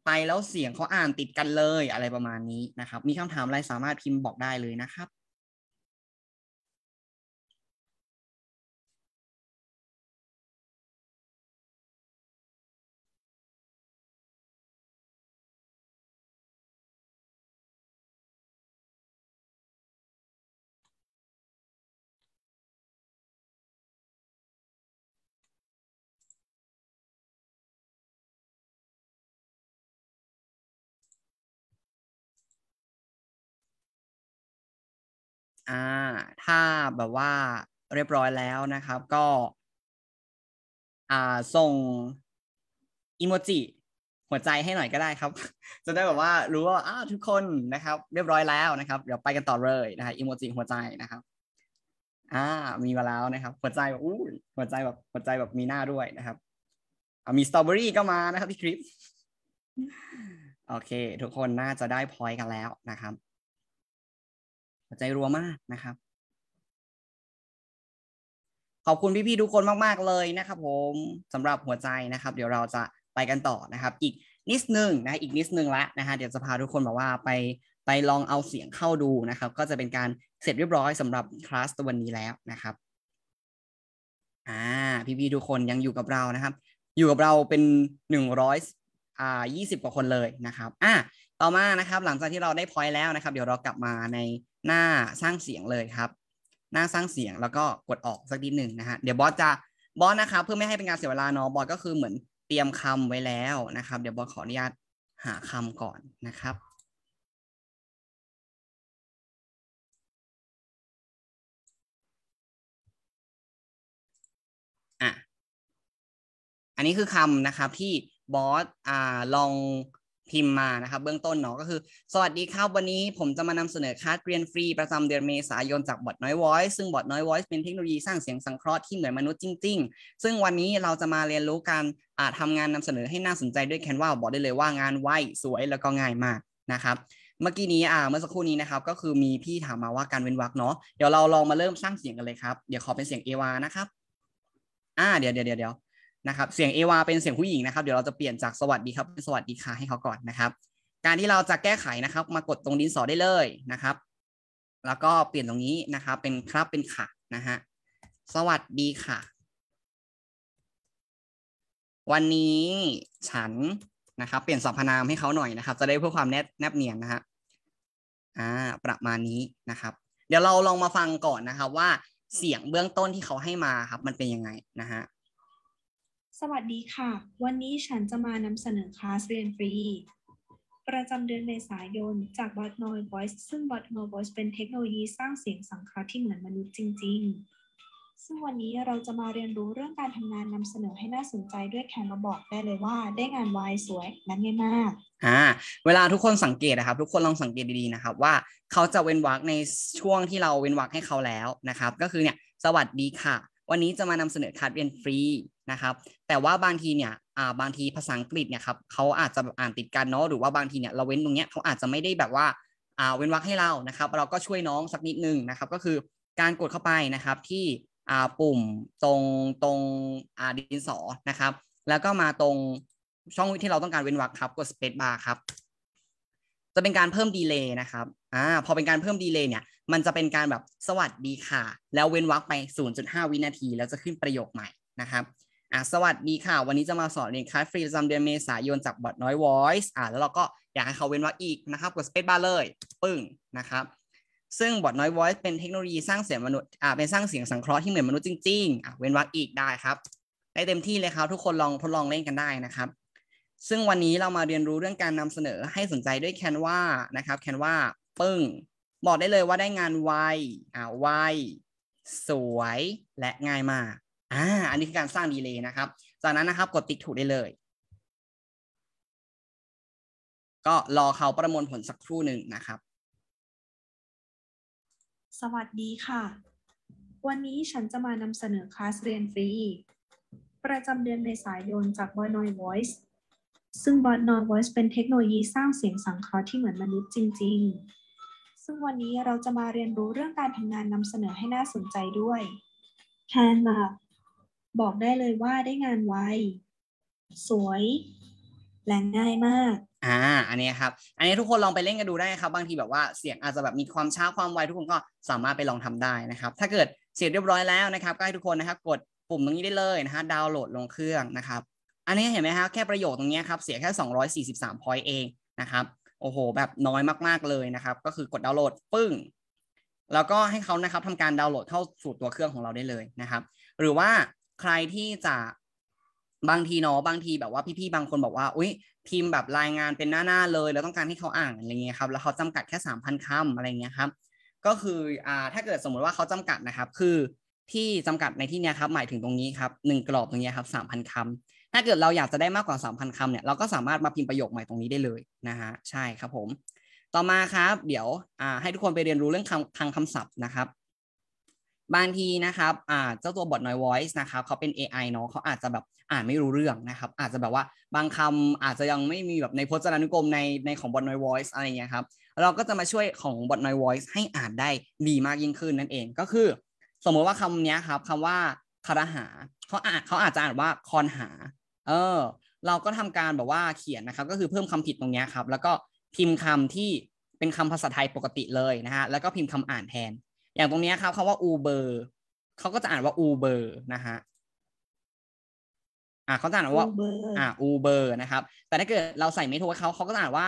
ไปแล้วเสียงเขาอ่านติดกันเลยอะไรประมาณนี้นะครับ มีคำถามอะไรสามารถพิมพ์บอกได้เลยนะครับ่าถ้าแบบว่าเรียบร้อยแล้วนะครับ ก็อ่าส่งอีโมจิหัวใจให้หน่อยก็ได้ครับ จะได้แบบว่ารู้ว่าอ้าวทุกคนนะครับ เรียบร้อยแล้วนะครับ เดี๋ยวไปกันต่อเลยนะครับอีโมจิหัวใจนะครับ อ่า มีมาแล้วนะครับ หัวใจแบบอู้หัวใจแบบหัวใจแบบมีหน้าด้วยนะครับมีสตรอเบอรี่ก็มานะครับ ที่คริป โอเค ทุกคนน่าจะได้พอยกันแล้วนะครับใจรัวมากนะครับ ขอบคุณพี่ๆทุกคนมาก ๆ เลยนะครับ ผมสำหรับหัวใจนะครับ เดี๋ยวเราจะไปกันต่อนะครับ อีก นิดนึง นะอีกนิดนึงละนะฮะเดี๋ยวจะพาทุกคนแบบว่าไปไปลองเอาเสียงเข้าดูนะครับ ก็จะเป็นการเสร็จเรียบร้อยสำหรับคลาสตัววันนี้แล้วนะครับอ่าพี่ๆทุกคนยังอยู่กับเรานะครับ อยู่กับเราเป็นหนึ่งร้อยอ่ายี่สิบกว่าคนเลยนะครับอ่าต่อมานะครับ หลังจากที่เราได้พอยต์แล้วนะครับเดี๋ยวเรากลับมาในหน้าสร้างเสียงเลยครับ หน้าสร้างเสียงแล้วก็กดออกสักนิดหนึ่งนะฮะเดี๋ยวบอสจะบอสนะครับ เพื่อไม่ให้เป็นการเสียเวลาเนาะบอสก็คือเหมือนเตรียมคำไว้แล้วนะครับ เดี๋ยวบอสขออนุญาตหาคำก่อนนะครับอันนี้คือคำนะครับที่บอสอ่าลองพิมพ์มานะครับเบื้องต้นเนาะก็คือสวัสดีครับวันนี้ผมจะมานำเสนอคัาสเรียนฟรีประจำเดือนเมษายนจากบอดน้อยวอยซ์ซึ่งบอดน้อยวอยซ์เป็นเทคโนโลยีสร้างเสียงสังเคราะห์ที่เหมือนมนุษย์จริง ๆ ซึ่งวันนี้เราจะมาเรียนรู้การทำงานนำเสนอให้น่าสนใจด้วยแคนวาบอกได้เลยว่างานไวสวยแล้วก็ง่ายมากนะครับเมื่อกี้นี้อ่าเมื่อสักครู่นี้นะครับก็คือมีพี่ถามมาว่าการเว้นวรรคเนาะเดี๋ยวเราลองมาเริ่มสร้างเสียงกันเลยครับเดี๋ยวขอเป็นเสียงเอวานะครับอ่าเดี๋ยวเดี๋ยวเดี๋ยวนะครับเสียง เอวา เป็นเสียงผู้หญิงนะครับเดี๋ยวเราจะเปลี่ยนจาก สวัสดีครับเป็นสวัสดีค่ะ ให้เขาก่อนนะครับการที่เราจะแก้ไขนะครับ มากดตรงดินสอได้เลยนะครับ แล้วก็เปลี่ยนตรงนี้นะครับ เป็นครับเป็นค่ะนะฮะสวัสดีค่ะ วันนี้ฉันนะครับเปลี่ยนสรรพนามให้เขาหน่อยนะครับ จะได้เพื่อความแนบแนบเนียนนะฮะอ่าประมาณนี้นะครับ เดี๋ยวเราลองมาฟังก่อนนะครับ ว่าเสียงเบื้องต้นที่เขาให้มาครับ มันเป็นยังไงนะฮะสวัสดีค่ะ วันนี้ฉันจะมานำเสนอคลาสเรียนฟรี ประจำเดือนเมษายนจาก b o t n o ย Voice ซึ่ง b o t n o ย Voice เป็นเทคโนโลยีสร้างเสียงสังเคราะห์ที่เหมือนมนุษย์จริงๆ ซึ่งวันนี้เราจะมาเรียนรู้เรื่องการทำงานนำเสนอให้น่าสนใจด้วยแคมมาบอกได้เลยว่าได้งานวายสวยและง่ายมากอ่า เวลาทุกคนสังเกตนะครับ ทุกคนลองสังเกตดีๆนะครับว่าเขาจะเว้นวรรคในช่วงที่เราเว้นวรรคให้เขาแล้วนะครับ ก็คือเนี่ยสวัสดีค่ะ วันนี้จะมานำเสนอคัดเรียนฟรีนะครับแต่ว่าบางทีเนี่ยอ่าบางทีภาษาอังกฤษเนี่ยครับเขาอาจจะแบบอ่านติดกันเนาะหรือว่าบางทีเนี่ยเราเว้นตรงเนี้ยเขาอาจจะไม่ได้แบบว่าอ่าเว้นวรรคให้เรานะครับ เราก็ช่วยน้องสักนิดนึงนะครับ ก็คือการกดเข้าไปนะครับที่อ่าปุ่มตรงตรงอ่าดินสอนะครับ แล้วก็มาตรงช่องที่เราต้องการเว้นวรรคครับกด space bar ครับจะเป็นการเพิ่มดีเลย์นะครับอ่าพอเป็นการเพิ่มดีเลย์เนี่ย มันจะเป็นการแบบสวัสดีค่ะ แล้วเว้นวรรคไป0.5 วินาทีแล้วจะขึ้นประโยคใหม่นะครับอ่ะสวัสดีค่ะวันนี้จะมาสอนเรียนคลาสฟรีประจำเดือนเมษายนจากบอดน้อย Voice อ่ะแล้วเราก็อยากให้เขาเว้นว่าอีกนะครับกดสเปซบาร์เลย ปึ้งนะครับ ซึ่งบอดน้อย Voice เป็นเทคโนโลยีสร้างเสียงมนุษย์อ่าเป็นสร้างเสียงสังเคราะห์ที่เหมือนมนุษย์จริงๆอ่ะเว้นวรรคอีกได้ครับ ได้เต็มที่เลยครับทุกคนลองทดลองเล่นกันได้นะครับ ซึ่งวันนี้เรามาเรียนรู้เรื่องการนำเสนอให้สนใจด้วยแคนวานะครับ แคนวาปึ้งบอกได้เลยว่าได้งานไวอ่าไวสวย และง่ายมากอ่าอันนี้คือการสร้างดีเลย์นะครับ จากนั้นนะครับกดติ๊กถูกได้เลย ก็รอเขาประมวลผลสักครู่หนึ่งนะครับ สวัสดีค่ะ วันนี้ฉันจะมานำเสนอคลาสเรียนฟรี ประจำเดือนในสายโนจากบอยนอย Voice ซึ่งบอทนอย์วอยซ์เป็นเทคโนโลยีสร้างเสียงสังเคราะห์ที่เหมือนมนุษย์จริงๆ ซึ่งวันนี้เราจะมาเรียนรู้เรื่องการทำงานนำเสนอให้น่าสนใจด้วยแทนมาบอกได้เลยว่าได้งานไว สวยและง่ายมาก อ่า อันนี้ครับ อันนี้ทุกคนลองไปเล่นกันดูได้ครับ บางทีแบบว่าเสียงอาจจะแบบมีความช้าความไวทุกคนก็สามารถไปลองทำได้นะครับ ถ้าเกิดเสร็จเรียบร้อยแล้วนะครับก็ให้ทุกคนนะครับ กดปุ่มตรงนี้ได้เลยนะฮะดาวน์โหลดลงเครื่องนะครับ อันนี้เห็นไหมคับแค่ประโยชน์ตรงนี้ครับ เสียแค่ 243พอยต์เองนะครับ โอ้โห แบบน้อยมาก ๆเลยนะครับ ก็คือกดดาวน์โหลดปึ้งแล้วก็ให้เขานะครับทำการดาวน์โหลดเข้าสู่ตัวเครื่องของเราได้เลยนะครับ หรือว่าใครที่จะบางทีเนาะบางทีแบบว่าพี่ๆบางคนบอกว่าอุ้ยพิมพ์แบบรายงานเป็นหน้าๆเลย แล้วต้องการให้เขาอ่านอะไรเงี้ยครับแล้วเขาจำกัดแค่สามพันคำอะไรเงี้ยครับ ก็คืออ่าถ้าเกิดสมมุติว่าเขาจำกัดนะครับ คือที่จำกัดในที่เนี้ยครับหมายถึงตรงนี้ครับหนึ่งกรอบตรงนี้ครับสามพันคำถ้าเกิดเราอยากจะได้มากกว่าสามพันคำเนี่ย เราก็สามารถมาพิมพ์ประโยคใหม่ตรงนี้ได้เลยนะฮะใช่ครับผมต่อมาครับ เดี๋ยวอ่าให้ทุกคนไปเรียนรู้เรื่องคำทางคำศัพท์นะครับบางทีนะครับอ่าเจ้าตัวบทน้อยวอยซ์นะครับเขาเป็น AI เนาะเขาอาจจะแบบอ่านไม่รู้เรื่องนะครับ อาจจะแบบว่าบางคำอาจจะยังไม่มีแบบในพจนานุกรมในในของบทน้อยวอยซ์อะไรเงี้ยครับ เราก็จะมาช่วยของบทน้อยวอยซ์ให้อ่านได้ดีมากยิ่งขึ้นนั่นเอง ก็คือ สมมติว่าคำนี้ครับคำว่าคารหาเขาอาจเขาอาจจะอ่านว่าคอนหา เออเราก็ทำการแบบว่าเขียนนะครับ ก็คือเพิ่มคำผิดตรงนี้ครับ แล้วก็พิมพ์คำที่เป็นคำภาษาไทยปกติเลยนะฮะ แล้วก็พิมพ์คำอ่านแทนอย่างตรงนี้ครับคาว่าอูเบอร์เขาก็จะอ่านว่าอูเบอร์นะฮะ อ่าเขาจะอ่านว่า อ่าอูเบอร์นะครับ แต่ถ้าเกิดเราใส่เมถทกเขาเขาก็จะอ่านว่า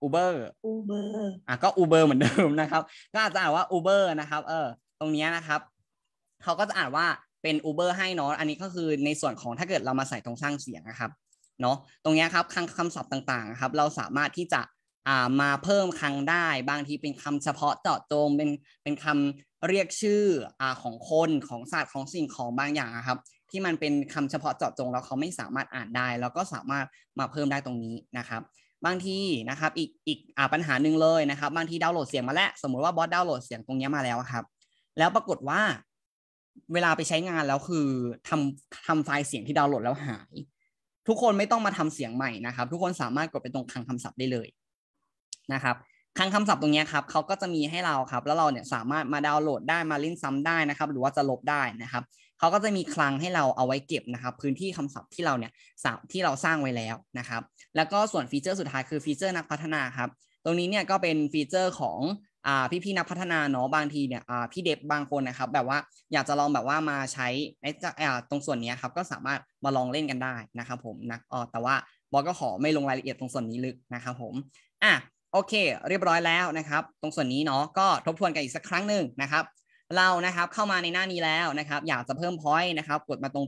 อูเบอร์อูเบอร์อ่ะก็อูเบอร์เหมือนเดิมนะครับ ก็อาจจะอ่านว่าอูเบอร์นะครับ เออ ตรงนี้นะครับ เขาก็จะอ่านว่าเป็นอูเบอร์ให้เนาะ อันนี้ก็คือในส่วนของถ้าเกิดเรามาใส่ตรงสร้างเสียงนะครับ เนาะ ตรงนี้ครับคำคำศัพท์ต่างๆครับ เราสามารถที่จะ่ามาเพิ่มครั้งได้ บางที เป็นคำเฉพาะเจาะจง เป็นเป็นคำเรียกชื่ออของคนของศาสตร์ของสิ่งของบางอย่างครับ ที่มันเป็นคำเฉพาะเจาะจง แล้วเขาไม่สามารถอ่านได้ แล้วก็สามารถมาเพิ่มได้ตรงนี้นะครับ บางทีนะครับอีกอีกปัญหาหนึ่งเลยนะครับบางทีดาวน์โหลดเสียงมาแล้วสมมุติว่าบอสดาวน์โหลดเสียงตรงนี้มาแล้วครับแล้วปรากฏว่า เวลาไปใช้งานแล้วคือทำทำไฟล์เสียงที่ดาวน์โหลดแล้วหาย ทุกคนไม่ต้องมาทำเสียงใหม่นะครับ ทุกคนสามารถกดไปตรงคลังคำศัพท์ได้เลยนะครับคังคำศัพท์ตรงนี้ครับเขาก็จะมีให้เราครับแล้วเราเนี่ยสามารถมาดาวน์โหลดได้มาลิ้นซ้ำได้นะครับ หรือว่าจะลบได้นะครับเขาก็จะมีคลังให้เราเอาไว้เก็บนะครับพื้นที่คำศัพท์ที่เราเนี่ยที่เราสร้างไว้แล้วนะครับแล้วก็ส่วนฟีเจอร์สุดท้ายคือฟีเจอร์นักพัฒนาครับตรงนี้เนี่ยก็เป็นฟีเจอร์ของพี่พี่นักพัฒนาเนาะบางทีเนี่ยพี่เด็บบางคนนะครับแบบว่าอยากจะลองแบบว่ามาใช้ใอตรงส่วนนี้ครับก็สามารถมาลองเล่นกันได้นะครับผมนะแต่ว่าบอกก็ขอไม่ลงรายละเอียดตรงส่วนนี้ลึกนะครับ ผมอ่ะโอเค เรียบร้อยแล้วนะครับ ตรงส่วนนี้เนาะก็ทบทวนกันอีกสักครั้งหนึ่งนะครับ เรานะครับเข้ามาในหน้านี้แล้วนะครับ อยากจะเพิ่ม point นะครับ กดมาตรง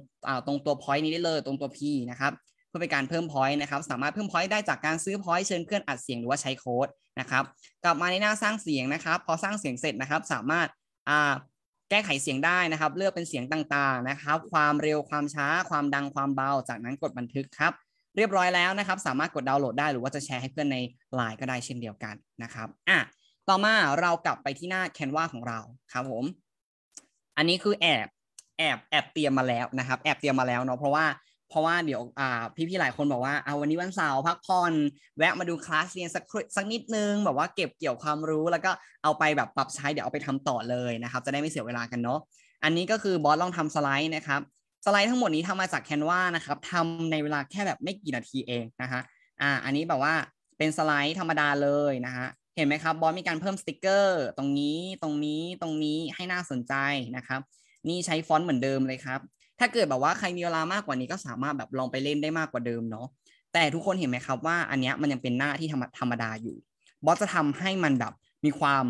ตรงตัว point นี้ได้เลยตรงตัว p นะครับเพื่อเป็นการเพิ่ม point นะครับ สามารถเพิ่ม point ได้จากการซื้อ point เชิญเพื่อนอัดเสียงหรือว่าใช้โค้ดนะครับ กลับมาในหน้าสร้างเสียงนะครับ พอสร้างเสียงเสร็จนะครับสามารถอ่าแก้ไขเสียงได้นะครับ เลือกเป็นเสียงต่างๆนะครับ ความเร็วความช้าความดังความเบาจากนั้นกดบันทึกครับเรียบร้อยแล้วนะครับสามารถกดดาวน์โหลดได้หรือว่าจะแชร์ให้เพื่อนใน Line ก็ได้เช่นเดียวกันนะครับอ่ะต่อมาเรากลับไปที่หน้า Canva ของเราครับผม อันนี้คือแอบแอบแอบเตรียมมาแล้วนะครับ แอบเตรียมมาแล้วเนาะเพราะว่าเพราะว่าเดี๋ยวอ่าพี่ๆหลายคนบอกว่าเอาวันนี้วันเสาร์พักผ่อน แวะมาดูคลาสเรียนสักสักนิดนึงแบบว่าเก็บเกี่ยวความรู้ แล้วก็เอาไปแบบปรับใช้เดี๋ยวเอาไปทำต่อเลยนะครับ จะได้ไม่เสียเวลากันเนาะอันนี้ก็คือบอสลองทำสไลด์นะครับสไลด์ทั้งหมดนี้ทำมาจากแคนวานะครับทำในเวลาแค่แบบไม่กี่นาทีเองนะคะอ่า อันนี้แบบว่าเป็นสไลด์ธรรมดาเลยนะคะเห็นไหมครับบอสมีการเพิ่มสติกเกอร์ตรงนี้ตรงนี้ตรงนี้ให้น่าสนใจนะครับ นี่ใช้ฟอนต์เหมือนเดิมเลยครับ ถ้าเกิดแบบว่าใครมีเวลามากกว่านี้ก็สามารถแบบลองไปเล่นได้มากกว่าเดิมเนาะ แต่ทุกคนเห็นไหมครับว่าอันนี้มันยังเป็นหน้าที่ธรรมธรรมดาอยู่ บอสจะทำให้มันแบบมีความ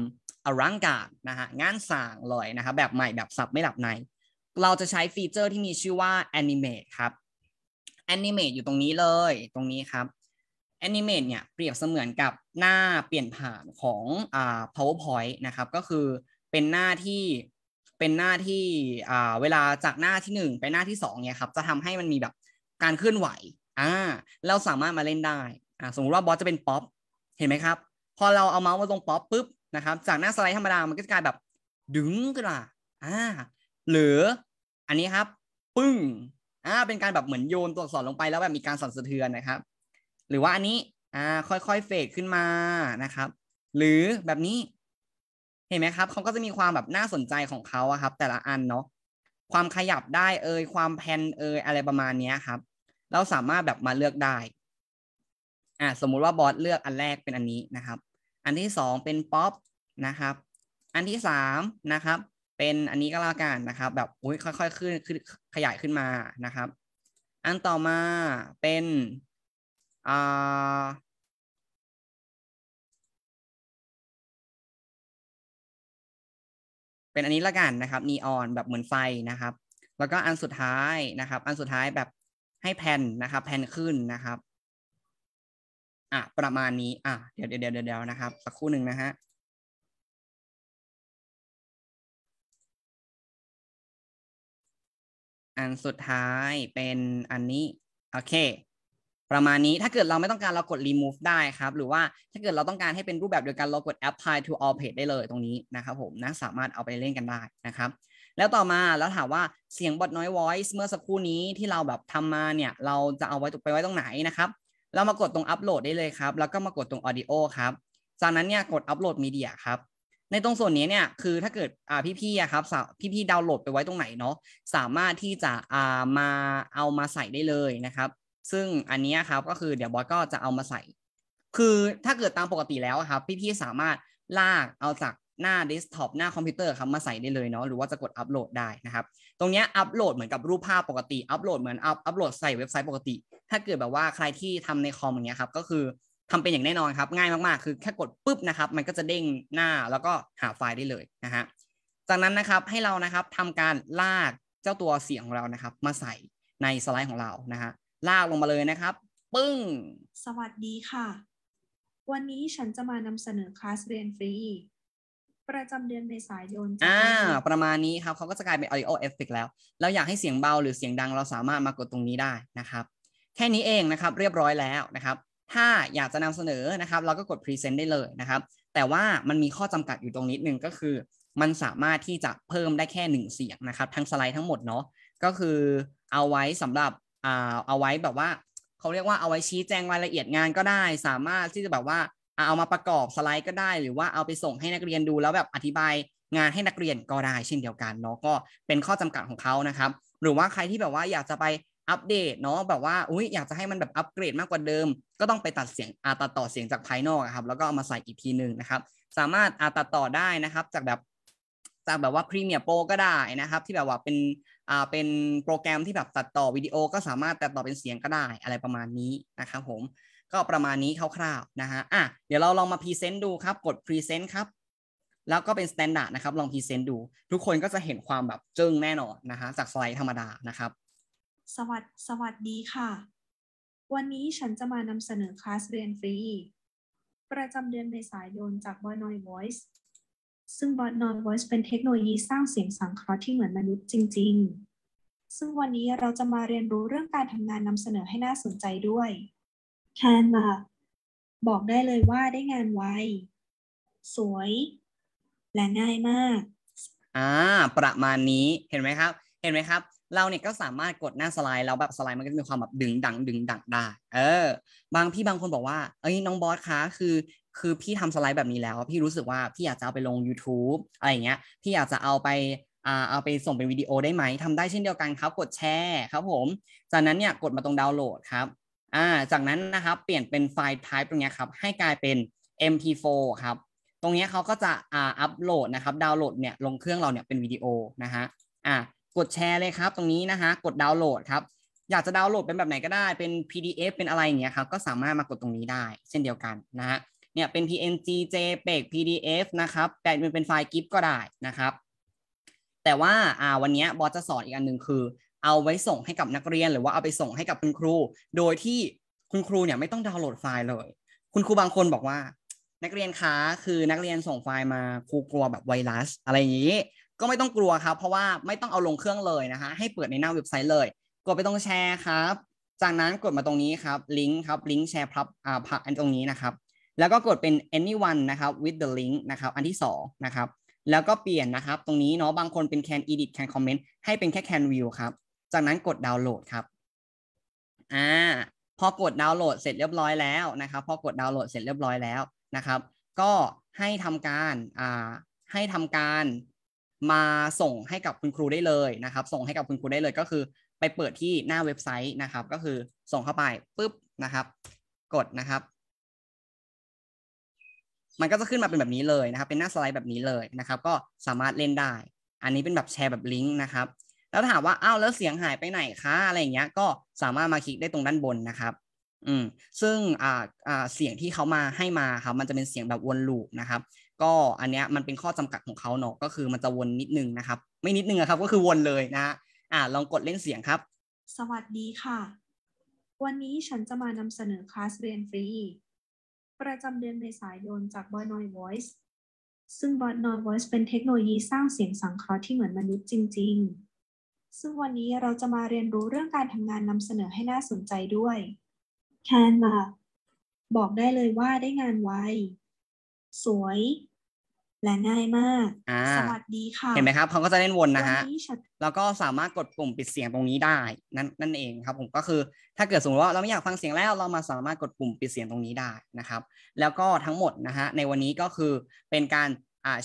อลังการนะฮะ งานสร้างลอยนะครับแบบใหม่แบบสับไม่หลับในเราจะใช้ฟีเจอร์ที่มีชื่อว่า Animate ครับ Animate อยู่ตรงนี้เลยตรงนี้ครับ Animate เนี่ยเปรียบเสมือนกับหน้าเปลี่ยนผ่านของอ่า PowerPoint นะครับก็คือเป็นหน้าที่เป็นหน้าที่อ่าเวลาจากหน้าที่ 1 ไปหน้าที่2เนี่ยครับจะทำให้มันมีแบบการเคลื่อนไหว อ่าเราสามารถมาเล่นได้ อ่าสมมติว่าบอสจะเป็นป๊อปเห็นไหมครับ พอเราเอาเมาส์มาลงป๊อปปุ๊บนะครับจากหน้าสไลด์ธรรมดา มันก็จะกลายแบบดึงกมะอ่าหรืออันนี้ครับ ปึ้งอ่าเป็นการแบบเหมือนโยนตัวอักษรลงไปแล้วแบบมีการสั่นสะเทือนนะครับ หรือว่าอันนี้อ่าค่อยๆเฟดขึ้นมานะครับหรือแบบนี้ เห็นไหมครับ เขาก็จะมีความแบบน่าสนใจของเขาอะครับ แต่ละอันเนาะความขยับได้เอ่ยความแพนเอ่ยอะไรประมาณนี้ครับ เราสามารถแบบมาเลือกได้อ่าสมมุติว่าบอสเลือกอันแรกเป็นอันนี้นะครับ อันที่สองเป็นป๊อปนะครับอันที่สามนะครับเป็น อันนี้ก็แล้วกันนะครับ แบบอยค่อยๆขึ้นขึ้นขยายขึ้นมานะครับอันต่อมาเป็นอ่าเป็นอันนี้ละกันนะครับนีออนแบบเหมือนไฟนะครับ แล้วก็อันสุดท้ายนะครับ อันสุดท้ายแบบให้แผ่นนะครับแผ่นขึ้นนะครับอ่ะประมาณนี้อ่ะเดี๋ยวเดี๋ยวเดี๋ยวนะครับสักครู่หนึ่งนะฮะอันสุดท้ายเป็นอันนี้โอเค ประมาณนี้ถ้าเกิดเราไม่ต้องการเรากด remove ได้ครับ หรือว่าถ้าเกิดเราต้องการให้เป็นรูปแบบเดียวกันเรากด apply to all page ได้เลยตรงนี้นะครับ ผมนะสามารถเอาไปเล่นกันได้นะครับ แล้วต่อมาแล้วถามว่าเสียงบทน้อย voice เมื่อสักครู่นี้ที่เราแบบทำมา เนี่ยเราจะเอาไว้ไปไว้ตรงไหนนะครับเรามากดตรง upload ได้เลยครับ แล้วก็มากดตรง audio ครับจากนั้นเนี่ยกด upload media ครับในตรงส่วนนี้เนี่ยคือถ้าเกิดอ่าพี่ๆครับพี่ๆดาวน์โหลดไปไว้ตรงไหนเนาะสามารถที่จะอ่ามาเอามาใส่ได้เลยนะครับ ซึ่งอันนี้ครับก็คือเดี๋ยวบอยก็จะเอามาใส่ คือถ้าเกิดตามปกติแล้วครับ พี่ๆสามารถลากเอาจากหน้าเดสก์ท็อปหน้าคอมพิวเตอร์ครับมาใส่ได้เลยเนาะหรือว่าจะกดอัปโหลดได้นะครับ ตรงนี้อัปโหลดเหมือนกับรูปภาพปกติอัปโหลดเหมือนอัปอัปโหลดใส่เว็บไซต์ปกติ ถ้าเกิดแบบว่าใครที่ทำในคอมอย่างเงี้ยครับก็คือทำเป็นอย่างแน่นอนครับ ง่ายมากๆ คือแค่กดปุ๊บนะครับ มันก็จะเด้งหน้าแล้วก็หาไฟล์ได้เลยนะฮะ จากนั้นนะครับให้เรานะครับทำการลากเจ้าตัวเสียงของเรานะครับ มาใส่ในสไลด์ของเรานะฮะลากลงมาเลยนะครับปึ้งสวัสดีค่ะ วันนี้ฉันจะมานำเสนอคลาสเรียนฟรีประจำเดือนในสายยนอ่าประมาณนี้ครับเขาก็จะกลายเป็นอ u d i o e f f e c กแล้ว เราอยากให้เสียงเบาหรือเสียงดังเราสามารถมากดตรงนี้ได้นะครับ แค่นี้เองนะครับ เรียบร้อยแล้วนะครับถ้าอยากจะนำเสนอนะครับเราก็กด Present ได้เลยนะครับ แต่ว่ามันมีข้อจำกัดอยู่ตรงนิดนึงก็คือ มันสามารถที่จะเพิ่มได้แค่ 1 เสียงนะครับทั้งสไลด์ทั้งหมดเนาะก็คือเอาไว้สำหรับอ่าเอาไว้แบบว่า เขาเรียกว่าเอาไว้ชี้แจงรายละเอียดงานก็ได้ สามารถที่จะแบบว่าเอามาประกอบสไลด์ก็ได้ หรือว่าเอาไปส่งให้นักเรียนดูแล้วแบบอธิบายงานให้นักเรียนก็ได้เช่นเดียวกันเนาะก็เป็นข้อจำกัดของเขานะครับหรือว่าใครที่แบบว่าอยากจะไปอัปเดตเนาะแบบว่าอุ้ยอยากจะให้มันแบบ อัปเกรดมากกว่าเดิม ก็ต้องไปตัดเสียงอาตัดต่อเสียงจากภายนอกครับ แล้วก็เอามาใส่อีกทีหนึ่งนะครับ สามารถอาตัดต่อได้นะครับ จากแบบจากแบบว่ารีเมียร์โปรก็ได้นะครับ ที่แบบว่าเป็นอ่าเป็นโปรแกรมที่แบบตัดต่อวิดีโอก็สามารถตัดต่อเป็นเสียงก็ได้อะไรประมาณนี้นะครับผม ก็ประมาณนี้คร่าวๆ นะฮะอ่ะเดี๋ยวเราลองมาพรีเซนต์ดูครับกดพรีเซนต์ครับแล้วก็เป็นสแตนดาร์ดนะครับ ลองพรีเซนต์ดู ทุกคนก็จะเห็นความแบบจึ้งแน่นอนนะฮะจากสไลด์ธรรมดานะครับสวัสดสวัสดีค่ะ วันนี้ฉันจะมานำเสนอคลาสเรียนฟรี ประจำเดือนในสายโดนจากอ o n o i Voice ซึ่ง b อ n o i Voice เป็นเทคโนโลยีสร้างเสียงสังเคราะห์ที่เหมือนมนุษย์จริง ๆ ซึ่งวันนี้เราจะมาเรียนรู้เรื่องการทำงานนำเสนอให้น่าสนใจด้วยแทนมา บอกได้เลยว่าได้งานไวสวย และง่ายมาก อ่า ประมาณนี้เห็นไหมครับ เห็นไหมครับเราเนี่ยก็สามารถกดหน้าสไลด์แล้วแบบสไลด์มันก็จะมีความแบบดึงดังดึงดังได้เออบางพี่บางคนบอกว่าเอ้ยน้องบอสคะคือคือพี่ทำสไลด์แบบนี้แล้วพี่รู้สึกว่าพี่อยากจะเอาไปลง YouTube อะไรเงี้ยพี่อยากจะเอาไปอ่าเอาไปส่งเป็นวิดีโอได้ไหมทำได้เช่นเดียวกันครับกดแชร์ครับผม จากนั้นเนี่ยกดมาตรงดาวน์โหลดครับอ่าจากนั้นนะครับเปลี่ยนเป็นไฟล์ type ตรงเนี้ยครับให้กลายเป็น mp4 ครับ ตรงเนี้ยเขาก็จะอ่าอัปโหลด นะครับ ดาวน์โหลดเนี่ยลงเครื่องเราเนี่ยเป็นวิดีโอนะฮะอ่ากดแชร์เลยครับตรงนี้นะฮะ กดดาวน์โหลดครับ อยากจะดาวน์โหลดเป็นแบบไหนก็ได้ เป็น PDF เป็นอะไรอย่างเงี้ยครับ ก็สามารถมากดตรงนี้ได้ เช่นเดียวกันนะฮะเนี่ยเป็น PNG JPEG PDF นะครับแปลเป็น ไฟล์ GIF ก็ได้นะครับ แต่ว่าอ่าวันนี้บอสจะสอนอีก อันหนึ่งคือ เอาไว้ส่งให้กับนักเรียนหรือว่าเอาไปส่งให้กับคุณครู โดยที่คุณครูเนี่ยไม่ต้องดาวน์โหลดไฟล์เลย คุณครูบางคนบอกว่า นักเรียนคะคือนักเรียนส่งไฟล์มาครูกลัวแบบไวรัสอะไรอย่างนี้ก็ไม่ต้องกลัวครับเพราะว่าไม่ต้องเอาลงเครื่องเลยนะคะให้เปิดในหน้าเว็บไซต์เลยกดไปตรงแชร์ครับจากนั้นกดมาตรงนี้ครับลิงก์ครับลิงก์แชร์พับอ่าพับอันตรงนี้นะครับ แล้วก็กดเป็น anyone นะครับ with the link นะครับ อันที่2นะครับ แล้วก็เปลี่ยนนะครับ ตรงนี้เนาะบางคนเป็น can edit can comment ให้เป็นแค่ can view ครับจากนั้นกดดาวน์โหลดครับอ่าพอกดดาวน์โหลดเสร็จเรียบร้อยแล้วนะครับพอกดดาวน์โหลดเสร็จเรียบร้อยแล้วนะครับ ก็ให้ทำการอ่าให้ทำการมาส่งให้กับคุณครูได้เลยนะครับ ส่งให้กับคุณครูได้เลยก็คือ ไปเปิดที่หน้าเว็บไซต์นะครับ ก็คือส่งเข้าไปปุ๊บนะครับ กดนะครับ มันก็จะขึ้นมาเป็นแบบนี้เลยนะครับ เป็นหน้าสไลด์แบบนี้เลยนะครับ ก็สามารถเล่นได้ อันนี้เป็นแบบแชร์แบบลิงก์นะครับ แล้วถามว่าอ้าวแล้วเสียงหายไปไหนคะ อะไรอย่างเงี้ย ก็สามารถมาคลิกได้ตรงด้านบนนะครับ อืม ซึ่งอ่าอ่าเสียงที่เขามาให้มาครับ มันจะเป็นเสียงแบบวนลูปนะครับก็อันเนี้ยมันเป็นข้อจำกัดของเขาเนาะก็คือมันจะวนนิดนึงนะครับ ไม่นิดนึงอะครับก็คือวนเลยนะอ่าลองกดเล่นเสียงครับ สวัสดีค่ะ วันนี้ฉันจะมานำเสนอคลาสเรียนฟรีประจำเดือนเมษายนจากบอยนอย Voice ซึ่งบอยนอย Voice เป็นเทคโนโลยีสร้างเสียงสังเคราะห์ที่เหมือนมนุษย์จริงๆ ซึ่งวันนี้เราจะมาเรียนรู้เรื่องการทำงานนำเสนอให้น่าสนใจด้วยแคนมาบอกได้เลยว่าได้งานไวสวยและง่ายมากสวัสดีค่ะ เห็นไหมครับเขาก็จะเล่นวนนะฮะ แล้วก็สามารถกดปุ่มปิดเสียงตรงนี้ได้นั่นนั่นเองครับผมก็คือถ้าเกิดสมมติว่าเราไม่อยากฟังเสียงแล้วเรามาสามารถกดปุ่มปิดเสียงตรงนี้ได้นะครับ แล้วก็ทั้งหมดนะฮะในวันนี้ก็คือเป็นการ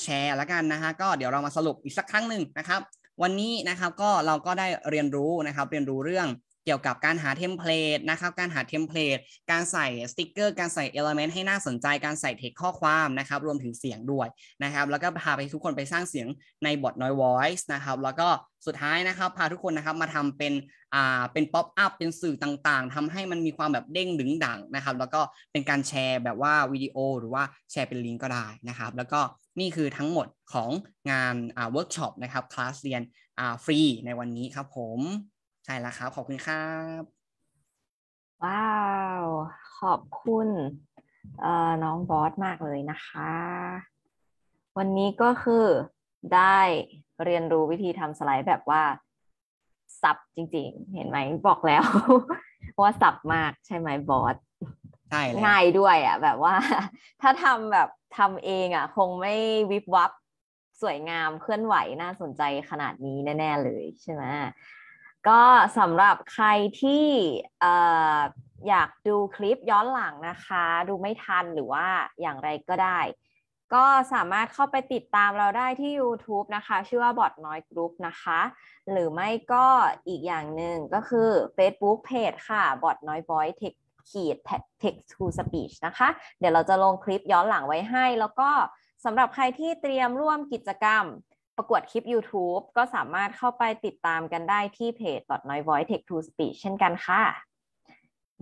แชร์ละกันนะฮะก็เดี๋ยวเรามาสรุปอีกสักครั้งหนึ่งนะครับ วันนี้นะครับก็เราก็ได้เรียนรู้นะครับเรียนรู้เรื่องเกี่ยวกับการหาเทมเพลตนะครับ การหาเทมเพลตการใส่สติกเกอร์การใส่เอลเมนต์ให้น่าสนใจการใส่เทคข้อความนะครับ รวมถึงเสียงด้วยนะครับ แล้วก็พาไปทุกคนไปสร้างเสียงในบอทน้อย voice นะครับ แล้วก็สุดท้ายนะครับพาทุกคนนะครับมาทำเป็นอ่าเป็นป๊อปอัพเป็นสื่อต่างๆ ทำให้มันมีความแบบเด้งดึงดังนะครับ แล้วก็เป็นการแชร์แบบว่าวิดีโอ หรือว่าแชร์เป็นลิงก์ก็ได้นะครับ แล้วก็นี่คือทั้งหมดของงานอ่าเวิร์กช็อปนะครับคลาสเรียนอ่าฟรีในวันนี้ครับผมใช่แล้วครับ ขอบคุณครับ ว้าว ขอบคุณน้องบอสมากเลยนะคะ วันนี้ก็คือได้เรียนรู้วิธีทำสไลด์แบบว่า สับจริงๆ เห็นไหมบอกแล้วว่าสับมากใช่ไหมบอสใช่ง่ายด้วยอ่ะแบบว่า ถ้าทำแบบทำเองอ่ะคงไม่วิบวับสวยงามเคลื่อนไหวน่าสนใจขนาดนี้แน่ ๆ เลยใช่ไหมก็สำหรับใครที่อยากดูคลิปย้อนหลังนะคะ ดูไม่ทันหรือว่าอย่างไรก็ได้ ก็สามารถเข้าไปติดตามเราได้ที่ YouTube นะคะ ชื่อว่าบอดน้อยกรุ๊ปนะคะ หรือไม่ก็อีกอย่างหนึ่งก็คือ Facebook Page ค่ะบอดน้อยบอยเทคขีดเทคทูสปีชนะคะ เดี๋ยวเราจะลงคลิปย้อนหลังไว้ให้ แล้วก็สำหรับใครที่เตรียมร่วมกิจกรรมประกวดคลิป YouTube ก็สามารถเข้าไปติดตามกันได้ที่เพจ dot noi voice tech to speech เช่นกันค่ะ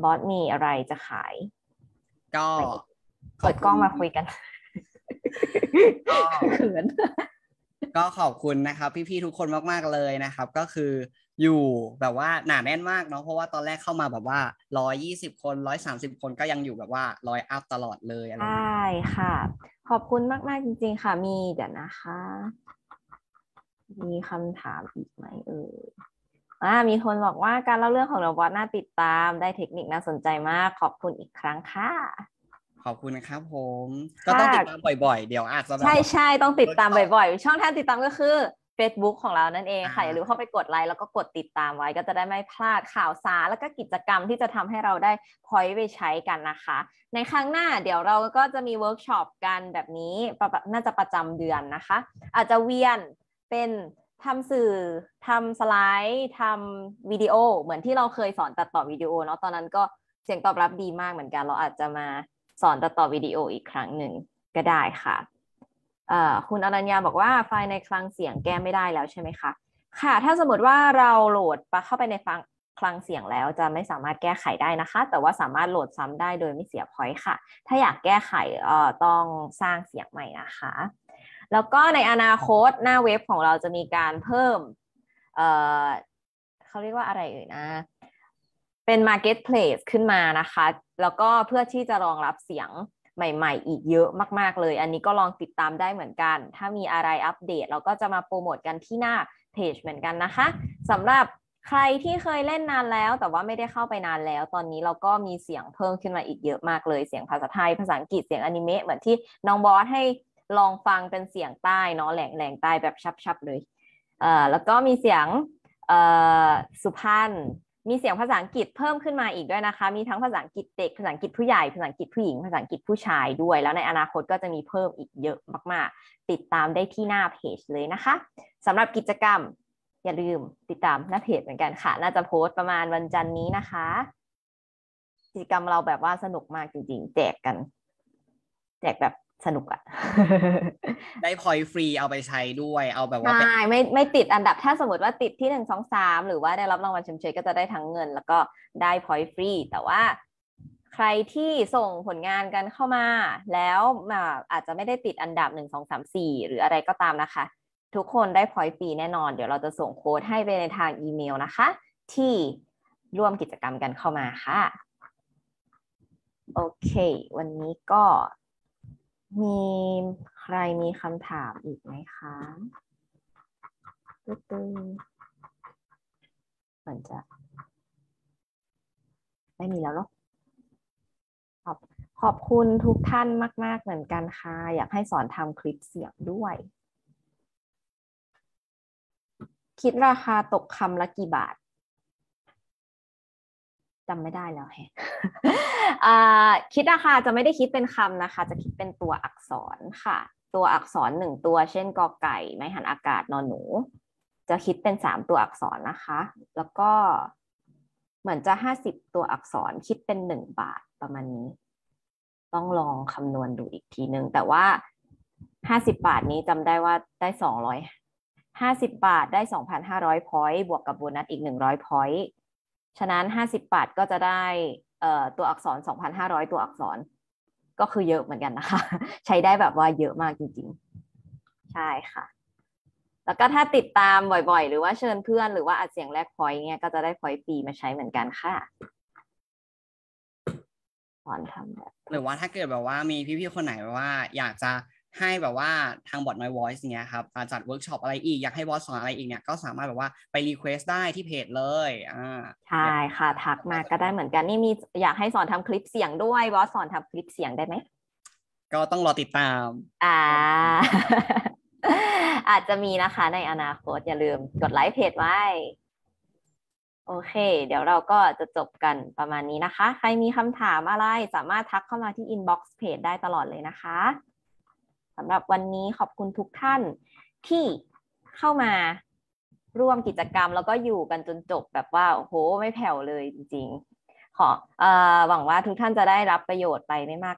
บอสมีอะไรจะขาย ก็เปิดกล้องมาคุยกันเขินก็ขอบคุณนะครับ พี่ ๆ ทุกคนมาก ๆ เลยนะครับ ก็คืออยู่แบบว่าหนาแน่นมากเนาะเพราะว่าตอนแรกเข้ามาแบบว่าร้อยยี่สิบคนร้อยสามสิบคนก็ยังอยู่แบบว่าร้อยอัพตลอดเลยอะไรใช่ค่ะ ขอบคุณมาก ๆ จริงๆ ค่ะมี เดี๋ยวนะคะมีคำถามอีกไหมเอ่ย อ่า มีคนบอกว่าการเล่าเรื่องของเราบอสน่าติดตาม ได้เทคนิคน่าสนใจมาก ขอบคุณอีกครั้งค่ะ ขอบคุณนะครับผม ก็ต้องติดตามบ่อยๆ เดี๋ยวอาจจะใช่ใช่ต้องติดตามบ่อยๆ ช่องทางติดตามก็คือ Facebook ของเรานั่นเองค่ะอย่าลืมเข้าไปกดไลค์แล้วก็กดติดตามไว้ ก็จะได้ไม่พลาดข่าวสารแล้วก็กิจกรรมที่จะทำให้เราได้พอยไปใช้กันนะคะ ในครั้งหน้าเดี๋ยวเราก็จะมีเวิร์กช็อปกันแบบนี้ น่าจะประจำเดือนนะคะ อาจจะเวียนเป็นทำสื่อ ทำสไลด์ทำวิดีโอ เหมือนที่เราเคยสอนตัดต่อวิดีโอเนาะ ตอนนั้นก็เสียงตอบรับดีมากเหมือนกัน เราอาจจะมาสอนตัดต่อวิดีโออีกครั้งหนึ่งก็ได้ค่ะ คุณอรัญญาบอกว่าไฟล์ในคลังเสียงแก้ไม่ได้แล้วใช่ไหมคะ ค่ะ ถ้าสมมติว่าเราโหลดปเข้าไปในฟังคลังเสียงแล้วจะไม่สามารถแก้ไขได้นะคะ แต่ว่าสามารถโหลดซ้ำได้โดยไม่เสียพอยต์ค่ะ ถ้าอยากแก้ไขเอ่อต้องสร้างเสียงใหม่นะคะแล้วก็ในอนาคตหน้าเว็บของเราจะมีการเพิ่มเเขาเรียกว่าอะไรเอ่ยนะ เป็น marketplace ขึ้นมานะคะ แล้วก็เพื่อที่จะรองรับเสียงใหม่ ๆ อีกเยอะมาก ๆเลย อันนี้ก็ลองติดตามได้เหมือนกัน ถ้ามีอะไรอัปเดต เราก็จะมาโปรโมทกันที่หน้าเพจเหมือนกันนะคะสำหรับใครที่เคยเล่นนานแล้วแต่ว่าไม่ได้เข้าไปนานแล้ว ตอนนี้เราก็มีเสียงเพิ่มขึ้นมาอีกเยอะมาก เลย เสียงภาษาไทย ภาษาอังกฤษ เสียงอนิเมะเหมือนที่น้องบอสให้ลองฟังเป็นเสียงใต้เนาะแหลงแหลงใต้แบบชับๆเลยเอ่อแล้วก็มีเสียงเอ่อสุพรรณมีเสียงภาษาอังกฤษเพิ่มขึ้นมาอีกด้วยนะคะ มีทั้งภาษาอังกฤษเด็ก ภาษาอังกฤษผู้ใหญ่ ภาษาอังกฤษผู้หญิง ภาษาอังกฤษผู้ชายด้วย แล้วในอนาคตก็จะมีเพิ่มอีกเยอะมาก ๆติดตามได้ที่หน้าเพจเลยนะคะสำหรับกิจกรรมอย่าลืมติดตามหน้าเพจเหมือนกันค่ะ น่าจะโพสต์ประมาณวันจันทร์นี้นะคะ กิจกรรมเราแบบว่าสนุกมากจริงๆแจกกันแจกแบบสนุกอะได้พอยฟรีเอาไปใช้ด้วยเอาแบบว่าไม่ไม่ไม่ติดอันดับถ้าสมมติว่าติดที่หนึ่งสองสามหรือว่าได้รับรางวัลชมเชยก็จะได้ทั้งเงิน แล้วก็ได้พอยฟรี แต่ว่าใครที่ส่งผลงานกันเข้ามา แล้ว อาจจะไม่ได้ติดอันดับหนึ่งสองสามสี่หรืออะไรก็ตามนะคะ ทุกคนได้ พอยฟรี แน่นอน เดี๋ยวเราจะส่งโค้ดให้ไปในทางอีเมลนะคะ ที่ ร่วมกิจกรรมกันเข้ามาค่ะโอเค วันนี้ก็มีใครมีคำถามอีกไหมคะตุ๊ตึ๊เหมือนจะไม่มีแล้วเนาะขอบขอบคุณทุกท่านมาก ๆเหมือนกันค่ะอยากให้สอนทำคลิปเสียงด้วย คิดราคาตกคำละกี่บาทจำไม่ได้แล้วแฮะคิดนะคะจะไม่ได้คิดเป็นคำนะคะ จะคิดเป็นตัวอักษรค่ะ ตัวอักษรหนึ่งตัวเช่นกอไก่ไม้หันอากาศนอนหนู จะคิดเป็นสามตัวอักษรนะคะ แล้วก็เหมือนจะห้าสิบตัวอักษรคิดเป็นหนึ่งบาทประมาณนี้ ต้องลองคำนวณดูอีกทีนึงแต่ว่าห้าสิบบาทนี้จำได้ว่าได้สองร้อยห้าสิบบาทได้สองพันห้าร้อยพอยต์บวกกับโบนัสอีกหนึ่งร้อยพอยต์ฉะนั้น 50บาท ก็จะได้ ตัวอักษร 2,500 ตัวอักษร ก็คือเยอะเหมือนกันนะคะ ใช้ได้แบบว่า เยอะมากจริงๆ ใช่ค่ะ แล้วก็ถ้าติดตามบ่อยๆ หรือว่าเชิญเพื่อน หรือว่าอัดเสียงแลกพอยต์เนี่ยก็จะได้พอยต์ปีมาใช้เหมือนกันค่ะสอนทำแบบหรือว่าถ้าเกิดแบบว่ามีพี่ๆ คนไหนแบบว่าอยากจะให้แบบว่าทางบอดน้อยวอยซ์เนี้ยครับจัดเวิร์กช็อปอะไรอีก อยากให้บอสสอนอะไรอีกเนี่ย ก็สามารถแบบว่าไปรีเควสได้ที่เพจเลยอ่าใช่ค่ะ ทักมาก็ได้เหมือนกันนี่มีอยากให้สอนทำคลิปเสียงด้วยบอสสอนทำคลิปเสียงได้ไหมก็ต้องรอติดตาม อ่า อาจจะมีนะคะในอนาคตอย่าลืมกดไลค์เพจไว้ โอเค เดี๋ยวเราก็จะจบกันประมาณนี้นะคะ ใครมีคำถามอะไรสามารถทักเข้ามาที่อินบ็อกซ์เพจได้ตลอดเลยนะคะสำหรับวันนี้ขอบคุณทุกท่านที่เข้ามาร่วมกิจกรรมแล้วก็อยู่กันจนจบแบบว่าโอ้โหไม่แผ่วเลยจริงๆขออหวังว่าทุกท่านจะได้รับประโยชน์ไปไม่มาก